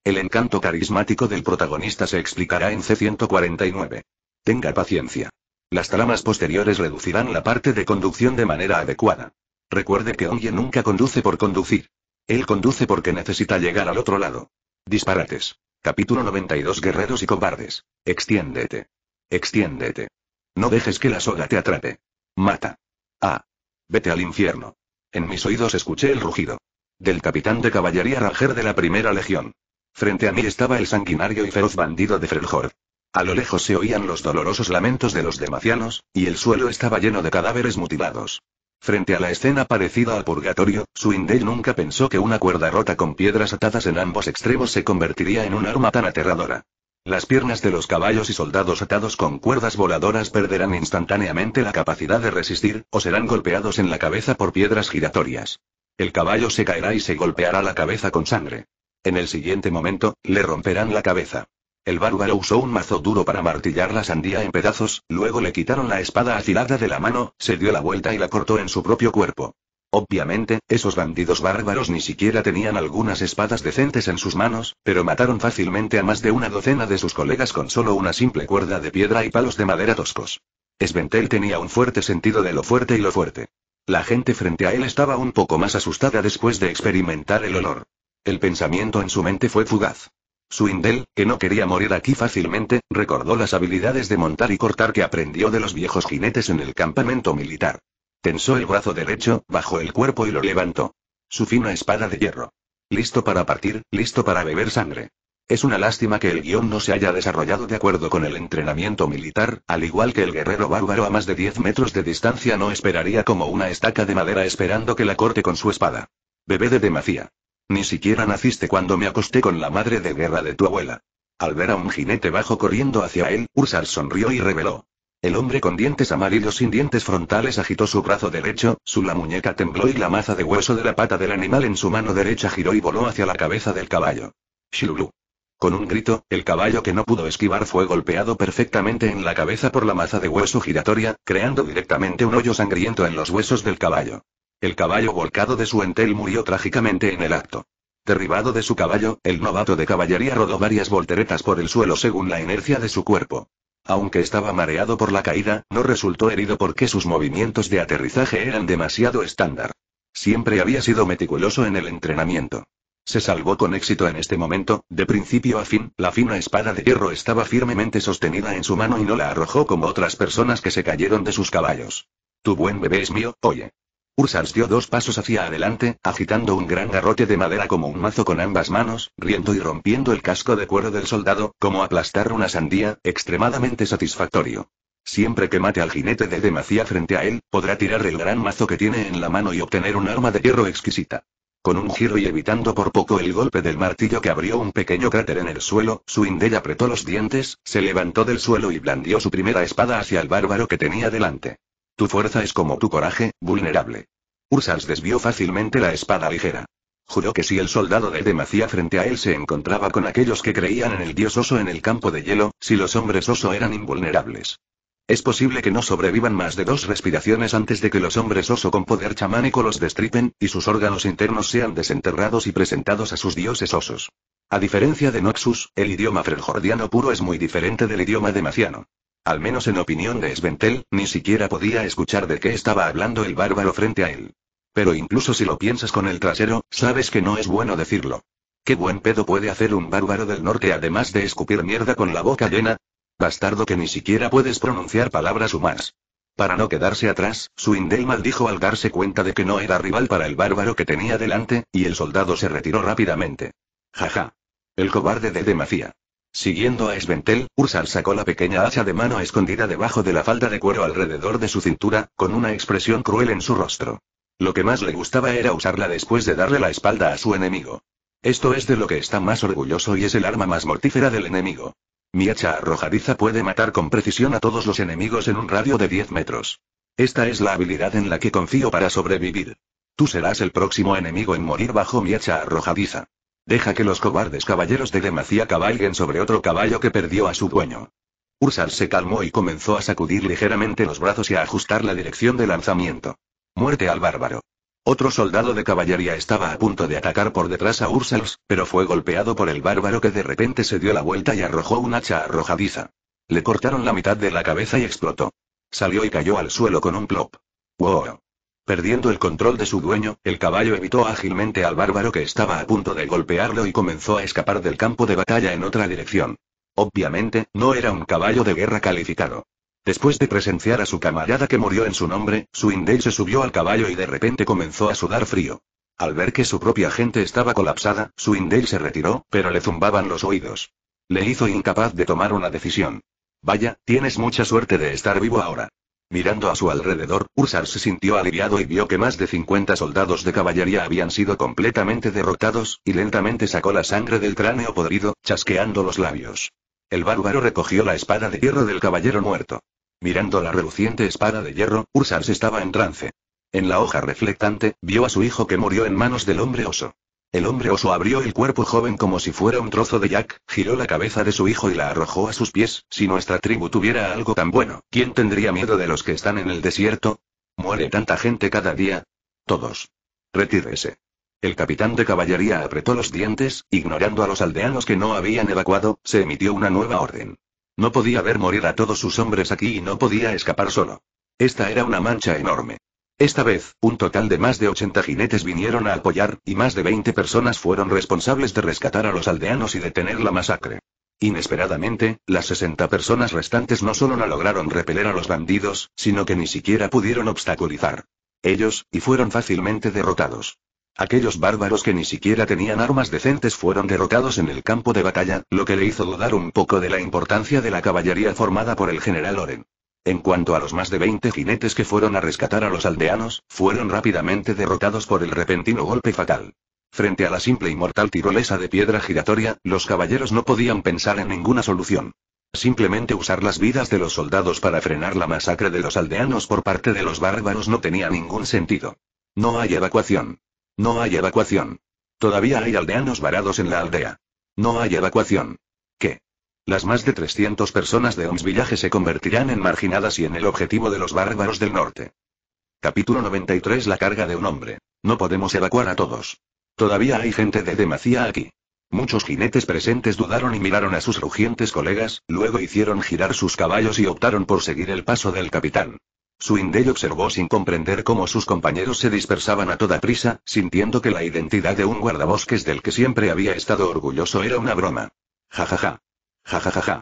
Speaker 1: El encanto carismático del protagonista se explicará en C-149. Tenga paciencia. Las tramas posteriores reducirán la parte de conducción de manera adecuada. Recuerde que Onye nunca conduce por conducir. Él conduce porque necesita llegar al otro lado. Disparates. Capítulo 92 Guerreros y cobardes. Extiéndete. Extiéndete. No dejes que la soga te atrape. Mata. Ah. Vete al infierno. En mis oídos escuché el rugido. Del capitán de caballería Ranger de la primera legión. Frente a mí estaba el sanguinario y feroz bandido de Freljord. A lo lejos se oían los dolorosos lamentos de los demacianos, y el suelo estaba lleno de cadáveres mutilados. Frente a la escena parecida al purgatorio, Swindell nunca pensó que una cuerda rota con piedras atadas en ambos extremos se convertiría en un arma tan aterradora. Las piernas de los caballos y soldados atados con cuerdas voladoras perderán instantáneamente la capacidad de resistir, o serán golpeados en la cabeza por piedras giratorias. El caballo se caerá y se golpeará la cabeza con sangre. En el siguiente momento, le romperán la cabeza. El bárbaro usó un mazo duro para martillar la sandía en pedazos, luego le quitaron la espada afilada de la mano, se dio la vuelta y la cortó en su propio cuerpo. Obviamente, esos bandidos bárbaros ni siquiera tenían algunas espadas decentes en sus manos, pero mataron fácilmente a más de una docena de sus colegas con solo una simple cuerda de piedra y palos de madera toscos. Sventel tenía un fuerte sentido de lo fuerte y lo fuerte. La gente frente a él estaba un poco más asustada después de experimentar el olor. El pensamiento en su mente fue fugaz. Swindell, que no quería morir aquí fácilmente, recordó las habilidades de montar y cortar que aprendió de los viejos jinetes en el campamento militar. Tensó el brazo derecho, bajó el cuerpo y lo levantó. Su fina espada de hierro. Listo para partir, listo para beber sangre. Es una lástima que el guión no se haya desarrollado de acuerdo con el entrenamiento militar, al igual que el guerrero bárbaro a más de 10 metros de distancia no esperaría como una estaca de madera esperando que la corte con su espada. Bebé de demacía. Ni siquiera naciste cuando me acosté con la madre de guerra de tu abuela. Al ver a un jinete bajo corriendo hacia él, Ursar sonrió y reveló. El hombre con dientes amarillos sin dientes frontales agitó su brazo derecho, su la muñeca tembló y la maza de hueso de la pata del animal en su mano derecha giró y voló hacia la cabeza del caballo. Shilulu. Con un grito, el caballo que no pudo esquivar fue golpeado perfectamente en la cabeza por la maza de hueso giratoria, creando directamente un hoyo sangriento en los huesos del caballo. El caballo volcado de su entel murió trágicamente en el acto. Derribado de su caballo, el novato de caballería rodó varias volteretas por el suelo según la inercia de su cuerpo. Aunque estaba mareado por la caída, no resultó herido porque sus movimientos de aterrizaje eran demasiado estándar. Siempre había sido meticuloso en el entrenamiento. Se salvó con éxito en este momento, de principio a fin, la fina espada de hierro estaba firmemente sostenida en su mano y no la arrojó como otras personas que se cayeron de sus caballos. Tu buen bebé es mío, oye. Ursars dio dos pasos hacia adelante, agitando un gran garrote de madera como un mazo con ambas manos, riendo y rompiendo el casco de cuero del soldado, como aplastar una sandía, extremadamente satisfactorio. Siempre que mate al jinete de Demacia frente a él, podrá tirar el gran mazo que tiene en la mano y obtener un arma de hierro exquisita. Con un giro y evitando por poco el golpe del martillo que abrió un pequeño cráter en el suelo, Suindel apretó los dientes, se levantó del suelo y blandió su primera espada hacia el bárbaro que tenía delante. Tu fuerza es como tu coraje, vulnerable. Ursals desvió fácilmente la espada ligera. Juró que si el soldado de Demacia frente a él se encontraba con aquellos que creían en el dios oso en el campo de hielo, si los hombres oso eran invulnerables. Es posible que no sobrevivan más de dos respiraciones antes de que los hombres oso con poder chamánico los destripen, y sus órganos internos sean desenterrados y presentados a sus dioses osos. A diferencia de Noxus, el idioma freljordiano puro es muy diferente del idioma demaciano. Al menos en opinión de Sventel, ni siquiera podía escuchar de qué estaba hablando el bárbaro frente a él. Pero incluso si lo piensas con el trasero, sabes que no es bueno decirlo. ¿Qué buen pedo puede hacer un bárbaro del norte además de escupir mierda con la boca llena? Bastardo que ni siquiera puedes pronunciar palabras humanas. Para no quedarse atrás, Swindel maldijo al darse cuenta de que no era rival para el bárbaro que tenía delante, y el soldado se retiró rápidamente. Jaja. El cobarde de Demacia. Siguiendo a Sventel, Ursar sacó la pequeña hacha de mano escondida debajo de la falda de cuero alrededor de su cintura, con una expresión cruel en su rostro. Lo que más le gustaba era usarla después de darle la espalda a su enemigo. Esto es de lo que está más orgulloso y es el arma más mortífera del enemigo. Mi hacha arrojadiza puede matar con precisión a todos los enemigos en un radio de 10 metros. Esta es la habilidad en la que confío para sobrevivir. Tú serás el próximo enemigo en morir bajo mi hacha arrojadiza. Deja que los cobardes caballeros de Demacia cabalguen sobre otro caballo que perdió a su dueño. Ursal se calmó y comenzó a sacudir ligeramente los brazos y a ajustar la dirección de lanzamiento. Muerte al bárbaro. Otro soldado de caballería estaba a punto de atacar por detrás a Ursals, pero fue golpeado por el bárbaro que de repente se dio la vuelta y arrojó un hacha arrojadiza. Le cortaron la mitad de la cabeza y explotó. Salió y cayó al suelo con un plop. ¡Wow! Perdiendo el control de su dueño, el caballo evitó ágilmente al bárbaro que estaba a punto de golpearlo y comenzó a escapar del campo de batalla en otra dirección. Obviamente, no era un caballo de guerra calificado. Después de presenciar a su camarada que murió en su nombre, Suindel se subió al caballo y de repente comenzó a sudar frío. Al ver que su propia gente estaba colapsada, Suindel se retiró, pero le zumbaban los oídos. Le hizo incapaz de tomar una decisión. Vaya, tienes mucha suerte de estar vivo ahora. Mirando a su alrededor, Ursar se sintió aliviado y vio que más de 50 soldados de caballería habían sido completamente derrotados, y lentamente sacó la sangre del cráneo podrido, chasqueando los labios. El bárbaro recogió la espada de hierro del caballero muerto. Mirando la reluciente espada de hierro, Ursars estaba en trance. En la hoja reflectante, vio a su hijo que murió en manos del hombre oso. El hombre oso abrió el cuerpo joven como si fuera un trozo de yak, giró la cabeza de su hijo y la arrojó a sus pies. Si nuestra tribu tuviera algo tan bueno, ¿quién tendría miedo de los que están en el desierto? Muere tanta gente cada día. Todos. Retírese. El capitán de caballería apretó los dientes, ignorando a los aldeanos que no habían evacuado, se emitió una nueva orden. No podía ver morir a todos sus hombres aquí y no podía escapar solo. Esta era una mancha enorme. Esta vez, un total de más de 80 jinetes vinieron a apoyar, y más de 20 personas fueron responsables de rescatar a los aldeanos y detener la masacre. Inesperadamente, las 60 personas restantes no solo no lograron repeler a los bandidos, sino que ni siquiera pudieron obstaculizar. Ellos, y fueron fácilmente derrotados. Aquellos bárbaros que ni siquiera tenían armas decentes fueron derrotados en el campo de batalla, lo que le hizo dudar un poco de la importancia de la caballería formada por el general Oren. En cuanto a los más de 20 jinetes que fueron a rescatar a los aldeanos, fueron rápidamente derrotados por el repentino golpe fatal. Frente a la simple y mortal tirolesa de piedra giratoria, los caballeros no podían pensar en ninguna solución. Simplemente usar las vidas de los soldados para frenar la masacre de los aldeanos por parte de los bárbaros no tenía ningún sentido. No hay evacuación. No hay evacuación. Todavía hay aldeanos varados en la aldea. No hay evacuación. ¿Qué? Las más de 300 personas de Oms villaje se convertirán en marginadas y en el objetivo de los bárbaros del norte. Capítulo 93 La carga de un hombre. No podemos evacuar a todos. Todavía hay gente de demasía aquí. Muchos jinetes presentes dudaron y miraron a sus rugientes colegas, luego hicieron girar sus caballos y optaron por seguir el paso del capitán. Suindel observó sin comprender cómo sus compañeros se dispersaban a toda prisa, sintiendo que la identidad de un guardabosques del que siempre había estado orgulloso era una broma. Ja ja ja. Jajajaja. Ja,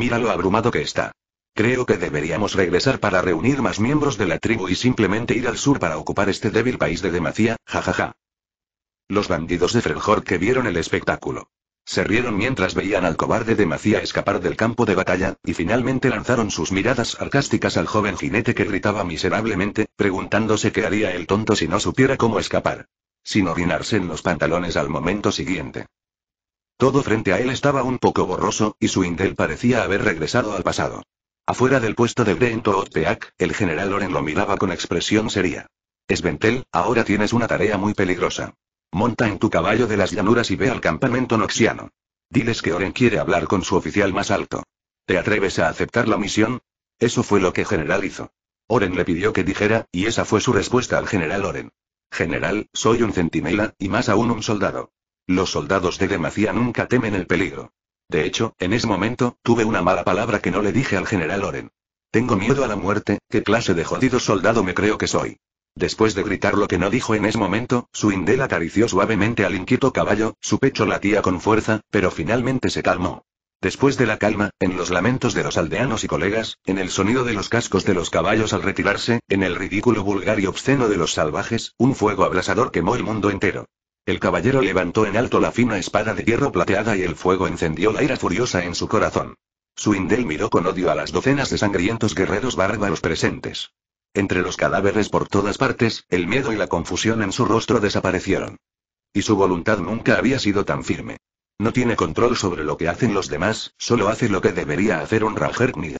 Speaker 1: Mira lo abrumado que está. Creo que deberíamos regresar para reunir más miembros de la tribu y simplemente ir al sur para ocupar este débil país de Demacia, jajaja. Los bandidos de Freljord que vieron el espectáculo. Se rieron mientras veían al cobarde de escapar del campo de batalla, y finalmente lanzaron sus miradas sarcásticas al joven jinete que gritaba miserablemente, preguntándose qué haría el tonto si no supiera cómo escapar. Sin orinarse en los pantalones al momento siguiente. Todo frente a él estaba un poco borroso, y su indel parecía haber regresado al pasado. Afuera del puesto de Brento Osteak, el general Oren lo miraba con expresión seria. Sventel, ahora tienes una tarea muy peligrosa. Monta en tu caballo de las llanuras y ve al campamento noxiano. Diles que Oren quiere hablar con su oficial más alto. ¿Te atreves a aceptar la misión? Eso fue lo que general hizo. Oren le pidió que dijera, y esa fue su respuesta al general Oren. General, soy un centinela, y más aún un soldado. Los soldados de Demacia nunca temen el peligro. De hecho, en ese momento, tuve una mala palabra que no le dije al general Oren. Tengo miedo a la muerte, ¿qué clase de jodido soldado me creo que soy? Después de gritar lo que no dijo en ese momento, su indel acarició suavemente al inquieto caballo, su pecho latía con fuerza, pero finalmente se calmó. Después de la calma, en los lamentos de los aldeanos y colegas, en el sonido de los cascos de los caballos al retirarse, en el ridículo vulgar y obsceno de los salvajes, un fuego abrasador quemó el mundo entero. El caballero levantó en alto la fina espada de hierro plateada y el fuego encendió la ira furiosa en su corazón. indel miró con odio a las docenas de sangrientos guerreros bárbaros presentes. Entre los cadáveres por todas partes, el miedo y la confusión en su rostro desaparecieron. Y su voluntad nunca había sido tan firme. No tiene control sobre lo que hacen los demás, solo hace lo que debería hacer un Ranger Knight.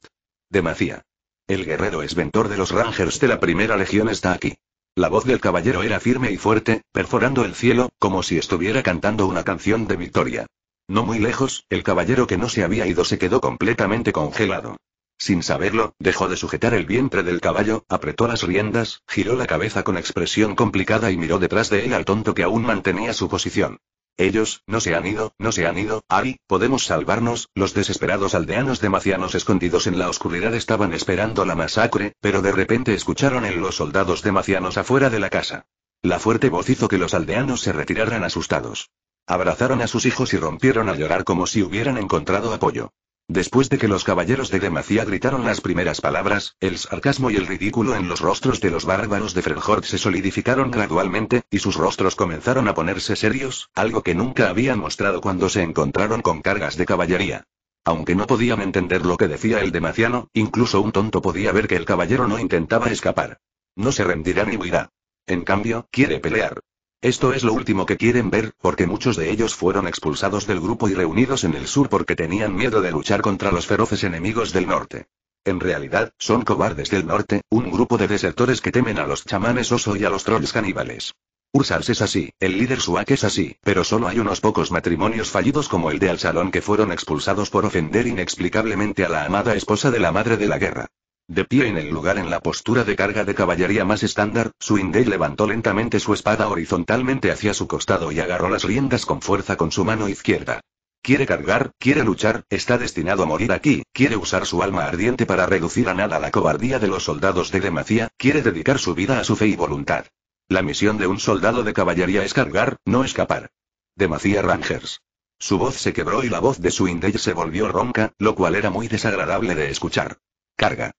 Speaker 1: Demacía. El guerrero esventor de los Rangers de la Primera Legión está aquí. La voz del caballero era firme y fuerte, perforando el cielo, como si estuviera cantando una canción de victoria. No muy lejos, el caballero que no se había ido se quedó completamente congelado. Sin saberlo, dejó de sujetar el vientre del caballo, apretó las riendas, giró la cabeza con expresión complicada y miró detrás de él al tonto que aún mantenía su posición. Ellos, no se han ido, no se han ido, Ari, podemos salvarnos, los desesperados aldeanos de Macianos escondidos en la oscuridad estaban esperando la masacre, pero de repente escucharon en los soldados Macianos afuera de la casa. La fuerte voz hizo que los aldeanos se retiraran asustados. Abrazaron a sus hijos y rompieron a llorar como si hubieran encontrado apoyo. Después de que los caballeros de Demacia gritaron las primeras palabras, el sarcasmo y el ridículo en los rostros de los bárbaros de Frenjord se solidificaron gradualmente, y sus rostros comenzaron a ponerse serios, algo que nunca habían mostrado cuando se encontraron con cargas de caballería. Aunque no podían entender lo que decía el demaciano, incluso un tonto podía ver que el caballero no intentaba escapar. No se rendirá ni huirá. En cambio, quiere pelear. Esto es lo último que quieren ver, porque muchos de ellos fueron expulsados del grupo y reunidos en el sur porque tenían miedo de luchar contra los feroces enemigos del norte. En realidad, son cobardes del norte, un grupo de desertores que temen a los chamanes oso y a los trolls caníbales. Ursars es así, el líder Suak es así, pero solo hay unos pocos matrimonios fallidos como el de salón que fueron expulsados por ofender inexplicablemente a la amada esposa de la madre de la guerra. De pie en el lugar en la postura de carga de caballería más estándar, Swindell levantó lentamente su espada horizontalmente hacia su costado y agarró las riendas con fuerza con su mano izquierda. Quiere cargar, quiere luchar, está destinado a morir aquí, quiere usar su alma ardiente para reducir a nada la cobardía de los soldados de Demacia, quiere dedicar su vida a su fe y voluntad. La misión de un soldado de caballería es cargar, no escapar. Demacia Rangers. Su voz se quebró y la voz de Swindell se volvió ronca, lo cual era muy desagradable de escuchar. Carga.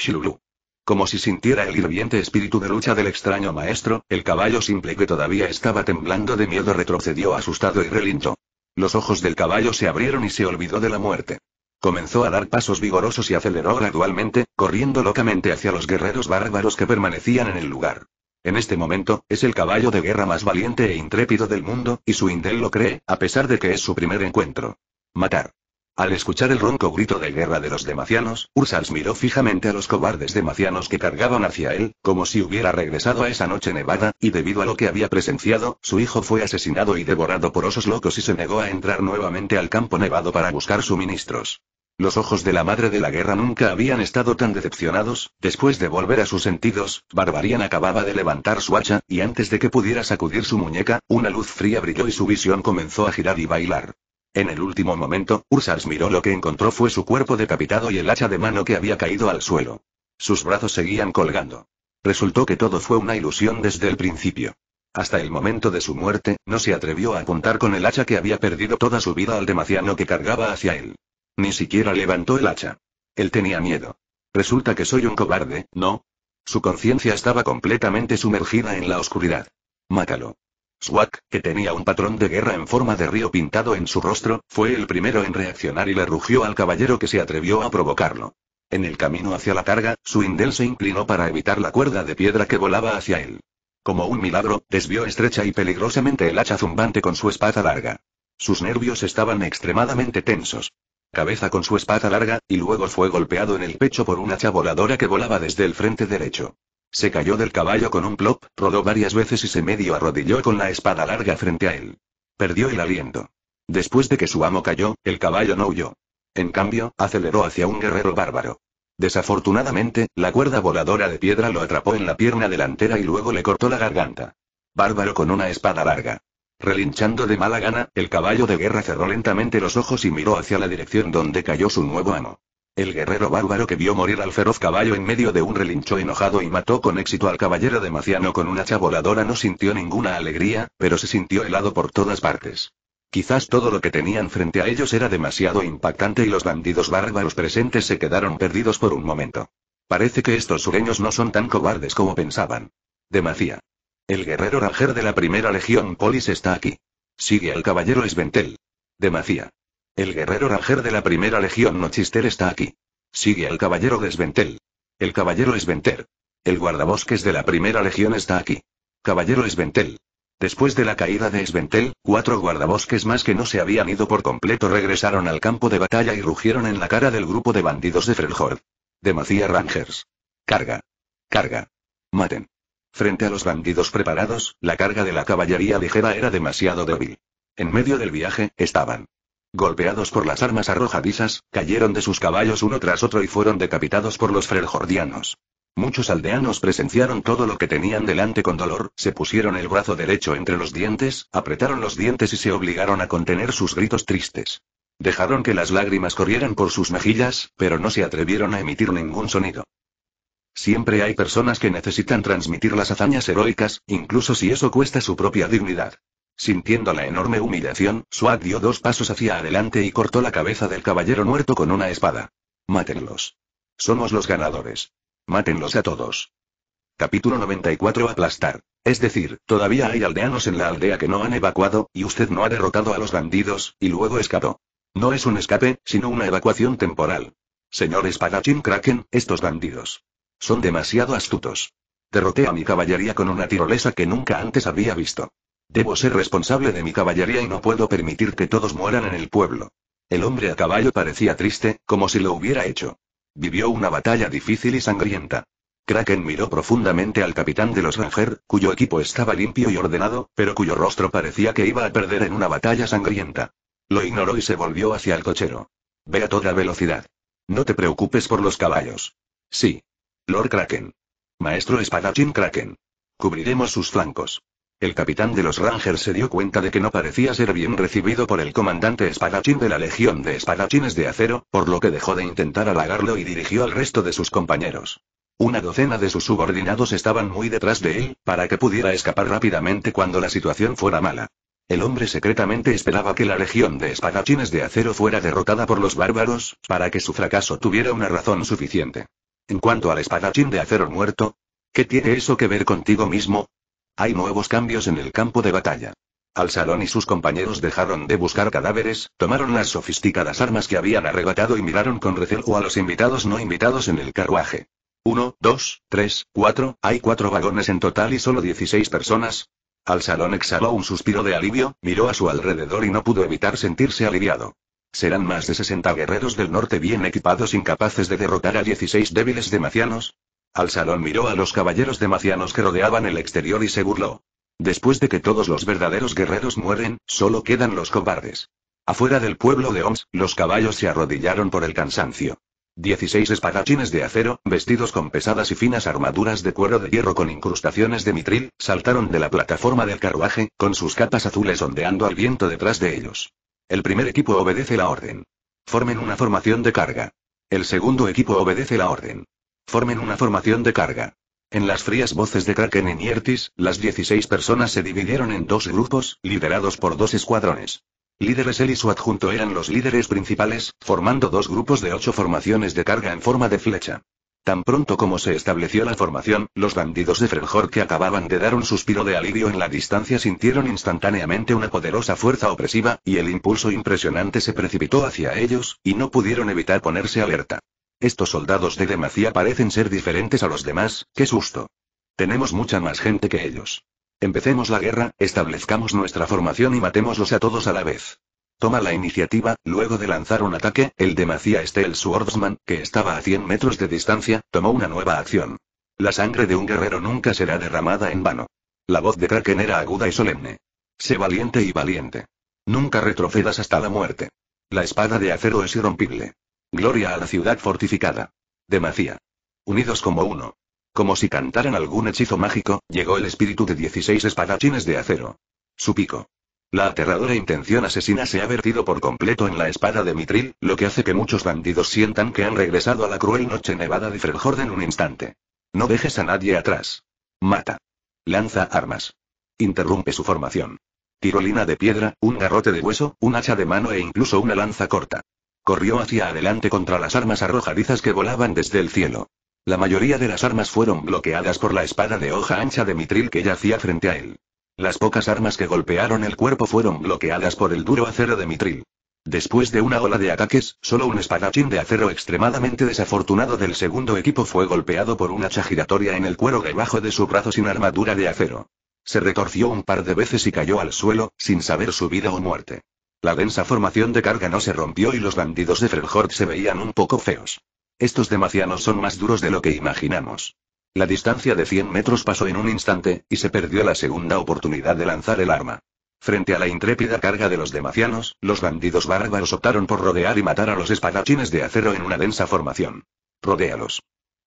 Speaker 1: Shilulu. Como si sintiera el hirviente espíritu de lucha del extraño maestro, el caballo simple que todavía estaba temblando de miedo retrocedió asustado y relinto. Los ojos del caballo se abrieron y se olvidó de la muerte. Comenzó a dar pasos vigorosos y aceleró gradualmente, corriendo locamente hacia los guerreros bárbaros que permanecían en el lugar. En este momento, es el caballo de guerra más valiente e intrépido del mundo, y su Indel lo cree, a pesar de que es su primer encuentro. Matar. Al escuchar el ronco grito de guerra de los demacianos, Ursals miró fijamente a los cobardes demacianos que cargaban hacia él, como si hubiera regresado a esa noche nevada, y debido a lo que había presenciado, su hijo fue asesinado y devorado por osos locos y se negó a entrar nuevamente al campo nevado para buscar suministros. Los ojos de la madre de la guerra nunca habían estado tan decepcionados, después de volver a sus sentidos, Barbarian acababa de levantar su hacha, y antes de que pudiera sacudir su muñeca, una luz fría brilló y su visión comenzó a girar y bailar. En el último momento, Ursars miró lo que encontró fue su cuerpo decapitado y el hacha de mano que había caído al suelo. Sus brazos seguían colgando. Resultó que todo fue una ilusión desde el principio. Hasta el momento de su muerte, no se atrevió a apuntar con el hacha que había perdido toda su vida al demaciano que cargaba hacia él. Ni siquiera levantó el hacha. Él tenía miedo. Resulta que soy un cobarde, ¿no? Su conciencia estaba completamente sumergida en la oscuridad. Mátalo. Swag, que tenía un patrón de guerra en forma de río pintado en su rostro, fue el primero en reaccionar y le rugió al caballero que se atrevió a provocarlo. En el camino hacia la carga, Swindell se inclinó para evitar la cuerda de piedra que volaba hacia él. Como un milagro, desvió estrecha y peligrosamente el hacha zumbante con su espada larga. Sus nervios estaban extremadamente tensos. Cabeza con su espada larga, y luego fue golpeado en el pecho por un hacha voladora que volaba desde el frente derecho. Se cayó del caballo con un plop, rodó varias veces y se medio arrodilló con la espada larga frente a él. Perdió el aliento. Después de que su amo cayó, el caballo no huyó. En cambio, aceleró hacia un guerrero bárbaro. Desafortunadamente, la cuerda voladora de piedra lo atrapó en la pierna delantera y luego le cortó la garganta. Bárbaro con una espada larga. Relinchando de mala gana, el caballo de guerra cerró lentamente los ojos y miró hacia la dirección donde cayó su nuevo amo. El guerrero bárbaro que vio morir al feroz caballo en medio de un relincho enojado y mató con éxito al caballero de Maciano con una hacha no sintió ninguna alegría, pero se sintió helado por todas partes. Quizás todo lo que tenían frente a ellos era demasiado impactante y los bandidos bárbaros presentes se quedaron perdidos por un momento. Parece que estos sureños no son tan cobardes como pensaban. De El guerrero ranger de la primera legión polis está aquí. Sigue al caballero Esventel. De el guerrero Ranger de la primera legión Nochister está aquí. Sigue al caballero Desventel. El caballero Sventel. El guardabosques de la primera legión está aquí. Caballero Esventel. Después de la caída de Esventel, cuatro guardabosques más que no se habían ido por completo regresaron al campo de batalla y rugieron en la cara del grupo de bandidos de Freljord. De Rangers. Carga. Carga. Maten. Frente a los bandidos preparados, la carga de la caballería ligera era demasiado débil. En medio del viaje, estaban golpeados por las armas arrojadizas, cayeron de sus caballos uno tras otro y fueron decapitados por los freljordianos. Muchos aldeanos presenciaron todo lo que tenían delante con dolor, se pusieron el brazo derecho entre los dientes, apretaron los dientes y se obligaron a contener sus gritos tristes. Dejaron que las lágrimas corrieran por sus mejillas, pero no se atrevieron a emitir ningún sonido. Siempre hay personas que necesitan transmitir las hazañas heroicas, incluso si eso cuesta su propia dignidad. Sintiendo la enorme humillación, Swat dio dos pasos hacia adelante y cortó la cabeza del caballero muerto con una espada. Mátenlos. Somos los ganadores. Mátenlos a todos. Capítulo 94 Aplastar. Es decir, todavía hay aldeanos en la aldea que no han evacuado, y usted no ha derrotado a los bandidos, y luego escapó. No es un escape, sino una evacuación temporal. Señor espadachín Kraken, estos bandidos. Son demasiado astutos. Derroté a mi caballería con una tirolesa que nunca antes había visto. Debo ser responsable de mi caballería y no puedo permitir que todos mueran en el pueblo. El hombre a caballo parecía triste, como si lo hubiera hecho. Vivió una batalla difícil y sangrienta. Kraken miró profundamente al capitán de los Ranger, cuyo equipo estaba limpio y ordenado, pero cuyo rostro parecía que iba a perder en una batalla sangrienta. Lo ignoró y se volvió hacia el cochero. Ve a toda velocidad. No te preocupes por los caballos. Sí. Lord Kraken. Maestro espadachín Kraken. Cubriremos sus flancos. El capitán de los Rangers se dio cuenta de que no parecía ser bien recibido por el comandante espadachín de la Legión de Espadachines de Acero, por lo que dejó de intentar halagarlo y dirigió al resto de sus compañeros. Una docena de sus subordinados estaban muy detrás de él, para que pudiera escapar rápidamente cuando la situación fuera mala. El hombre secretamente esperaba que la Legión de Espadachines de Acero fuera derrotada por los bárbaros, para que su fracaso tuviera una razón suficiente. En cuanto al espadachín de acero muerto, ¿qué tiene eso que ver contigo mismo? Hay nuevos cambios en el campo de batalla. Al salón y sus compañeros dejaron de buscar cadáveres, tomaron las sofisticadas armas que habían arrebatado y miraron con recelo a los invitados no invitados en el carruaje. Uno, dos, tres, cuatro, hay cuatro vagones en total y solo 16 personas. Al salón exhaló un suspiro de alivio, miró a su alrededor y no pudo evitar sentirse aliviado. ¿Serán más de 60 guerreros del norte bien equipados incapaces de derrotar a 16 débiles demacianos, al salón miró a los caballeros demacianos que rodeaban el exterior y se burló. Después de que todos los verdaderos guerreros mueren, solo quedan los cobardes. Afuera del pueblo de Oms, los caballos se arrodillaron por el cansancio. Dieciséis espadachines de acero, vestidos con pesadas y finas armaduras de cuero de hierro con incrustaciones de mitril, saltaron de la plataforma del carruaje, con sus capas azules ondeando al viento detrás de ellos. El primer equipo obedece la orden. Formen una formación de carga. El segundo equipo obedece la orden. Formen una formación de carga. En las frías voces de Kraken y Niertis, las 16 personas se dividieron en dos grupos, liderados por dos escuadrones. Líderes él y su adjunto eran los líderes principales, formando dos grupos de ocho formaciones de carga en forma de flecha. Tan pronto como se estableció la formación, los bandidos de Frenhor que acababan de dar un suspiro de alivio en la distancia sintieron instantáneamente una poderosa fuerza opresiva, y el impulso impresionante se precipitó hacia ellos, y no pudieron evitar ponerse alerta. Estos soldados de Demacia parecen ser diferentes a los demás, qué susto. Tenemos mucha más gente que ellos. Empecemos la guerra, establezcamos nuestra formación y matémoslos a todos a la vez. Toma la iniciativa, luego de lanzar un ataque, el Demacia Steel Swordsman, que estaba a 100 metros de distancia, tomó una nueva acción. La sangre de un guerrero nunca será derramada en vano. La voz de Kraken era aguda y solemne. Sé valiente y valiente. Nunca retrocedas hasta la muerte. La espada de acero es irrompible. Gloria a la ciudad fortificada. De Unidos como uno. Como si cantaran algún hechizo mágico, llegó el espíritu de 16 espadachines de acero. Su pico. La aterradora intención asesina se ha vertido por completo en la espada de Mitril, lo que hace que muchos bandidos sientan que han regresado a la cruel noche nevada de Freljord en un instante. No dejes a nadie atrás. Mata. Lanza armas. Interrumpe su formación. Tirolina de piedra, un garrote de hueso, un hacha de mano e incluso una lanza corta corrió hacia adelante contra las armas arrojadizas que volaban desde el cielo. La mayoría de las armas fueron bloqueadas por la espada de hoja ancha de mitril que yacía frente a él. Las pocas armas que golpearon el cuerpo fueron bloqueadas por el duro acero de mitril. Después de una ola de ataques, solo un espadachín de acero extremadamente desafortunado del segundo equipo fue golpeado por una hacha giratoria en el cuero debajo de su brazo sin armadura de acero. Se retorció un par de veces y cayó al suelo, sin saber su vida o muerte. La densa formación de carga no se rompió y los bandidos de Freljord se veían un poco feos. Estos demacianos son más duros de lo que imaginamos. La distancia de 100 metros pasó en un instante, y se perdió la segunda oportunidad de lanzar el arma. Frente a la intrépida carga de los demacianos, los bandidos bárbaros optaron por rodear y matar a los espadachines de acero en una densa formación. Rodéalos.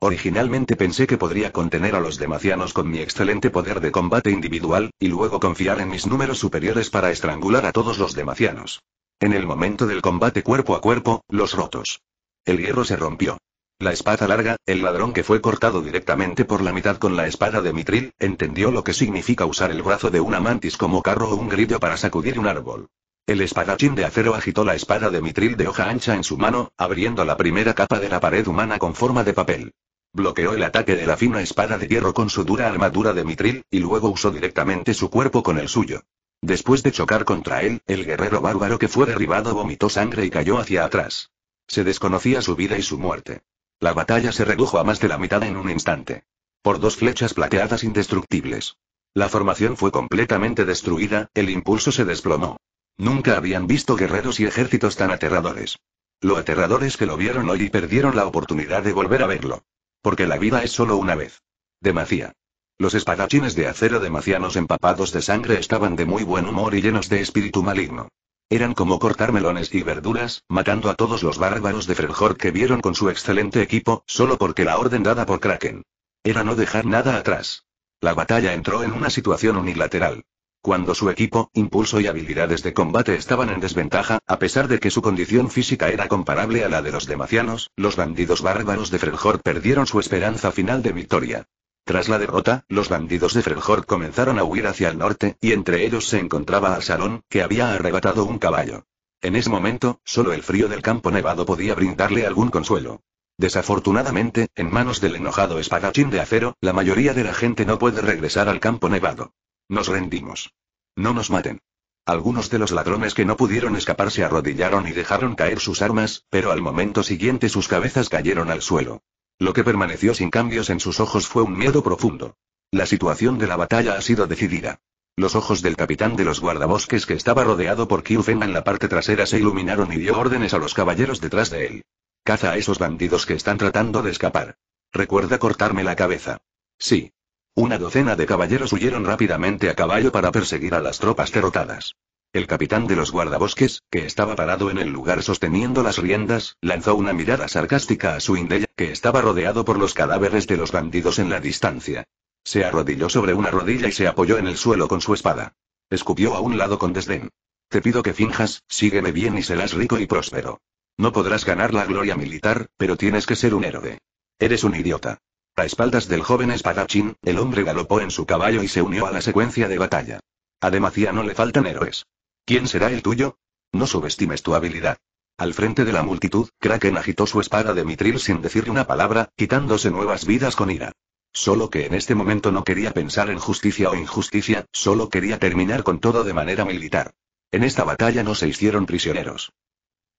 Speaker 1: Originalmente pensé que podría contener a los demacianos con mi excelente poder de combate individual, y luego confiar en mis números superiores para estrangular a todos los demacianos. En el momento del combate cuerpo a cuerpo, los rotos. El hierro se rompió. La espada larga, el ladrón que fue cortado directamente por la mitad con la espada de Mitril, entendió lo que significa usar el brazo de una mantis como carro o un grillo para sacudir un árbol. El espadachín de acero agitó la espada de Mitril de hoja ancha en su mano, abriendo la primera capa de la pared humana con forma de papel. Bloqueó el ataque de la fina espada de hierro con su dura armadura de mitril, y luego usó directamente su cuerpo con el suyo. Después de chocar contra él, el guerrero bárbaro que fue derribado vomitó sangre y cayó hacia atrás. Se desconocía su vida y su muerte. La batalla se redujo a más de la mitad en un instante. Por dos flechas plateadas indestructibles. La formación fue completamente destruida, el impulso se desplomó. Nunca habían visto guerreros y ejércitos tan aterradores. Lo aterradores que lo vieron hoy y perdieron la oportunidad de volver a verlo. Porque la vida es solo una vez. Demacía. Los espadachines de acero demacianos empapados de sangre estaban de muy buen humor y llenos de espíritu maligno. Eran como cortar melones y verduras, matando a todos los bárbaros de Freljord que vieron con su excelente equipo, solo porque la orden dada por Kraken. Era no dejar nada atrás. La batalla entró en una situación unilateral. Cuando su equipo, impulso y habilidades de combate estaban en desventaja, a pesar de que su condición física era comparable a la de los demacianos, los bandidos bárbaros de Freljord perdieron su esperanza final de victoria. Tras la derrota, los bandidos de Freljord comenzaron a huir hacia el norte, y entre ellos se encontraba salón que había arrebatado un caballo. En ese momento, solo el frío del campo nevado podía brindarle algún consuelo. Desafortunadamente, en manos del enojado espadachín de acero, la mayoría de la gente no puede regresar al campo nevado. Nos rendimos. No nos maten. Algunos de los ladrones que no pudieron escapar se arrodillaron y dejaron caer sus armas, pero al momento siguiente sus cabezas cayeron al suelo. Lo que permaneció sin cambios en sus ojos fue un miedo profundo. La situación de la batalla ha sido decidida. Los ojos del capitán de los guardabosques que estaba rodeado por Kiufen en la parte trasera se iluminaron y dio órdenes a los caballeros detrás de él. Caza a esos bandidos que están tratando de escapar. Recuerda cortarme la cabeza. Sí. Una docena de caballeros huyeron rápidamente a caballo para perseguir a las tropas derrotadas. El capitán de los guardabosques, que estaba parado en el lugar sosteniendo las riendas, lanzó una mirada sarcástica a su indella, que estaba rodeado por los cadáveres de los bandidos en la distancia. Se arrodilló sobre una rodilla y se apoyó en el suelo con su espada. Escupió a un lado con desdén. Te pido que finjas, sígueme bien y serás rico y próspero. No podrás ganar la gloria militar, pero tienes que ser un héroe. Eres un idiota. A espaldas del joven espadachín, el hombre galopó en su caballo y se unió a la secuencia de batalla. A Demacia no le faltan héroes. ¿Quién será el tuyo? No subestimes tu habilidad. Al frente de la multitud, Kraken agitó su espada de mitril sin decir una palabra, quitándose nuevas vidas con ira. Solo que en este momento no quería pensar en justicia o injusticia, solo quería terminar con todo de manera militar. En esta batalla no se hicieron prisioneros.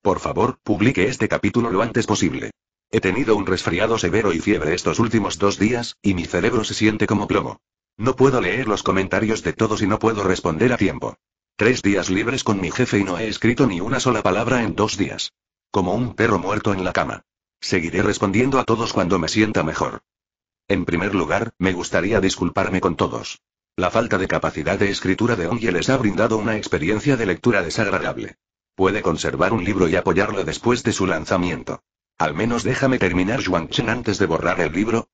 Speaker 1: Por favor, publique este capítulo lo antes posible. He tenido un resfriado severo y fiebre estos últimos dos días, y mi cerebro se siente como plomo. No puedo leer los comentarios de todos y no puedo responder a tiempo. Tres días libres con mi jefe y no he escrito ni una sola palabra en dos días. Como un perro muerto en la cama. Seguiré respondiendo a todos cuando me sienta mejor. En primer lugar, me gustaría disculparme con todos. La falta de capacidad de escritura de Ongie les ha brindado una experiencia de lectura desagradable. Puede conservar un libro y apoyarlo después de su lanzamiento. Al menos déjame terminar Shang-Chen antes de borrar el libro.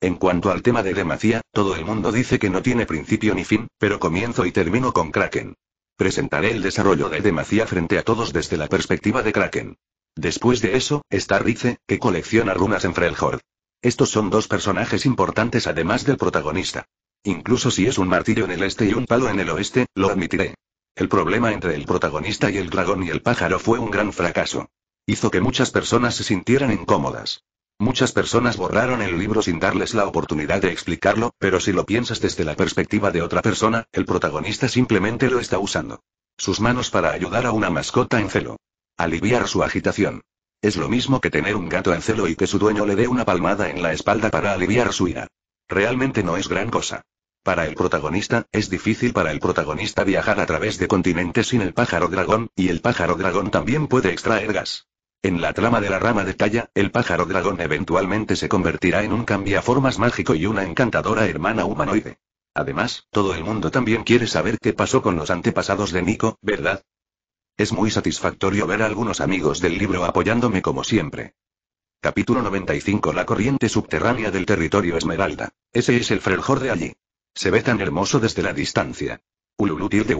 Speaker 1: En cuanto al tema de Demacia, todo el mundo dice que no tiene principio ni fin, pero comienzo y termino con Kraken. Presentaré el desarrollo de Demacia frente a todos desde la perspectiva de Kraken. Después de eso, está Rice, que colecciona runas en Freljord. Estos son dos personajes importantes además del protagonista. Incluso si es un martillo en el este y un palo en el oeste, lo admitiré. El problema entre el protagonista y el dragón y el pájaro fue un gran fracaso. Hizo que muchas personas se sintieran incómodas. Muchas personas borraron el libro sin darles la oportunidad de explicarlo, pero si lo piensas desde la perspectiva de otra persona, el protagonista simplemente lo está usando. Sus manos para ayudar a una mascota en celo. Aliviar su agitación. Es lo mismo que tener un gato en celo y que su dueño le dé una palmada en la espalda para aliviar su ira. Realmente no es gran cosa. Para el protagonista, es difícil para el protagonista viajar a través de continentes sin el pájaro dragón, y el pájaro dragón también puede extraer gas. En la trama de la rama de talla, el pájaro dragón eventualmente se convertirá en un cambiaformas mágico y una encantadora hermana humanoide. Además, todo el mundo también quiere saber qué pasó con los antepasados de Nico, ¿verdad? Es muy satisfactorio ver a algunos amigos del libro apoyándome como siempre. Capítulo 95 La corriente subterránea del territorio Esmeralda. Ese es el Frejor de allí. Se ve tan hermoso desde la distancia. Ululutir de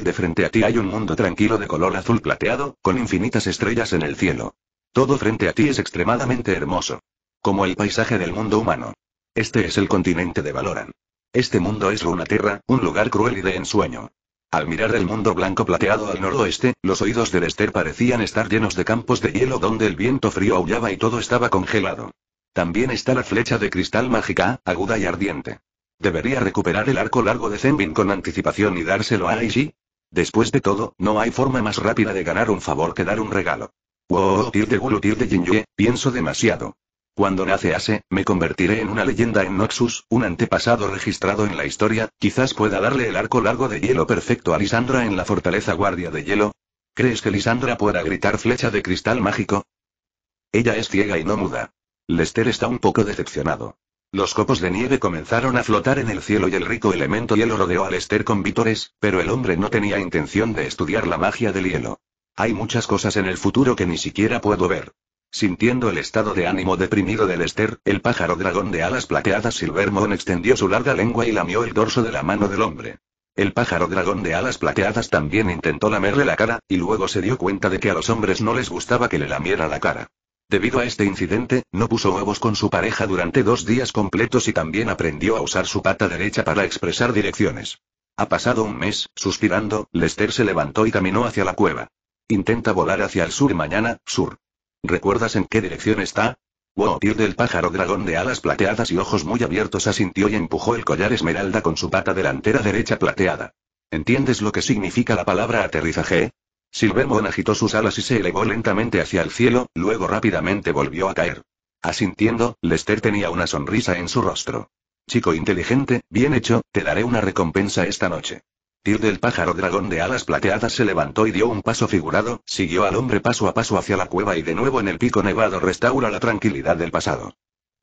Speaker 1: de frente a ti hay un mundo tranquilo de color azul plateado, con infinitas estrellas en el cielo. Todo frente a ti es extremadamente hermoso. Como el paisaje del mundo humano. Este es el continente de Valoran. Este mundo es una tierra, un lugar cruel y de ensueño. Al mirar el mundo blanco plateado al noroeste, los oídos de Lester parecían estar llenos de campos de hielo donde el viento frío aullaba y todo estaba congelado. También está la flecha de cristal mágica, aguda y ardiente. Debería recuperar el arco largo de Zenbin con anticipación y dárselo a Aishi. Después de todo, no hay forma más rápida de ganar un favor que dar un regalo. Wow, de gulu de Jinyue, pienso demasiado. Cuando nace Ase, me convertiré en una leyenda en Noxus, un antepasado registrado en la historia, quizás pueda darle el arco largo de hielo perfecto a Lisandra en la fortaleza guardia de hielo. ¿Crees que Lisandra pueda gritar flecha de cristal mágico? Ella es ciega y no muda. Lester está un poco decepcionado. Los copos de nieve comenzaron a flotar en el cielo y el rico elemento hielo rodeó al Esther con vítores, pero el hombre no tenía intención de estudiar la magia del hielo. Hay muchas cosas en el futuro que ni siquiera puedo ver. Sintiendo el estado de ánimo deprimido del Esther, el pájaro dragón de alas plateadas Silvermoon extendió su larga lengua y lamió el dorso de la mano del hombre. El pájaro dragón de alas plateadas también intentó lamerle la cara, y luego se dio cuenta de que a los hombres no les gustaba que le lamiera la cara. Debido a este incidente, no puso huevos con su pareja durante dos días completos y también aprendió a usar su pata derecha para expresar direcciones. Ha pasado un mes, suspirando, Lester se levantó y caminó hacia la cueva. Intenta volar hacia el sur mañana, sur. ¿Recuerdas en qué dirección está? Wow, pierde del pájaro dragón de alas plateadas y ojos muy abiertos asintió y empujó el collar esmeralda con su pata delantera derecha plateada. ¿Entiendes lo que significa la palabra aterrizaje? Silvermon agitó sus alas y se elevó lentamente hacia el cielo, luego rápidamente volvió a caer. Asintiendo, Lester tenía una sonrisa en su rostro. Chico inteligente, bien hecho, te daré una recompensa esta noche. Tir del pájaro dragón de alas plateadas se levantó y dio un paso figurado, siguió al hombre paso a paso hacia la cueva y de nuevo en el pico nevado restaura la tranquilidad del pasado.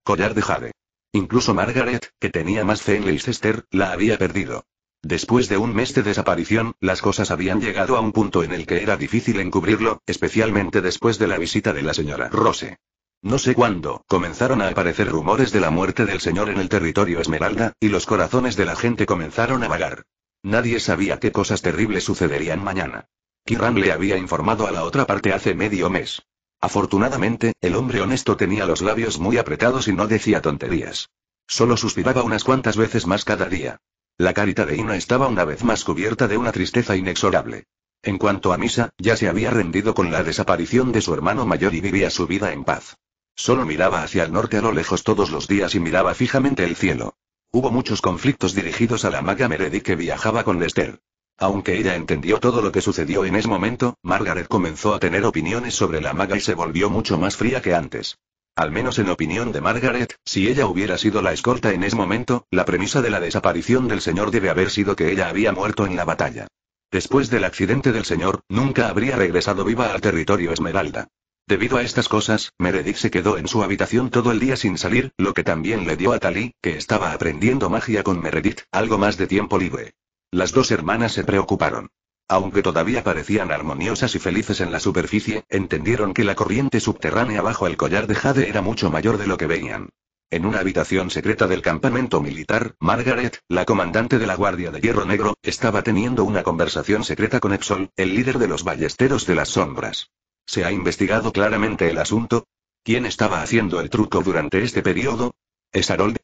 Speaker 1: Collar de jade. Incluso Margaret, que tenía más fe en Leicester, la había perdido. Después de un mes de desaparición, las cosas habían llegado a un punto en el que era difícil encubrirlo, especialmente después de la visita de la señora Rose. No sé cuándo, comenzaron a aparecer rumores de la muerte del señor en el territorio Esmeralda, y los corazones de la gente comenzaron a vagar. Nadie sabía qué cosas terribles sucederían mañana. Kiran le había informado a la otra parte hace medio mes. Afortunadamente, el hombre honesto tenía los labios muy apretados y no decía tonterías. Solo suspiraba unas cuantas veces más cada día. La carita de Ina estaba una vez más cubierta de una tristeza inexorable. En cuanto a Misa, ya se había rendido con la desaparición de su hermano mayor y vivía su vida en paz. Solo miraba hacia el norte a lo lejos todos los días y miraba fijamente el cielo. Hubo muchos conflictos dirigidos a la maga Meredith que viajaba con Lester. Aunque ella entendió todo lo que sucedió en ese momento, Margaret comenzó a tener opiniones sobre la maga y se volvió mucho más fría que antes. Al menos en opinión de Margaret, si ella hubiera sido la escolta en ese momento, la premisa de la desaparición del señor debe haber sido que ella había muerto en la batalla. Después del accidente del señor, nunca habría regresado viva al territorio Esmeralda. Debido a estas cosas, Meredith se quedó en su habitación todo el día sin salir, lo que también le dio a Tali, que estaba aprendiendo magia con Meredith, algo más de tiempo libre. Las dos hermanas se preocuparon. Aunque todavía parecían armoniosas y felices en la superficie, entendieron que la corriente subterránea bajo el collar de Jade era mucho mayor de lo que veían. En una habitación secreta del campamento militar, Margaret, la comandante de la Guardia de Hierro Negro, estaba teniendo una conversación secreta con Epsol, el líder de los ballesteros de las sombras. ¿Se ha investigado claramente el asunto? ¿Quién estaba haciendo el truco durante este periodo? ¿Es Harold?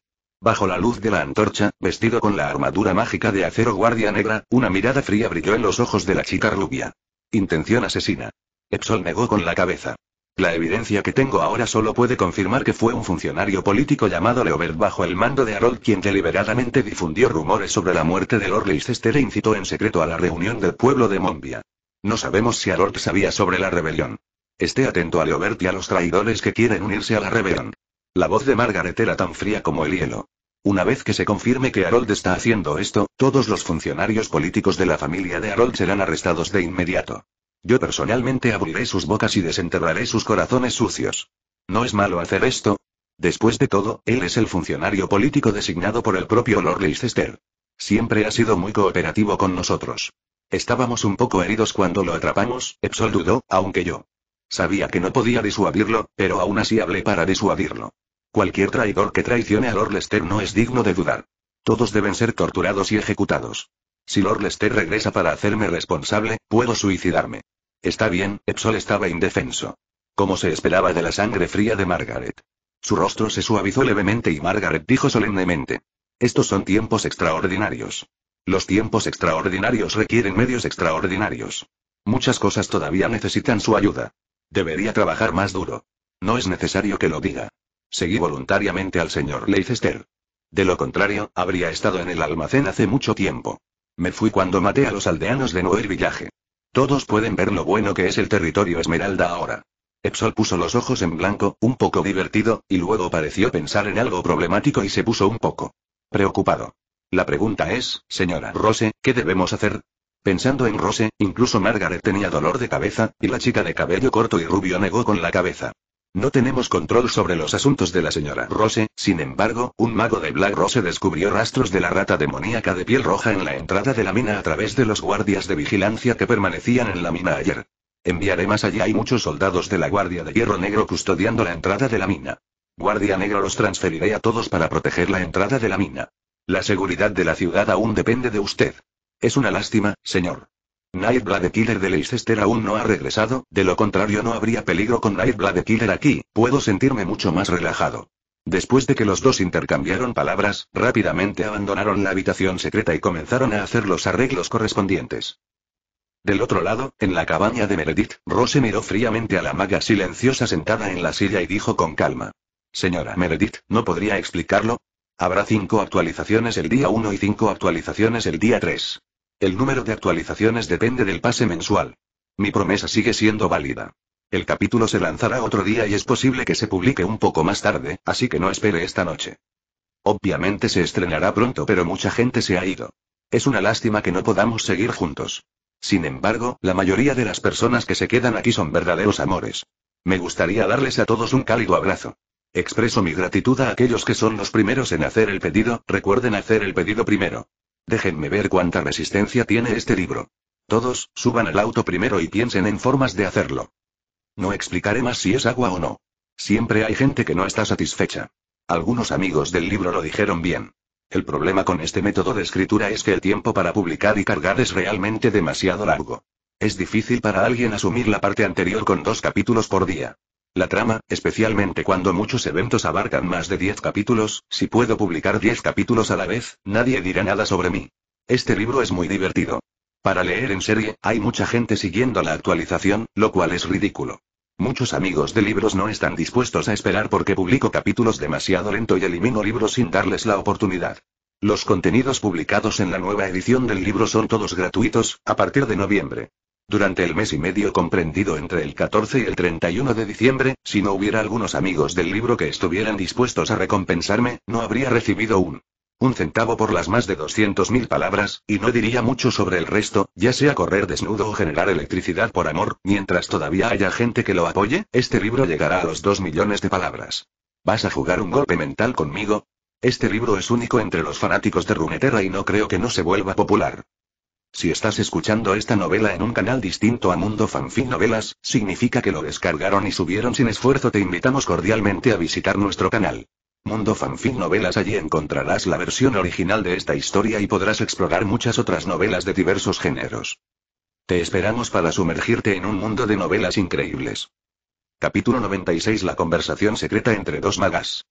Speaker 1: Bajo la luz de la antorcha, vestido con la armadura mágica de acero guardia negra, una mirada fría brilló en los ojos de la chica rubia. Intención asesina. Epsol negó con la cabeza. La evidencia que tengo ahora solo puede confirmar que fue un funcionario político llamado Leobert bajo el mando de Harold quien deliberadamente difundió rumores sobre la muerte de Lord Leicester e incitó en secreto a la reunión del pueblo de Mombia. No sabemos si Harold sabía sobre la rebelión. Esté atento a Leobert y a los traidores que quieren unirse a la rebelión. La voz de Margaret era tan fría como el hielo. Una vez que se confirme que Harold está haciendo esto, todos los funcionarios políticos de la familia de Harold serán arrestados de inmediato. Yo personalmente abriré sus bocas y desenterraré sus corazones sucios. ¿No es malo hacer esto? Después de todo, él es el funcionario político designado por el propio Lord Leicester. Siempre ha sido muy cooperativo con nosotros. Estábamos un poco heridos cuando lo atrapamos, Epsol dudó, aunque yo Sabía que no podía disuadirlo, pero aún así hablé para disuadirlo. Cualquier traidor que traicione a Lord Lester no es digno de dudar. Todos deben ser torturados y ejecutados. Si Lord Lester regresa para hacerme responsable, puedo suicidarme. Está bien, Epsol estaba indefenso. Como se esperaba de la sangre fría de Margaret. Su rostro se suavizó levemente y Margaret dijo solemnemente. Estos son tiempos extraordinarios. Los tiempos extraordinarios requieren medios extraordinarios. Muchas cosas todavía necesitan su ayuda. Debería trabajar más duro. No es necesario que lo diga. Seguí voluntariamente al señor Leicester. De lo contrario, habría estado en el almacén hace mucho tiempo. Me fui cuando maté a los aldeanos de Noir Villaje. Todos pueden ver lo bueno que es el territorio Esmeralda ahora. Epsol puso los ojos en blanco, un poco divertido, y luego pareció pensar en algo problemático y se puso un poco preocupado. La pregunta es, señora Rose, ¿qué debemos hacer? Pensando en Rose, incluso Margaret tenía dolor de cabeza, y la chica de cabello corto y rubio negó con la cabeza. No tenemos control sobre los asuntos de la señora Rose, sin embargo, un mago de Black Rose descubrió rastros de la rata demoníaca de piel roja en la entrada de la mina a través de los guardias de vigilancia que permanecían en la mina ayer. Enviaré más allá y muchos soldados de la Guardia de Hierro Negro custodiando la entrada de la mina. Guardia Negro los transferiré a todos para proteger la entrada de la mina. La seguridad de la ciudad aún depende de usted. Es una lástima, señor. Nightblade Killer de Leicester aún no ha regresado, de lo contrario no habría peligro con Nightblade Killer aquí, puedo sentirme mucho más relajado. Después de que los dos intercambiaron palabras, rápidamente abandonaron la habitación secreta y comenzaron a hacer los arreglos correspondientes. Del otro lado, en la cabaña de Meredith, Rose miró fríamente a la maga silenciosa sentada en la silla y dijo con calma. Señora Meredith, ¿no podría explicarlo? Habrá cinco actualizaciones el día uno y cinco actualizaciones el día 3. El número de actualizaciones depende del pase mensual. Mi promesa sigue siendo válida. El capítulo se lanzará otro día y es posible que se publique un poco más tarde, así que no espere esta noche. Obviamente se estrenará pronto, pero mucha gente se ha ido. Es una lástima que no podamos seguir juntos. Sin embargo, la mayoría de las personas que se quedan aquí son verdaderos amores. Me gustaría darles a todos un cálido abrazo. Expreso mi gratitud a aquellos que son los primeros en hacer el pedido, recuerden hacer el pedido primero. Déjenme ver cuánta resistencia tiene este libro. Todos, suban al auto primero y piensen en formas de hacerlo. No explicaré más si es agua o no. Siempre hay gente que no está satisfecha. Algunos amigos del libro lo dijeron bien. El problema con este método de escritura es que el tiempo para publicar y cargar es realmente demasiado largo. Es difícil para alguien asumir la parte anterior con dos capítulos por día. La trama, especialmente cuando muchos eventos abarcan más de 10 capítulos, si puedo publicar 10 capítulos a la vez, nadie dirá nada sobre mí. Este libro es muy divertido. Para leer en serie, hay mucha gente siguiendo la actualización, lo cual es ridículo. Muchos amigos de libros no están dispuestos a esperar porque publico capítulos demasiado lento y elimino libros sin darles la oportunidad. Los contenidos publicados en la nueva edición del libro son todos gratuitos, a partir de noviembre. Durante el mes y medio comprendido entre el 14 y el 31 de diciembre, si no hubiera algunos amigos del libro que estuvieran dispuestos a recompensarme, no habría recibido un un centavo por las más de 200.000 palabras, y no diría mucho sobre el resto, ya sea correr desnudo o generar electricidad por amor, mientras todavía haya gente que lo apoye, este libro llegará a los 2 millones de palabras. ¿Vas a jugar un golpe mental conmigo? Este libro es único entre los fanáticos de Runeterra y no creo que no se vuelva popular. Si estás escuchando esta novela en un canal distinto a Mundo Fanfic Novelas, significa que lo descargaron y subieron sin esfuerzo. Te invitamos cordialmente a visitar nuestro canal. Mundo Fanfic Novelas allí encontrarás la versión original de esta historia y podrás explorar muchas otras novelas de diversos géneros. Te esperamos para sumergirte en un mundo de novelas increíbles. Capítulo 96 La conversación secreta entre dos magas.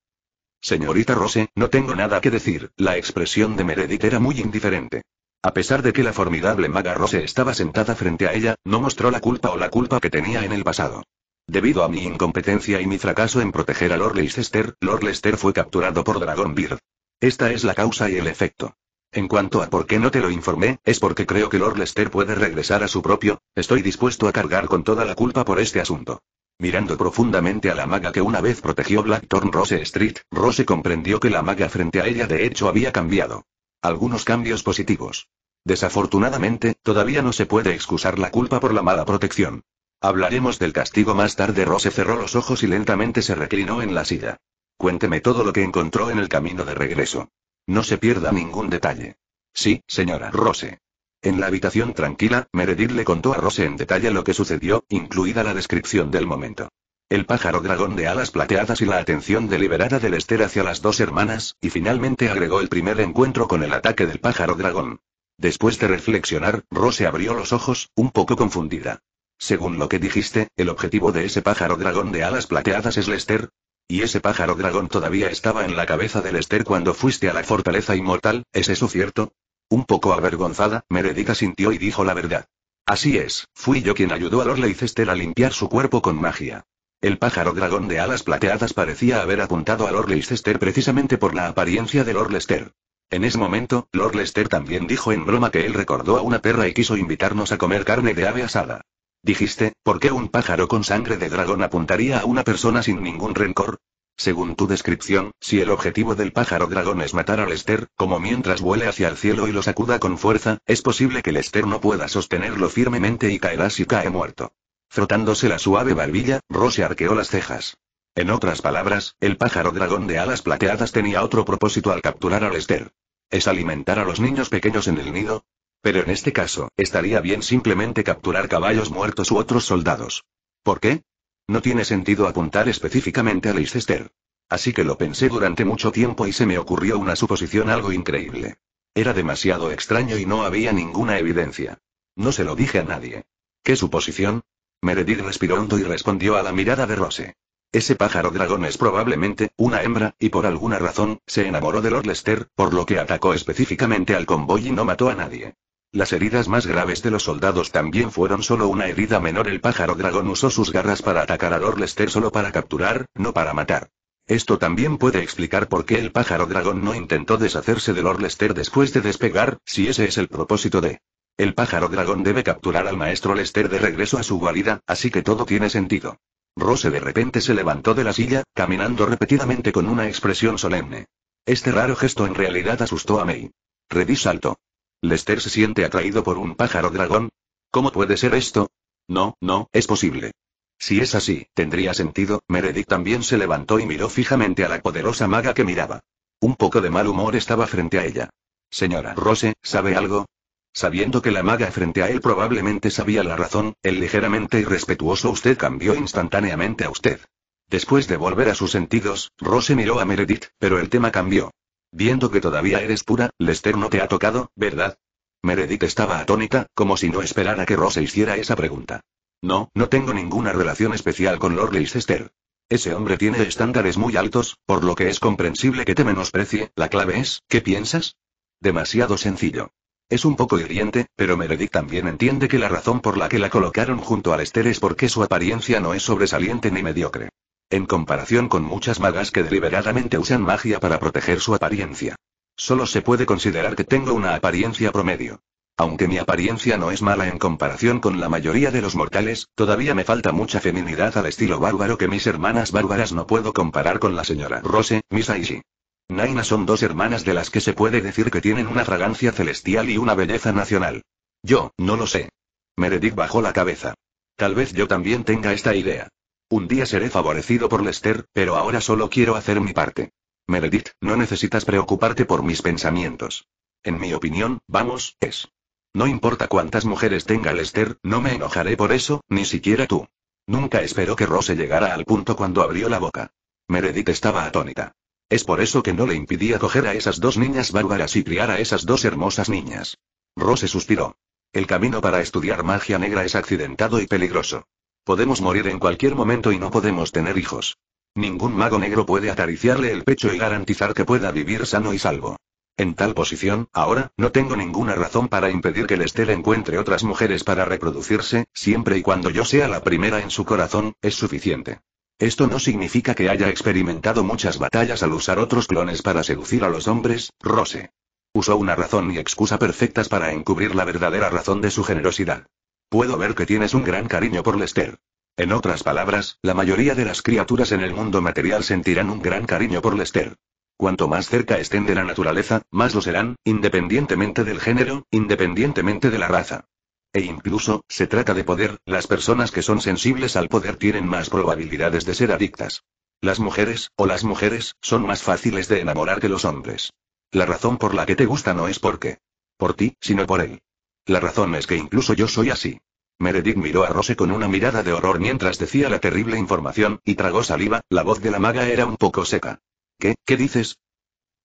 Speaker 1: Señorita Rose, no tengo nada que decir, la expresión de Meredith era muy indiferente. A pesar de que la formidable maga Rose estaba sentada frente a ella, no mostró la culpa o la culpa que tenía en el pasado. Debido a mi incompetencia y mi fracaso en proteger a Lord Leicester, Lord Leicester fue capturado por Dragon Beard. Esta es la causa y el efecto. En cuanto a por qué no te lo informé, es porque creo que Lord Lester puede regresar a su propio, estoy dispuesto a cargar con toda la culpa por este asunto. Mirando profundamente a la maga que una vez protegió Blackthorn Rose Street, Rose comprendió que la maga frente a ella de hecho había cambiado. Algunos cambios positivos. Desafortunadamente, todavía no se puede excusar la culpa por la mala protección. Hablaremos del castigo más tarde. Rose cerró los ojos y lentamente se reclinó en la silla. Cuénteme todo lo que encontró en el camino de regreso. No se pierda ningún detalle. Sí, señora Rose. En la habitación tranquila, Meredith le contó a Rose en detalle lo que sucedió, incluida la descripción del momento el pájaro dragón de alas plateadas y la atención deliberada del Esther hacia las dos hermanas, y finalmente agregó el primer encuentro con el ataque del pájaro dragón. Después de reflexionar, Rose abrió los ojos, un poco confundida. Según lo que dijiste, el objetivo de ese pájaro dragón de alas plateadas es Lester. Y ese pájaro dragón todavía estaba en la cabeza de Lester cuando fuiste a la fortaleza inmortal, ¿es eso cierto? Un poco avergonzada, Meredith sintió y dijo la verdad. Así es, fui yo quien ayudó a Lord Cester a limpiar su cuerpo con magia. El pájaro dragón de alas plateadas parecía haber apuntado a Lord Leicester precisamente por la apariencia de Lord Lester. En ese momento, Lord Lester también dijo en broma que él recordó a una perra y quiso invitarnos a comer carne de ave asada. Dijiste, ¿por qué un pájaro con sangre de dragón apuntaría a una persona sin ningún rencor? Según tu descripción, si el objetivo del pájaro dragón es matar a Lester, como mientras vuele hacia el cielo y lo sacuda con fuerza, es posible que Lester no pueda sostenerlo firmemente y caerá si cae muerto. Frotándose la suave barbilla, Rose arqueó las cejas. En otras palabras, el pájaro dragón de alas plateadas tenía otro propósito al capturar a Lester. ¿Es alimentar a los niños pequeños en el nido? Pero en este caso, estaría bien simplemente capturar caballos muertos u otros soldados. ¿Por qué? No tiene sentido apuntar específicamente a Leicester. Así que lo pensé durante mucho tiempo y se me ocurrió una suposición algo increíble. Era demasiado extraño y no había ninguna evidencia. No se lo dije a nadie. ¿Qué suposición? Meredith respiró hondo y respondió a la mirada de Rose. Ese pájaro dragón es probablemente una hembra, y por alguna razón, se enamoró de Lord Lester, por lo que atacó específicamente al convoy y no mató a nadie. Las heridas más graves de los soldados también fueron solo una herida menor. El pájaro dragón usó sus garras para atacar a Lord Lester solo para capturar, no para matar. Esto también puede explicar por qué el pájaro dragón no intentó deshacerse de Lord Lester después de despegar, si ese es el propósito de el pájaro dragón debe capturar al maestro Lester de regreso a su guarida, así que todo tiene sentido. Rose de repente se levantó de la silla, caminando repetidamente con una expresión solemne. Este raro gesto en realidad asustó a May. Reddy saltó. ¿Lester se siente atraído por un pájaro dragón? ¿Cómo puede ser esto? No, no, es posible. Si es así, tendría sentido, Meredith también se levantó y miró fijamente a la poderosa maga que miraba. Un poco de mal humor estaba frente a ella. Señora Rose, ¿sabe algo? Sabiendo que la maga frente a él probablemente sabía la razón, el ligeramente irrespetuoso usted cambió instantáneamente a usted. Después de volver a sus sentidos, Rose miró a Meredith, pero el tema cambió. Viendo que todavía eres pura, Lester no te ha tocado, ¿verdad? Meredith estaba atónita, como si no esperara que Rose hiciera esa pregunta. No, no tengo ninguna relación especial con Lord Leicester. Ese hombre tiene estándares muy altos, por lo que es comprensible que te menosprecie, la clave es, ¿qué piensas? Demasiado sencillo. Es un poco hiriente, pero Meredith también entiende que la razón por la que la colocaron junto al Esther es porque su apariencia no es sobresaliente ni mediocre. En comparación con muchas magas que deliberadamente usan magia para proteger su apariencia. Solo se puede considerar que tengo una apariencia promedio. Aunque mi apariencia no es mala en comparación con la mayoría de los mortales, todavía me falta mucha feminidad al estilo bárbaro que mis hermanas bárbaras no puedo comparar con la señora Rose, Miss Aishi. Naina son dos hermanas de las que se puede decir que tienen una fragancia celestial y una belleza nacional. Yo, no lo sé. Meredith bajó la cabeza. Tal vez yo también tenga esta idea. Un día seré favorecido por Lester, pero ahora solo quiero hacer mi parte. Meredith, no necesitas preocuparte por mis pensamientos. En mi opinión, vamos, es. No importa cuántas mujeres tenga Lester, no me enojaré por eso, ni siquiera tú. Nunca espero que Rose llegara al punto cuando abrió la boca. Meredith estaba atónita. Es por eso que no le impidía coger a esas dos niñas bárbaras y criar a esas dos hermosas niñas. Rose suspiró. El camino para estudiar magia negra es accidentado y peligroso. Podemos morir en cualquier momento y no podemos tener hijos. Ningún mago negro puede acariciarle el pecho y garantizar que pueda vivir sano y salvo. En tal posición, ahora, no tengo ninguna razón para impedir que Lester encuentre otras mujeres para reproducirse, siempre y cuando yo sea la primera en su corazón, es suficiente. Esto no significa que haya experimentado muchas batallas al usar otros clones para seducir a los hombres, Rose. Usó una razón y excusa perfectas para encubrir la verdadera razón de su generosidad. Puedo ver que tienes un gran cariño por Lester. En otras palabras, la mayoría de las criaturas en el mundo material sentirán un gran cariño por Lester. Cuanto más cerca estén de la naturaleza, más lo serán, independientemente del género, independientemente de la raza. E incluso, se trata de poder, las personas que son sensibles al poder tienen más probabilidades de ser adictas. Las mujeres, o las mujeres, son más fáciles de enamorar que los hombres. La razón por la que te gusta no es porque. Por ti, sino por él. La razón es que incluso yo soy así. Meredith miró a Rose con una mirada de horror mientras decía la terrible información, y tragó saliva, la voz de la maga era un poco seca. ¿Qué, qué dices?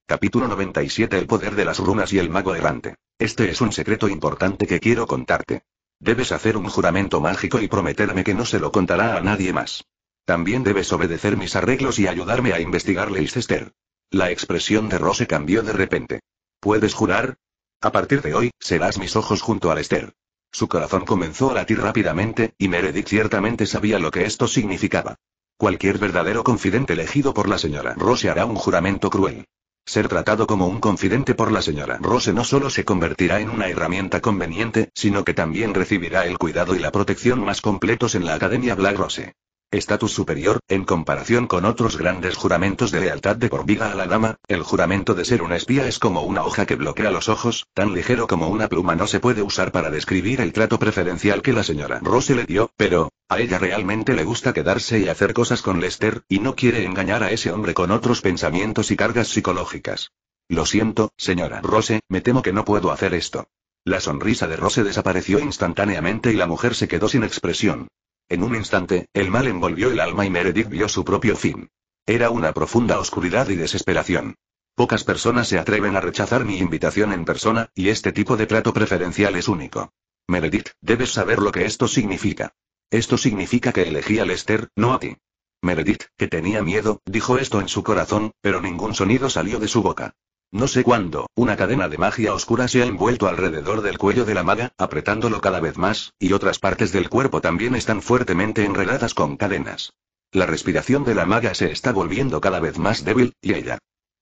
Speaker 1: Capítulo 97 El poder de las runas y el mago errante. Este es un secreto importante que quiero contarte. Debes hacer un juramento mágico y prometerme que no se lo contará a nadie más. También debes obedecer mis arreglos y ayudarme a investigar Leicester. La expresión de Rose cambió de repente. ¿Puedes jurar? A partir de hoy, serás mis ojos junto a Esther. Su corazón comenzó a latir rápidamente, y Meredith ciertamente sabía lo que esto significaba. Cualquier verdadero confidente elegido por la señora Rose hará un juramento cruel. Ser tratado como un confidente por la señora Rose no solo se convertirá en una herramienta conveniente, sino que también recibirá el cuidado y la protección más completos en la Academia Black Rose estatus superior, en comparación con otros grandes juramentos de lealtad de por vida a la dama, el juramento de ser un espía es como una hoja que bloquea los ojos, tan ligero como una pluma no se puede usar para describir el trato preferencial que la señora Rose le dio, pero, a ella realmente le gusta quedarse y hacer cosas con Lester, y no quiere engañar a ese hombre con otros pensamientos y cargas psicológicas. Lo siento, señora Rose, me temo que no puedo hacer esto. La sonrisa de Rose desapareció instantáneamente y la mujer se quedó sin expresión. En un instante, el mal envolvió el alma y Meredith vio su propio fin. Era una profunda oscuridad y desesperación. Pocas personas se atreven a rechazar mi invitación en persona, y este tipo de trato preferencial es único. Meredith, debes saber lo que esto significa. Esto significa que elegí a Lester, no a ti. Meredith, que tenía miedo, dijo esto en su corazón, pero ningún sonido salió de su boca. No sé cuándo, una cadena de magia oscura se ha envuelto alrededor del cuello de la maga, apretándolo cada vez más, y otras partes del cuerpo también están fuertemente enredadas con cadenas. La respiración de la maga se está volviendo cada vez más débil, y ella.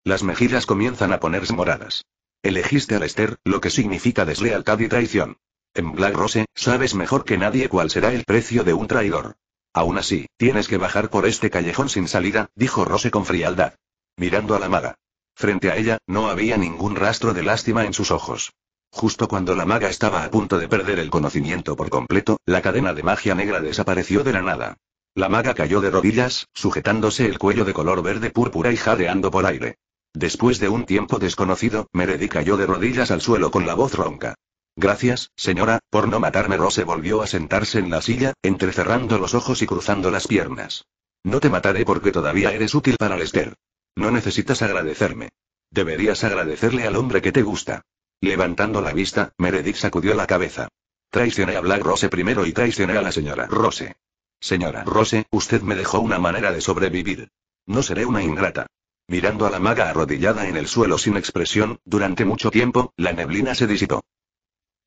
Speaker 1: Las mejillas comienzan a ponerse moradas. Elegiste al Esther, lo que significa deslealtad y traición. En Black Rose, sabes mejor que nadie cuál será el precio de un traidor. Aún así, tienes que bajar por este callejón sin salida, dijo Rose con frialdad. Mirando a la maga. Frente a ella, no había ningún rastro de lástima en sus ojos. Justo cuando la maga estaba a punto de perder el conocimiento por completo, la cadena de magia negra desapareció de la nada. La maga cayó de rodillas, sujetándose el cuello de color verde púrpura y jadeando por aire. Después de un tiempo desconocido, Meredy cayó de rodillas al suelo con la voz ronca. Gracias, señora, por no matarme. Rose volvió a sentarse en la silla, entrecerrando los ojos y cruzando las piernas. No te mataré porque todavía eres útil para Lester. No necesitas agradecerme. Deberías agradecerle al hombre que te gusta. Levantando la vista, Meredith sacudió la cabeza. Traicioné a Black Rose primero y traicioné a la señora Rose. Señora Rose, usted me dejó una manera de sobrevivir. No seré una ingrata. Mirando a la maga arrodillada en el suelo sin expresión, durante mucho tiempo, la neblina se disipó.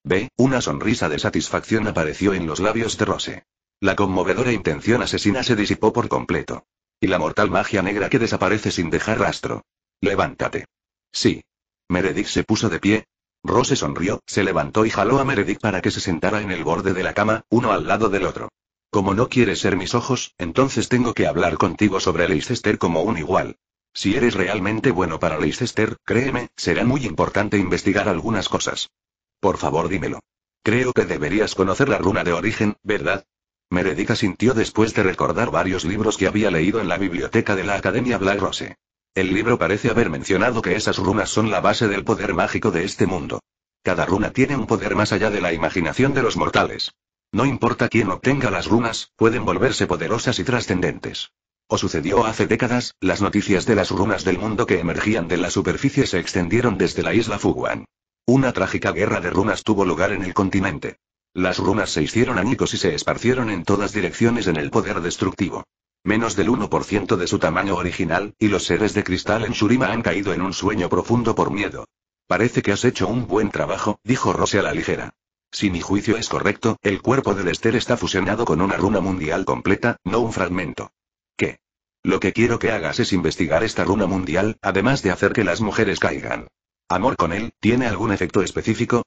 Speaker 1: Ve, una sonrisa de satisfacción apareció en los labios de Rose. La conmovedora intención asesina se disipó por completo. Y la mortal magia negra que desaparece sin dejar rastro. Levántate. Sí. Meredith se puso de pie. Rose sonrió, se levantó y jaló a Meredith para que se sentara en el borde de la cama, uno al lado del otro. Como no quieres ser mis ojos, entonces tengo que hablar contigo sobre Leicester como un igual. Si eres realmente bueno para Leicester, créeme, será muy importante investigar algunas cosas. Por favor, dímelo. Creo que deberías conocer la runa de origen, ¿verdad? Meredica sintió después de recordar varios libros que había leído en la biblioteca de la Academia Black Rose. El libro parece haber mencionado que esas runas son la base del poder mágico de este mundo. Cada runa tiene un poder más allá de la imaginación de los mortales. No importa quién obtenga las runas, pueden volverse poderosas y trascendentes. O sucedió hace décadas, las noticias de las runas del mundo que emergían de la superficie se extendieron desde la isla Fuguan. Una trágica guerra de runas tuvo lugar en el continente. Las runas se hicieron anicos y se esparcieron en todas direcciones en el poder destructivo. Menos del 1% de su tamaño original, y los seres de cristal en Shurima han caído en un sueño profundo por miedo. Parece que has hecho un buen trabajo, dijo Rose a la ligera. Si mi juicio es correcto, el cuerpo del Esther está fusionado con una runa mundial completa, no un fragmento. ¿Qué? Lo que quiero que hagas es investigar esta runa mundial, además de hacer que las mujeres caigan. ¿Amor con él, tiene algún efecto específico?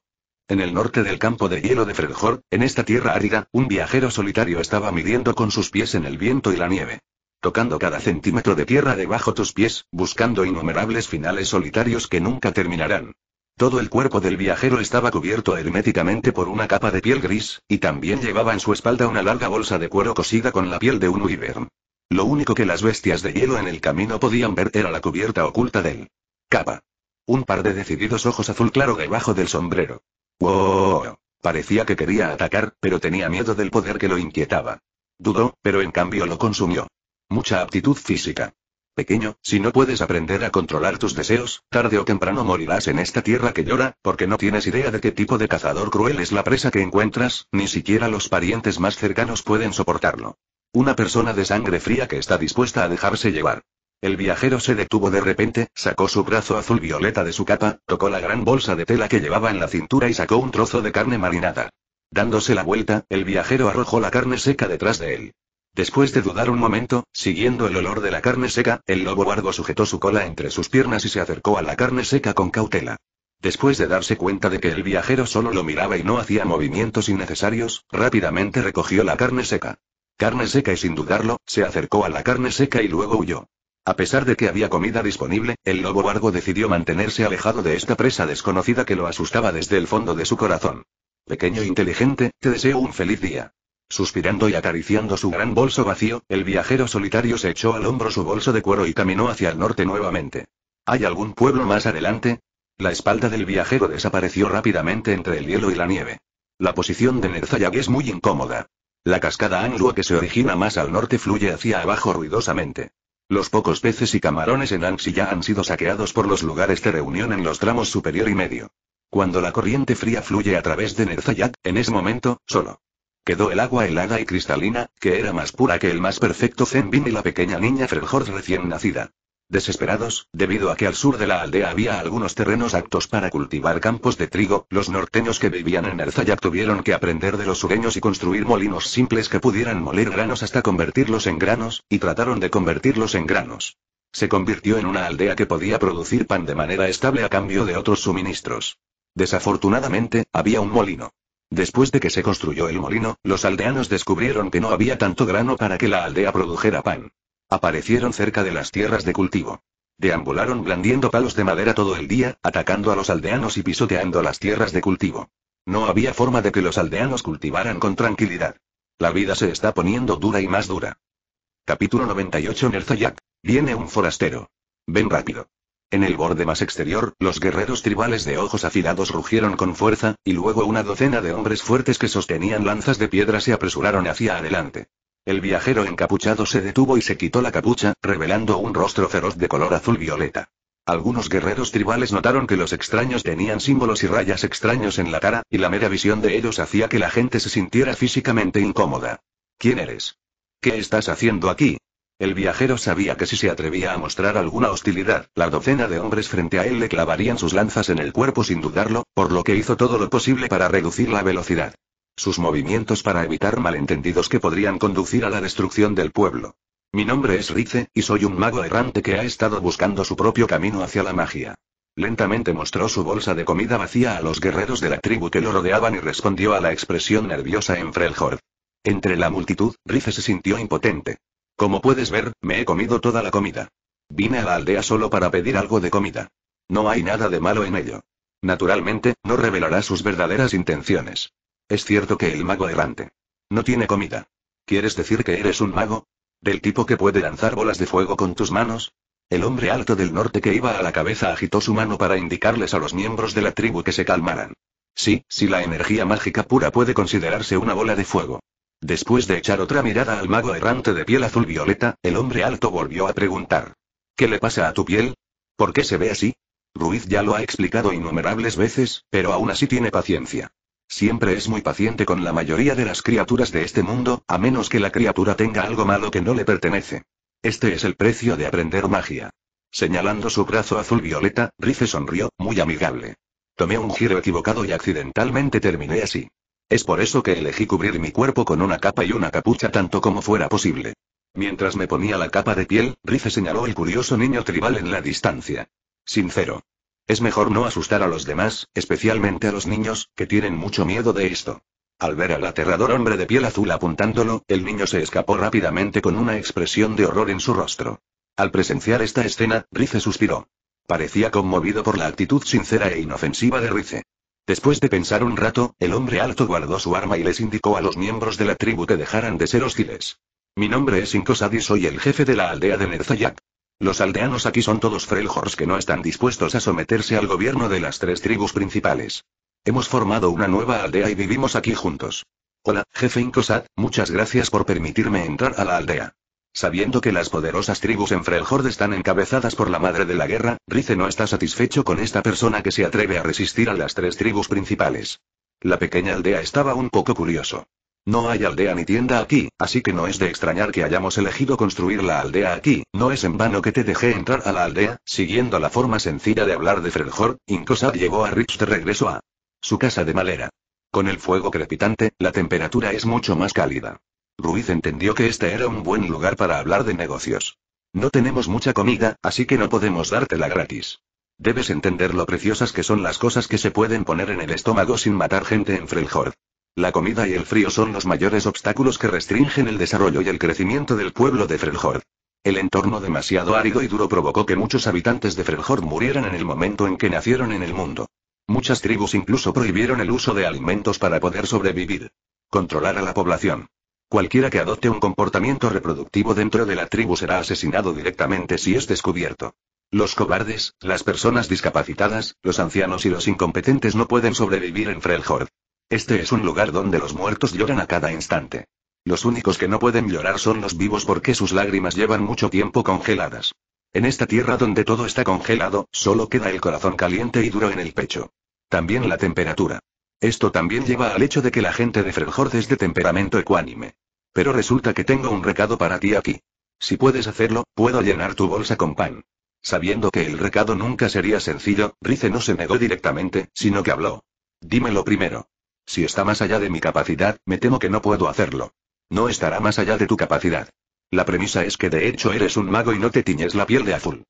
Speaker 1: En el norte del campo de hielo de Fredjor, en esta tierra árida, un viajero solitario estaba midiendo con sus pies en el viento y la nieve. Tocando cada centímetro de tierra debajo tus pies, buscando innumerables finales solitarios que nunca terminarán. Todo el cuerpo del viajero estaba cubierto herméticamente por una capa de piel gris, y también llevaba en su espalda una larga bolsa de cuero cosida con la piel de un wyvern. Lo único que las bestias de hielo en el camino podían ver era la cubierta oculta del capa. Un par de decididos ojos azul claro debajo del sombrero. ¡Wow! Parecía que quería atacar, pero tenía miedo del poder que lo inquietaba. Dudó, pero en cambio lo consumió. Mucha aptitud física. Pequeño, si no puedes aprender a controlar tus deseos, tarde o temprano morirás en esta tierra que llora, porque no tienes idea de qué tipo de cazador cruel es la presa que encuentras, ni siquiera los parientes más cercanos pueden soportarlo. Una persona de sangre fría que está dispuesta a dejarse llevar. El viajero se detuvo de repente, sacó su brazo azul violeta de su capa, tocó la gran bolsa de tela que llevaba en la cintura y sacó un trozo de carne marinada. Dándose la vuelta, el viajero arrojó la carne seca detrás de él. Después de dudar un momento, siguiendo el olor de la carne seca, el lobo guardo sujetó su cola entre sus piernas y se acercó a la carne seca con cautela. Después de darse cuenta de que el viajero solo lo miraba y no hacía movimientos innecesarios, rápidamente recogió la carne seca. Carne seca y sin dudarlo, se acercó a la carne seca y luego huyó. A pesar de que había comida disponible, el lobo largo decidió mantenerse alejado de esta presa desconocida que lo asustaba desde el fondo de su corazón. Pequeño inteligente, te deseo un feliz día. Suspirando y acariciando su gran bolso vacío, el viajero solitario se echó al hombro su bolso de cuero y caminó hacia el norte nuevamente. ¿Hay algún pueblo más adelante? La espalda del viajero desapareció rápidamente entre el hielo y la nieve. La posición de Nerzayag es muy incómoda. La cascada Anlua que se origina más al norte fluye hacia abajo ruidosamente. Los pocos peces y camarones en Anxi ya han sido saqueados por los lugares de reunión en los tramos superior y medio. Cuando la corriente fría fluye a través de Nerzayat, en ese momento, solo. Quedó el agua helada y cristalina, que era más pura que el más perfecto Zenbin y la pequeña niña Ferjord recién nacida. Desesperados, debido a que al sur de la aldea había algunos terrenos aptos para cultivar campos de trigo, los norteños que vivían en Arzayac tuvieron que aprender de los sureños y construir molinos simples que pudieran moler granos hasta convertirlos en granos, y trataron de convertirlos en granos. Se convirtió en una aldea que podía producir pan de manera estable a cambio de otros suministros. Desafortunadamente, había un molino. Después de que se construyó el molino, los aldeanos descubrieron que no había tanto grano para que la aldea produjera pan. Aparecieron cerca de las tierras de cultivo. Deambularon blandiendo palos de madera todo el día, atacando a los aldeanos y pisoteando las tierras de cultivo. No había forma de que los aldeanos cultivaran con tranquilidad. La vida se está poniendo dura y más dura. Capítulo 98 Nerzayak. Viene un forastero. Ven rápido. En el borde más exterior, los guerreros tribales de ojos afilados rugieron con fuerza, y luego una docena de hombres fuertes que sostenían lanzas de piedra se apresuraron hacia adelante. El viajero encapuchado se detuvo y se quitó la capucha, revelando un rostro feroz de color azul violeta. Algunos guerreros tribales notaron que los extraños tenían símbolos y rayas extraños en la cara, y la mera visión de ellos hacía que la gente se sintiera físicamente incómoda. ¿Quién eres? ¿Qué estás haciendo aquí? El viajero sabía que si se atrevía a mostrar alguna hostilidad, la docena de hombres frente a él le clavarían sus lanzas en el cuerpo sin dudarlo, por lo que hizo todo lo posible para reducir la velocidad. Sus movimientos para evitar malentendidos que podrían conducir a la destrucción del pueblo. Mi nombre es Rice, y soy un mago errante que ha estado buscando su propio camino hacia la magia. Lentamente mostró su bolsa de comida vacía a los guerreros de la tribu que lo rodeaban y respondió a la expresión nerviosa en Freljord. Entre la multitud, Rice se sintió impotente. Como puedes ver, me he comido toda la comida. Vine a la aldea solo para pedir algo de comida. No hay nada de malo en ello. Naturalmente, no revelará sus verdaderas intenciones. Es cierto que el mago errante. No tiene comida. ¿Quieres decir que eres un mago? ¿Del tipo que puede lanzar bolas de fuego con tus manos? El hombre alto del norte que iba a la cabeza agitó su mano para indicarles a los miembros de la tribu que se calmaran. Sí, si la energía mágica pura puede considerarse una bola de fuego. Después de echar otra mirada al mago errante de piel azul violeta, el hombre alto volvió a preguntar. ¿Qué le pasa a tu piel? ¿Por qué se ve así? Ruiz ya lo ha explicado innumerables veces, pero aún así tiene paciencia. Siempre es muy paciente con la mayoría de las criaturas de este mundo, a menos que la criatura tenga algo malo que no le pertenece. Este es el precio de aprender magia. Señalando su brazo azul violeta, Rife sonrió, muy amigable. Tomé un giro equivocado y accidentalmente terminé así. Es por eso que elegí cubrir mi cuerpo con una capa y una capucha tanto como fuera posible. Mientras me ponía la capa de piel, Rife señaló el curioso niño tribal en la distancia. Sincero. Es mejor no asustar a los demás, especialmente a los niños, que tienen mucho miedo de esto. Al ver al aterrador hombre de piel azul apuntándolo, el niño se escapó rápidamente con una expresión de horror en su rostro. Al presenciar esta escena, Rice suspiró. Parecía conmovido por la actitud sincera e inofensiva de Rice. Después de pensar un rato, el hombre alto guardó su arma y les indicó a los miembros de la tribu que dejaran de ser hostiles. Mi nombre es y soy el jefe de la aldea de Nerzayak. Los aldeanos aquí son todos freljors que no están dispuestos a someterse al gobierno de las tres tribus principales. Hemos formado una nueva aldea y vivimos aquí juntos. Hola, jefe Incosat, muchas gracias por permitirme entrar a la aldea. Sabiendo que las poderosas tribus en Freljord están encabezadas por la madre de la guerra, Rice no está satisfecho con esta persona que se atreve a resistir a las tres tribus principales. La pequeña aldea estaba un poco curioso. No hay aldea ni tienda aquí, así que no es de extrañar que hayamos elegido construir la aldea aquí, no es en vano que te dejé entrar a la aldea, siguiendo la forma sencilla de hablar de Freljord, Incosad llegó a Rich de regreso a su casa de madera. Con el fuego crepitante, la temperatura es mucho más cálida. Ruiz entendió que este era un buen lugar para hablar de negocios. No tenemos mucha comida, así que no podemos dártela gratis. Debes entender lo preciosas que son las cosas que se pueden poner en el estómago sin matar gente en Freljord. La comida y el frío son los mayores obstáculos que restringen el desarrollo y el crecimiento del pueblo de Freljord. El entorno demasiado árido y duro provocó que muchos habitantes de Freljord murieran en el momento en que nacieron en el mundo. Muchas tribus incluso prohibieron el uso de alimentos para poder sobrevivir. Controlar a la población. Cualquiera que adopte un comportamiento reproductivo dentro de la tribu será asesinado directamente si es descubierto. Los cobardes, las personas discapacitadas, los ancianos y los incompetentes no pueden sobrevivir en Freljord. Este es un lugar donde los muertos lloran a cada instante. Los únicos que no pueden llorar son los vivos porque sus lágrimas llevan mucho tiempo congeladas. En esta tierra donde todo está congelado, solo queda el corazón caliente y duro en el pecho. También la temperatura. Esto también lleva al hecho de que la gente de Freljord es de temperamento ecuánime. Pero resulta que tengo un recado para ti aquí. Si puedes hacerlo, puedo llenar tu bolsa con pan. Sabiendo que el recado nunca sería sencillo, Rice no se negó directamente, sino que habló. Dímelo primero. Si está más allá de mi capacidad, me temo que no puedo hacerlo. No estará más allá de tu capacidad. La premisa es que de hecho eres un mago y no te tiñes la piel de azul.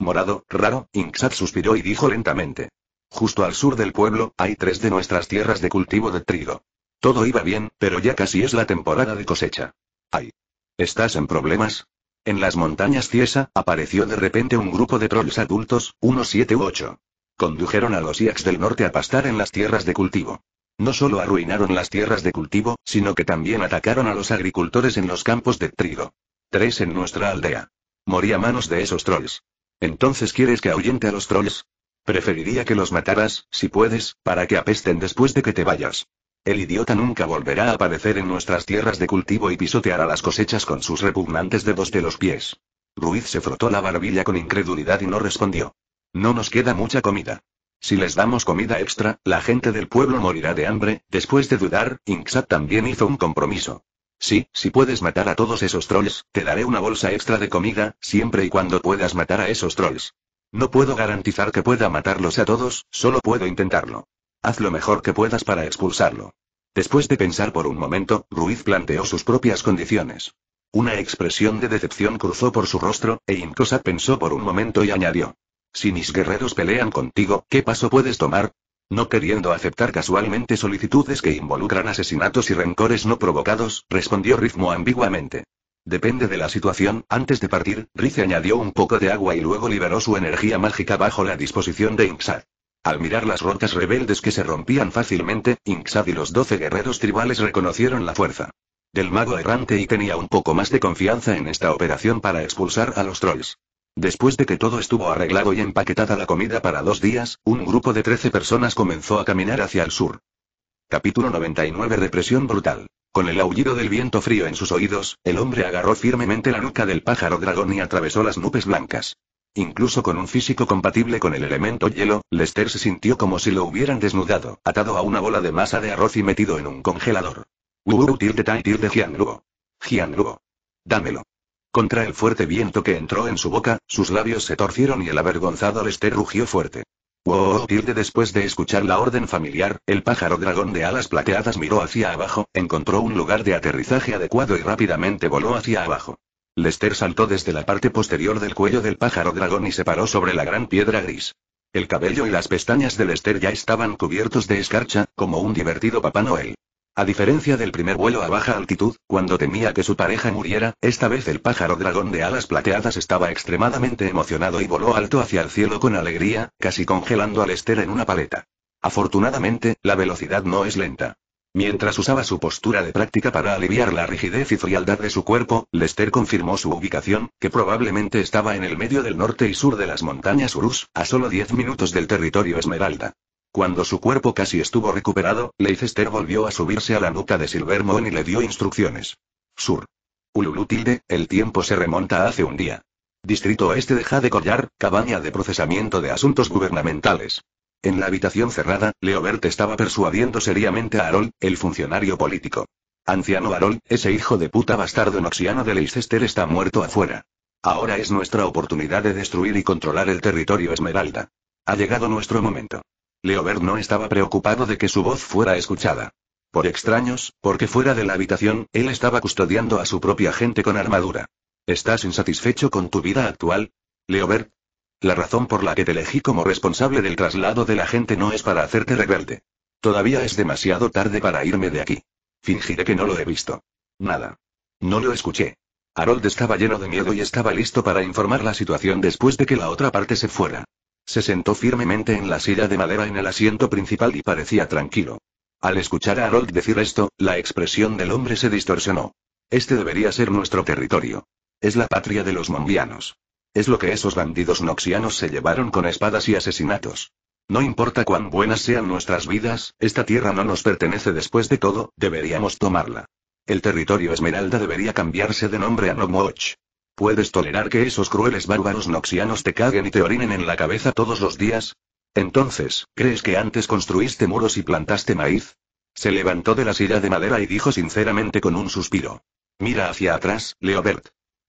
Speaker 1: Morado, raro, Inksat suspiró y dijo lentamente. Justo al sur del pueblo, hay tres de nuestras tierras de cultivo de trigo. Todo iba bien, pero ya casi es la temporada de cosecha. Ay. ¿Estás en problemas? En las montañas Ciesa, apareció de repente un grupo de trolls adultos, unos siete u ocho. Condujeron a los iaks del norte a pastar en las tierras de cultivo. No solo arruinaron las tierras de cultivo, sino que también atacaron a los agricultores en los campos de trigo. Tres en nuestra aldea. Morí a manos de esos trolls. ¿Entonces quieres que ahuyente a los trolls? Preferiría que los mataras, si puedes, para que apesten después de que te vayas. El idiota nunca volverá a aparecer en nuestras tierras de cultivo y pisoteará las cosechas con sus repugnantes dedos de los pies. Ruiz se frotó la barbilla con incredulidad y no respondió. No nos queda mucha comida. Si les damos comida extra, la gente del pueblo morirá de hambre. Después de dudar, Inksat también hizo un compromiso. Sí, si puedes matar a todos esos trolls, te daré una bolsa extra de comida, siempre y cuando puedas matar a esos trolls. No puedo garantizar que pueda matarlos a todos, solo puedo intentarlo. Haz lo mejor que puedas para expulsarlo. Después de pensar por un momento, Ruiz planteó sus propias condiciones. Una expresión de decepción cruzó por su rostro, e Inksat pensó por un momento y añadió. Si mis guerreros pelean contigo, ¿qué paso puedes tomar? No queriendo aceptar casualmente solicitudes que involucran asesinatos y rencores no provocados, respondió Rizmo ambiguamente. Depende de la situación, antes de partir, Riz añadió un poco de agua y luego liberó su energía mágica bajo la disposición de Inksad. Al mirar las rocas rebeldes que se rompían fácilmente, Inksad y los doce guerreros tribales reconocieron la fuerza del mago errante y tenía un poco más de confianza en esta operación para expulsar a los trolls. Después de que todo estuvo arreglado y empaquetada la comida para dos días, un grupo de 13 personas comenzó a caminar hacia el sur. Capítulo 99 Represión brutal. Con el aullido del viento frío en sus oídos, el hombre agarró firmemente la nuca del pájaro dragón y atravesó las nubes blancas. Incluso con un físico compatible con el elemento hielo, Lester se sintió como si lo hubieran desnudado, atado a una bola de masa de arroz y metido en un congelador. tir tilde tai tilde Jianluo. Jianluo. Dámelo. Contra el fuerte viento que entró en su boca, sus labios se torcieron y el avergonzado Lester rugió fuerte. Wow, tilde después de escuchar la orden familiar, el pájaro dragón de alas plateadas miró hacia abajo, encontró un lugar de aterrizaje adecuado y rápidamente voló hacia abajo. Lester saltó desde la parte posterior del cuello del pájaro dragón y se paró sobre la gran piedra gris. El cabello y las pestañas de Lester ya estaban cubiertos de escarcha, como un divertido Papá Noel. A diferencia del primer vuelo a baja altitud, cuando temía que su pareja muriera, esta vez el pájaro dragón de alas plateadas estaba extremadamente emocionado y voló alto hacia el cielo con alegría, casi congelando a Lester en una paleta. Afortunadamente, la velocidad no es lenta. Mientras usaba su postura de práctica para aliviar la rigidez y frialdad de su cuerpo, Lester confirmó su ubicación, que probablemente estaba en el medio del norte y sur de las montañas Urus, a solo 10 minutos del territorio Esmeralda. Cuando su cuerpo casi estuvo recuperado, Leicester volvió a subirse a la nuca de Silvermon y le dio instrucciones. Sur. Ululutilde. el tiempo se remonta hace un día. Distrito Oeste de Jade Collar, cabaña de procesamiento de asuntos gubernamentales. En la habitación cerrada, Leobert estaba persuadiendo seriamente a Harold, el funcionario político. Anciano Harold, ese hijo de puta bastardo noxiano de Leicester está muerto afuera. Ahora es nuestra oportunidad de destruir y controlar el territorio Esmeralda. Ha llegado nuestro momento. Leobert no estaba preocupado de que su voz fuera escuchada. Por extraños, porque fuera de la habitación, él estaba custodiando a su propia gente con armadura. ¿Estás insatisfecho con tu vida actual? Leobert. La razón por la que te elegí como responsable del traslado de la gente no es para hacerte rebelde. Todavía es demasiado tarde para irme de aquí. Fingiré que no lo he visto. Nada. No lo escuché. Harold estaba lleno de miedo y estaba listo para informar la situación después de que la otra parte se fuera. Se sentó firmemente en la silla de madera en el asiento principal y parecía tranquilo. Al escuchar a Harold decir esto, la expresión del hombre se distorsionó. Este debería ser nuestro territorio. Es la patria de los mongianos. Es lo que esos bandidos noxianos se llevaron con espadas y asesinatos. No importa cuán buenas sean nuestras vidas, esta tierra no nos pertenece después de todo, deberíamos tomarla. El territorio Esmeralda debería cambiarse de nombre a Nomoch. ¿Puedes tolerar que esos crueles bárbaros noxianos te caguen y te orinen en la cabeza todos los días? Entonces, ¿crees que antes construiste muros y plantaste maíz? Se levantó de la silla de madera y dijo sinceramente con un suspiro. Mira hacia atrás, Leobert.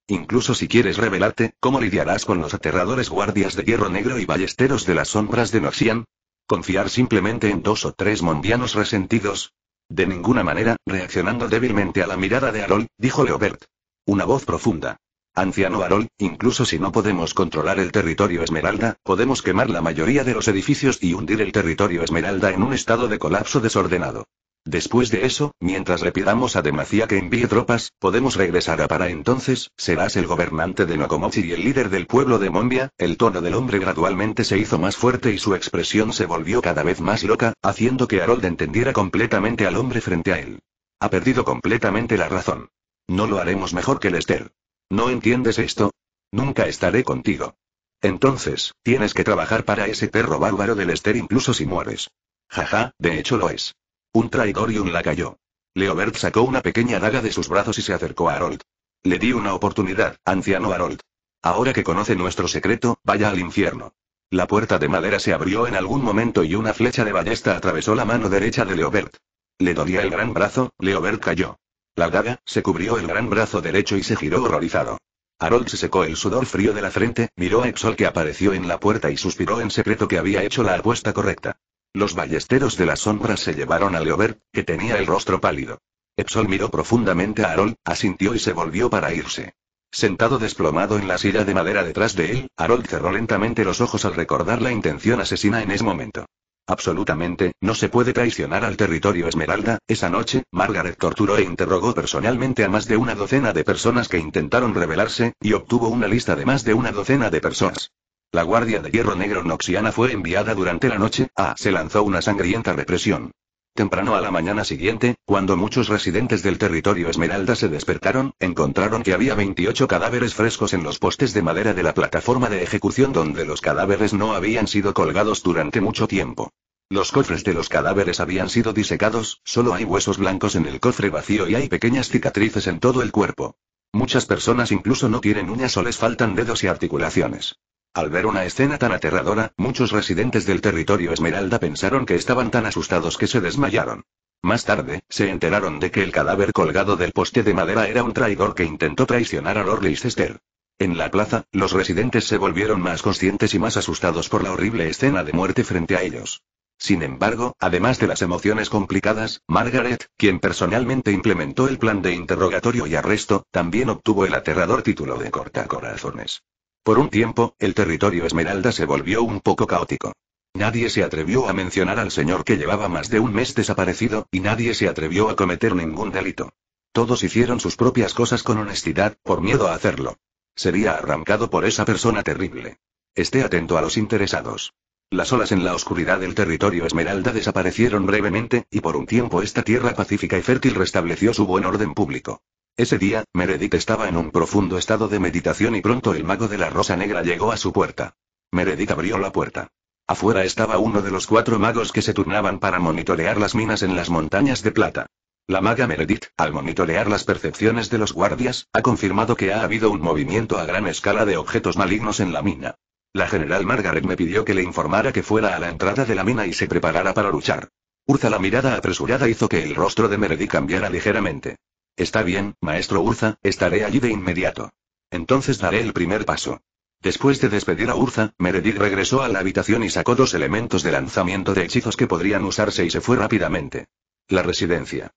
Speaker 1: Incluso si quieres revelarte, ¿cómo lidiarás con los aterradores guardias de hierro negro y ballesteros de las sombras de Noxian? ¿Confiar simplemente en dos o tres mondianos resentidos? De ninguna manera, reaccionando débilmente a la mirada de Harold, dijo Leobert. Una voz profunda. Anciano Harold, incluso si no podemos controlar el territorio esmeralda, podemos quemar la mayoría de los edificios y hundir el territorio esmeralda en un estado de colapso desordenado. Después de eso, mientras repidamos a Demacia que envíe tropas, podemos regresar a para entonces, serás el gobernante de Nokomochi y el líder del pueblo de Mombia. El tono del hombre gradualmente se hizo más fuerte y su expresión se volvió cada vez más loca, haciendo que Harold entendiera completamente al hombre frente a él. Ha perdido completamente la razón. No lo haremos mejor que Lester. ¿No entiendes esto? Nunca estaré contigo. Entonces, tienes que trabajar para ese perro bárbaro del Esther incluso si mueres. Jaja, de hecho lo es. Un traidor y un lacayo. Leobert sacó una pequeña daga de sus brazos y se acercó a Harold. Le di una oportunidad, anciano Harold. Ahora que conoce nuestro secreto, vaya al infierno. La puerta de madera se abrió en algún momento y una flecha de ballesta atravesó la mano derecha de Leobert. Le dolía el gran brazo, Leobert cayó. La daga se cubrió el gran brazo derecho y se giró horrorizado. Harold se secó el sudor frío de la frente, miró a Epsol que apareció en la puerta y suspiró en secreto que había hecho la apuesta correcta. Los ballesteros de las sombras se llevaron a Leobert, que tenía el rostro pálido. Epsol miró profundamente a Harold, asintió y se volvió para irse. Sentado desplomado en la silla de madera detrás de él, Harold cerró lentamente los ojos al recordar la intención asesina en ese momento. Absolutamente, no se puede traicionar al territorio Esmeralda. Esa noche, Margaret torturó e interrogó personalmente a más de una docena de personas que intentaron rebelarse, y obtuvo una lista de más de una docena de personas. La Guardia de Hierro Negro Noxiana fue enviada durante la noche, a ah, se lanzó una sangrienta represión. Temprano a la mañana siguiente, cuando muchos residentes del territorio Esmeralda se despertaron, encontraron que había 28 cadáveres frescos en los postes de madera de la plataforma de ejecución donde los cadáveres no habían sido colgados durante mucho tiempo. Los cofres de los cadáveres habían sido disecados, solo hay huesos blancos en el cofre vacío y hay pequeñas cicatrices en todo el cuerpo. Muchas personas incluso no tienen uñas o les faltan dedos y articulaciones. Al ver una escena tan aterradora, muchos residentes del territorio Esmeralda pensaron que estaban tan asustados que se desmayaron. Más tarde, se enteraron de que el cadáver colgado del poste de madera era un traidor que intentó traicionar a Lord Leicester. En la plaza, los residentes se volvieron más conscientes y más asustados por la horrible escena de muerte frente a ellos. Sin embargo, además de las emociones complicadas, Margaret, quien personalmente implementó el plan de interrogatorio y arresto, también obtuvo el aterrador título de cortacorazones. Por un tiempo, el territorio Esmeralda se volvió un poco caótico. Nadie se atrevió a mencionar al señor que llevaba más de un mes desaparecido, y nadie se atrevió a cometer ningún delito. Todos hicieron sus propias cosas con honestidad, por miedo a hacerlo. Sería arrancado por esa persona terrible. Esté atento a los interesados. Las olas en la oscuridad del territorio Esmeralda desaparecieron brevemente, y por un tiempo esta tierra pacífica y fértil restableció su buen orden público. Ese día, Meredith estaba en un profundo estado de meditación y pronto el mago de la rosa negra llegó a su puerta. Meredith abrió la puerta. Afuera estaba uno de los cuatro magos que se turnaban para monitorear las minas en las montañas de plata. La maga Meredith, al monitorear las percepciones de los guardias, ha confirmado que ha habido un movimiento a gran escala de objetos malignos en la mina. La general Margaret me pidió que le informara que fuera a la entrada de la mina y se preparara para luchar. Urza la mirada apresurada hizo que el rostro de Meredith cambiara ligeramente. Está bien, maestro Urza, estaré allí de inmediato. Entonces daré el primer paso. Después de despedir a Urza, Meredith regresó a la habitación y sacó dos elementos de lanzamiento de hechizos que podrían usarse y se fue rápidamente. La residencia.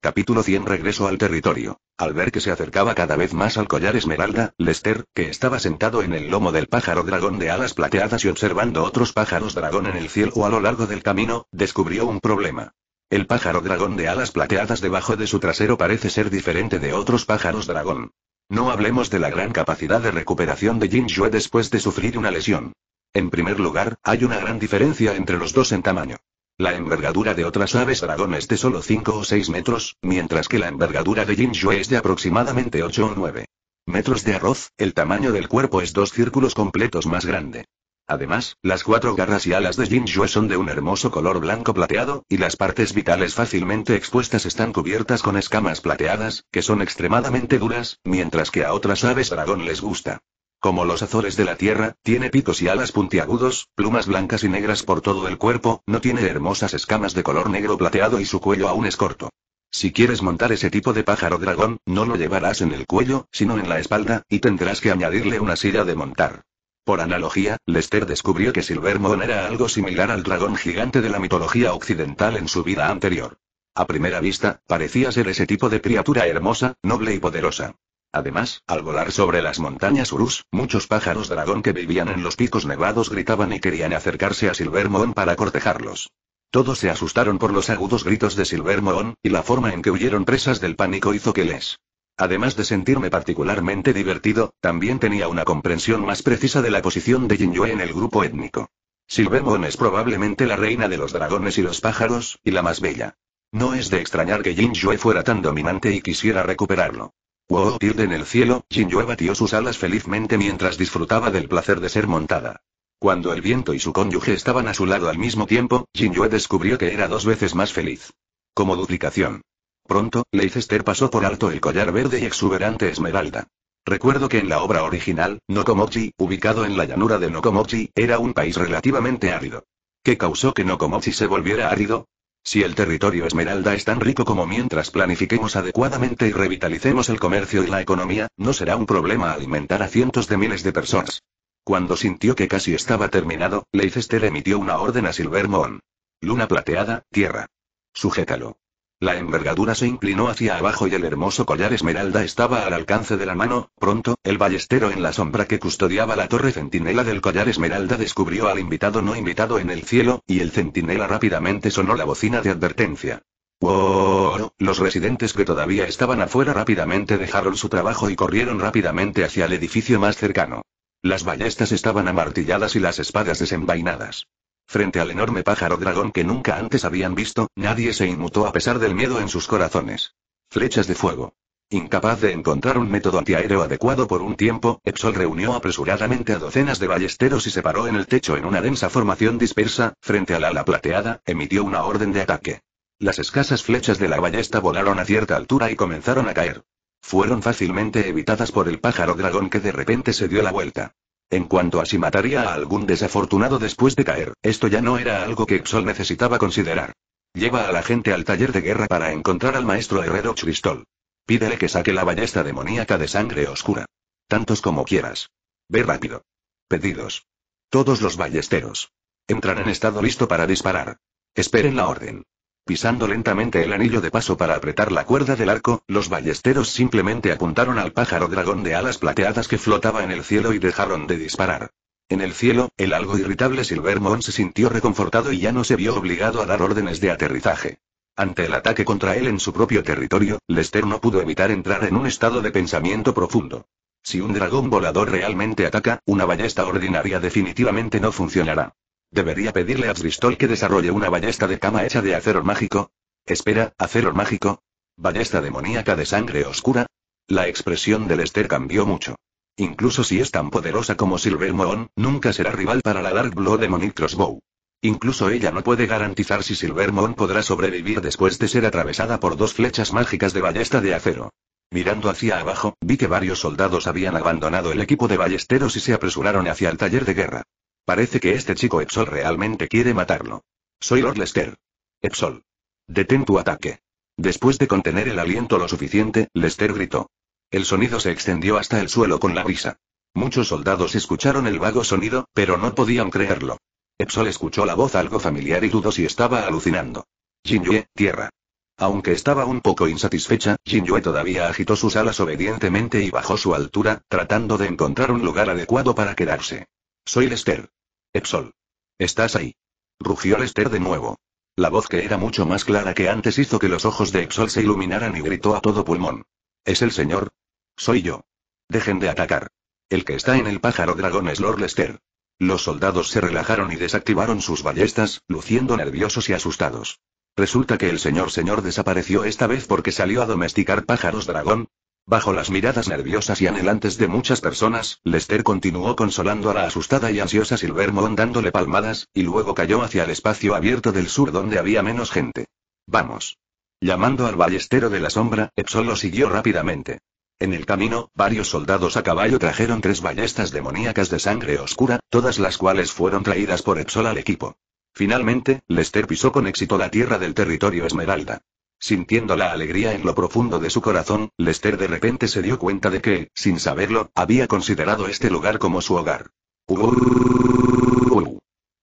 Speaker 1: Capítulo 100 Regreso al territorio. Al ver que se acercaba cada vez más al collar esmeralda, Lester, que estaba sentado en el lomo del pájaro dragón de alas plateadas y observando otros pájaros dragón en el cielo o a lo largo del camino, descubrió un problema. El pájaro dragón de alas plateadas debajo de su trasero parece ser diferente de otros pájaros dragón. No hablemos de la gran capacidad de recuperación de Jin después de sufrir una lesión. En primer lugar, hay una gran diferencia entre los dos en tamaño. La envergadura de otras aves dragón es de solo 5 o 6 metros, mientras que la envergadura de Jin es de aproximadamente 8 o 9 metros de arroz, el tamaño del cuerpo es dos círculos completos más grande. Además, las cuatro garras y alas de Jinjue son de un hermoso color blanco plateado, y las partes vitales fácilmente expuestas están cubiertas con escamas plateadas, que son extremadamente duras, mientras que a otras aves dragón les gusta. Como los azores de la tierra, tiene picos y alas puntiagudos, plumas blancas y negras por todo el cuerpo, no tiene hermosas escamas de color negro plateado y su cuello aún es corto. Si quieres montar ese tipo de pájaro dragón, no lo llevarás en el cuello, sino en la espalda, y tendrás que añadirle una silla de montar. Por analogía, Lester descubrió que Silvermoon era algo similar al dragón gigante de la mitología occidental en su vida anterior. A primera vista, parecía ser ese tipo de criatura hermosa, noble y poderosa. Además, al volar sobre las montañas Urus, muchos pájaros dragón que vivían en los picos nevados gritaban y querían acercarse a Silvermoon para cortejarlos. Todos se asustaron por los agudos gritos de Silvermoon, y la forma en que huyeron presas del pánico hizo que les Además de sentirme particularmente divertido, también tenía una comprensión más precisa de la posición de Yue en el grupo étnico. Silvermon es probablemente la reina de los dragones y los pájaros, y la más bella. No es de extrañar que Yue fuera tan dominante y quisiera recuperarlo. Wow, tilde en el cielo, Yue batió sus alas felizmente mientras disfrutaba del placer de ser montada. Cuando el viento y su cónyuge estaban a su lado al mismo tiempo, Yue descubrió que era dos veces más feliz. Como duplicación. Pronto, Leicester pasó por alto el collar verde y exuberante esmeralda. Recuerdo que en la obra original, Nokomochi, ubicado en la llanura de Nokomochi, era un país relativamente árido. ¿Qué causó que Nokomochi se volviera árido? Si el territorio Esmeralda es tan rico como mientras planifiquemos adecuadamente y revitalicemos el comercio y la economía, no será un problema alimentar a cientos de miles de personas. Cuando sintió que casi estaba terminado, Leicester emitió una orden a Silvermoon. Luna plateada, tierra. Sujétalo. La envergadura se inclinó hacia abajo y el hermoso collar esmeralda estaba al alcance de la mano. Pronto, el ballestero en la sombra que custodiaba la torre centinela del collar esmeralda descubrió al invitado no invitado en el cielo, y el centinela rápidamente sonó la bocina de advertencia. Los residentes que todavía estaban afuera rápidamente dejaron su trabajo y corrieron rápidamente hacia el edificio más cercano. Las ballestas estaban amartilladas y las espadas desenvainadas. Frente al enorme pájaro dragón que nunca antes habían visto, nadie se inmutó a pesar del miedo en sus corazones. Flechas de fuego. Incapaz de encontrar un método antiaéreo adecuado por un tiempo, Epsol reunió apresuradamente a docenas de ballesteros y se paró en el techo en una densa formación dispersa, frente al ala plateada, emitió una orden de ataque. Las escasas flechas de la ballesta volaron a cierta altura y comenzaron a caer. Fueron fácilmente evitadas por el pájaro dragón que de repente se dio la vuelta. En cuanto a si mataría a algún desafortunado después de caer, esto ya no era algo que Xol necesitaba considerar. Lleva a la gente al taller de guerra para encontrar al maestro herrero Cristol. Pídele que saque la ballesta demoníaca de sangre oscura. Tantos como quieras. Ve rápido. Pedidos. Todos los ballesteros. Entran en estado listo para disparar. Esperen la orden. Pisando lentamente el anillo de paso para apretar la cuerda del arco, los ballesteros simplemente apuntaron al pájaro dragón de alas plateadas que flotaba en el cielo y dejaron de disparar. En el cielo, el algo irritable Silvermon se sintió reconfortado y ya no se vio obligado a dar órdenes de aterrizaje. Ante el ataque contra él en su propio territorio, Lester no pudo evitar entrar en un estado de pensamiento profundo. Si un dragón volador realmente ataca, una ballesta ordinaria definitivamente no funcionará. ¿Debería pedirle a Tristol que desarrolle una ballesta de cama hecha de acero mágico? Espera, acero mágico. ¿Ballesta demoníaca de sangre oscura? La expresión de Lester cambió mucho. Incluso si es tan poderosa como Silver Moon, nunca será rival para la Dark Blood de Monique Crossbow. Incluso ella no puede garantizar si Silver Moon podrá sobrevivir después de ser atravesada por dos flechas mágicas de ballesta de acero. Mirando hacia abajo, vi que varios soldados habían abandonado el equipo de ballesteros y se apresuraron hacia el taller de guerra. Parece que este chico Epsol realmente quiere matarlo. Soy Lord Lester. Epsol. Detén tu ataque. Después de contener el aliento lo suficiente, Lester gritó. El sonido se extendió hasta el suelo con la brisa. Muchos soldados escucharon el vago sonido, pero no podían creerlo. Epsol escuchó la voz algo familiar y dudó si estaba alucinando. Yue, tierra. Aunque estaba un poco insatisfecha, Yue todavía agitó sus alas obedientemente y bajó su altura, tratando de encontrar un lugar adecuado para quedarse. Soy Lester. Epsol. ¿Estás ahí? Rugió Lester de nuevo. La voz que era mucho más clara que antes hizo que los ojos de Epsol se iluminaran y gritó a todo pulmón. ¿Es el señor? Soy yo. Dejen de atacar. El que está en el pájaro dragón es Lord Lester. Los soldados se relajaron y desactivaron sus ballestas, luciendo nerviosos y asustados. Resulta que el señor señor desapareció esta vez porque salió a domesticar pájaros dragón, Bajo las miradas nerviosas y anhelantes de muchas personas, Lester continuó consolando a la asustada y ansiosa Silvermoon dándole palmadas, y luego cayó hacia el espacio abierto del sur donde había menos gente. Vamos. Llamando al ballestero de la sombra, Epsol lo siguió rápidamente. En el camino, varios soldados a caballo trajeron tres ballestas demoníacas de sangre oscura, todas las cuales fueron traídas por Epsol al equipo. Finalmente, Lester pisó con éxito la tierra del territorio Esmeralda. Sintiendo la alegría en lo profundo de su corazón, Lester de repente se dio cuenta de que, sin saberlo, había considerado este lugar como su hogar.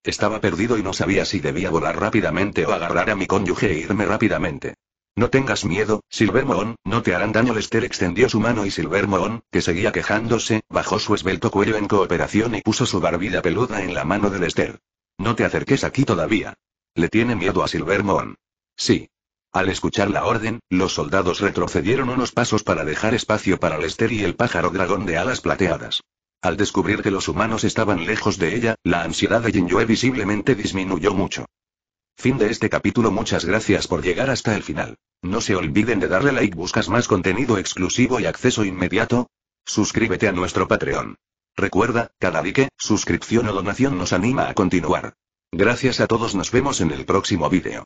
Speaker 1: Estaba perdido y no sabía si debía volar rápidamente o agarrar a mi cónyuge e irme rápidamente. No tengas miedo, Silvermoon, no te harán daño. Lester extendió su mano y Silvermoon, que seguía quejándose, bajó su esbelto cuello en cooperación y puso su barbilla peluda en la mano de Lester. No te acerques aquí todavía. Le tiene miedo a Silvermoon. Sí, al escuchar la orden, los soldados retrocedieron unos pasos para dejar espacio para Lester y el pájaro dragón de alas plateadas. Al descubrir que los humanos estaban lejos de ella, la ansiedad de Yue visiblemente disminuyó mucho. Fin de este capítulo Muchas gracias por llegar hasta el final. No se olviden de darle like buscas más contenido exclusivo y acceso inmediato. Suscríbete a nuestro Patreon. Recuerda, cada like, suscripción o donación nos anima a continuar. Gracias a todos nos vemos en el próximo vídeo.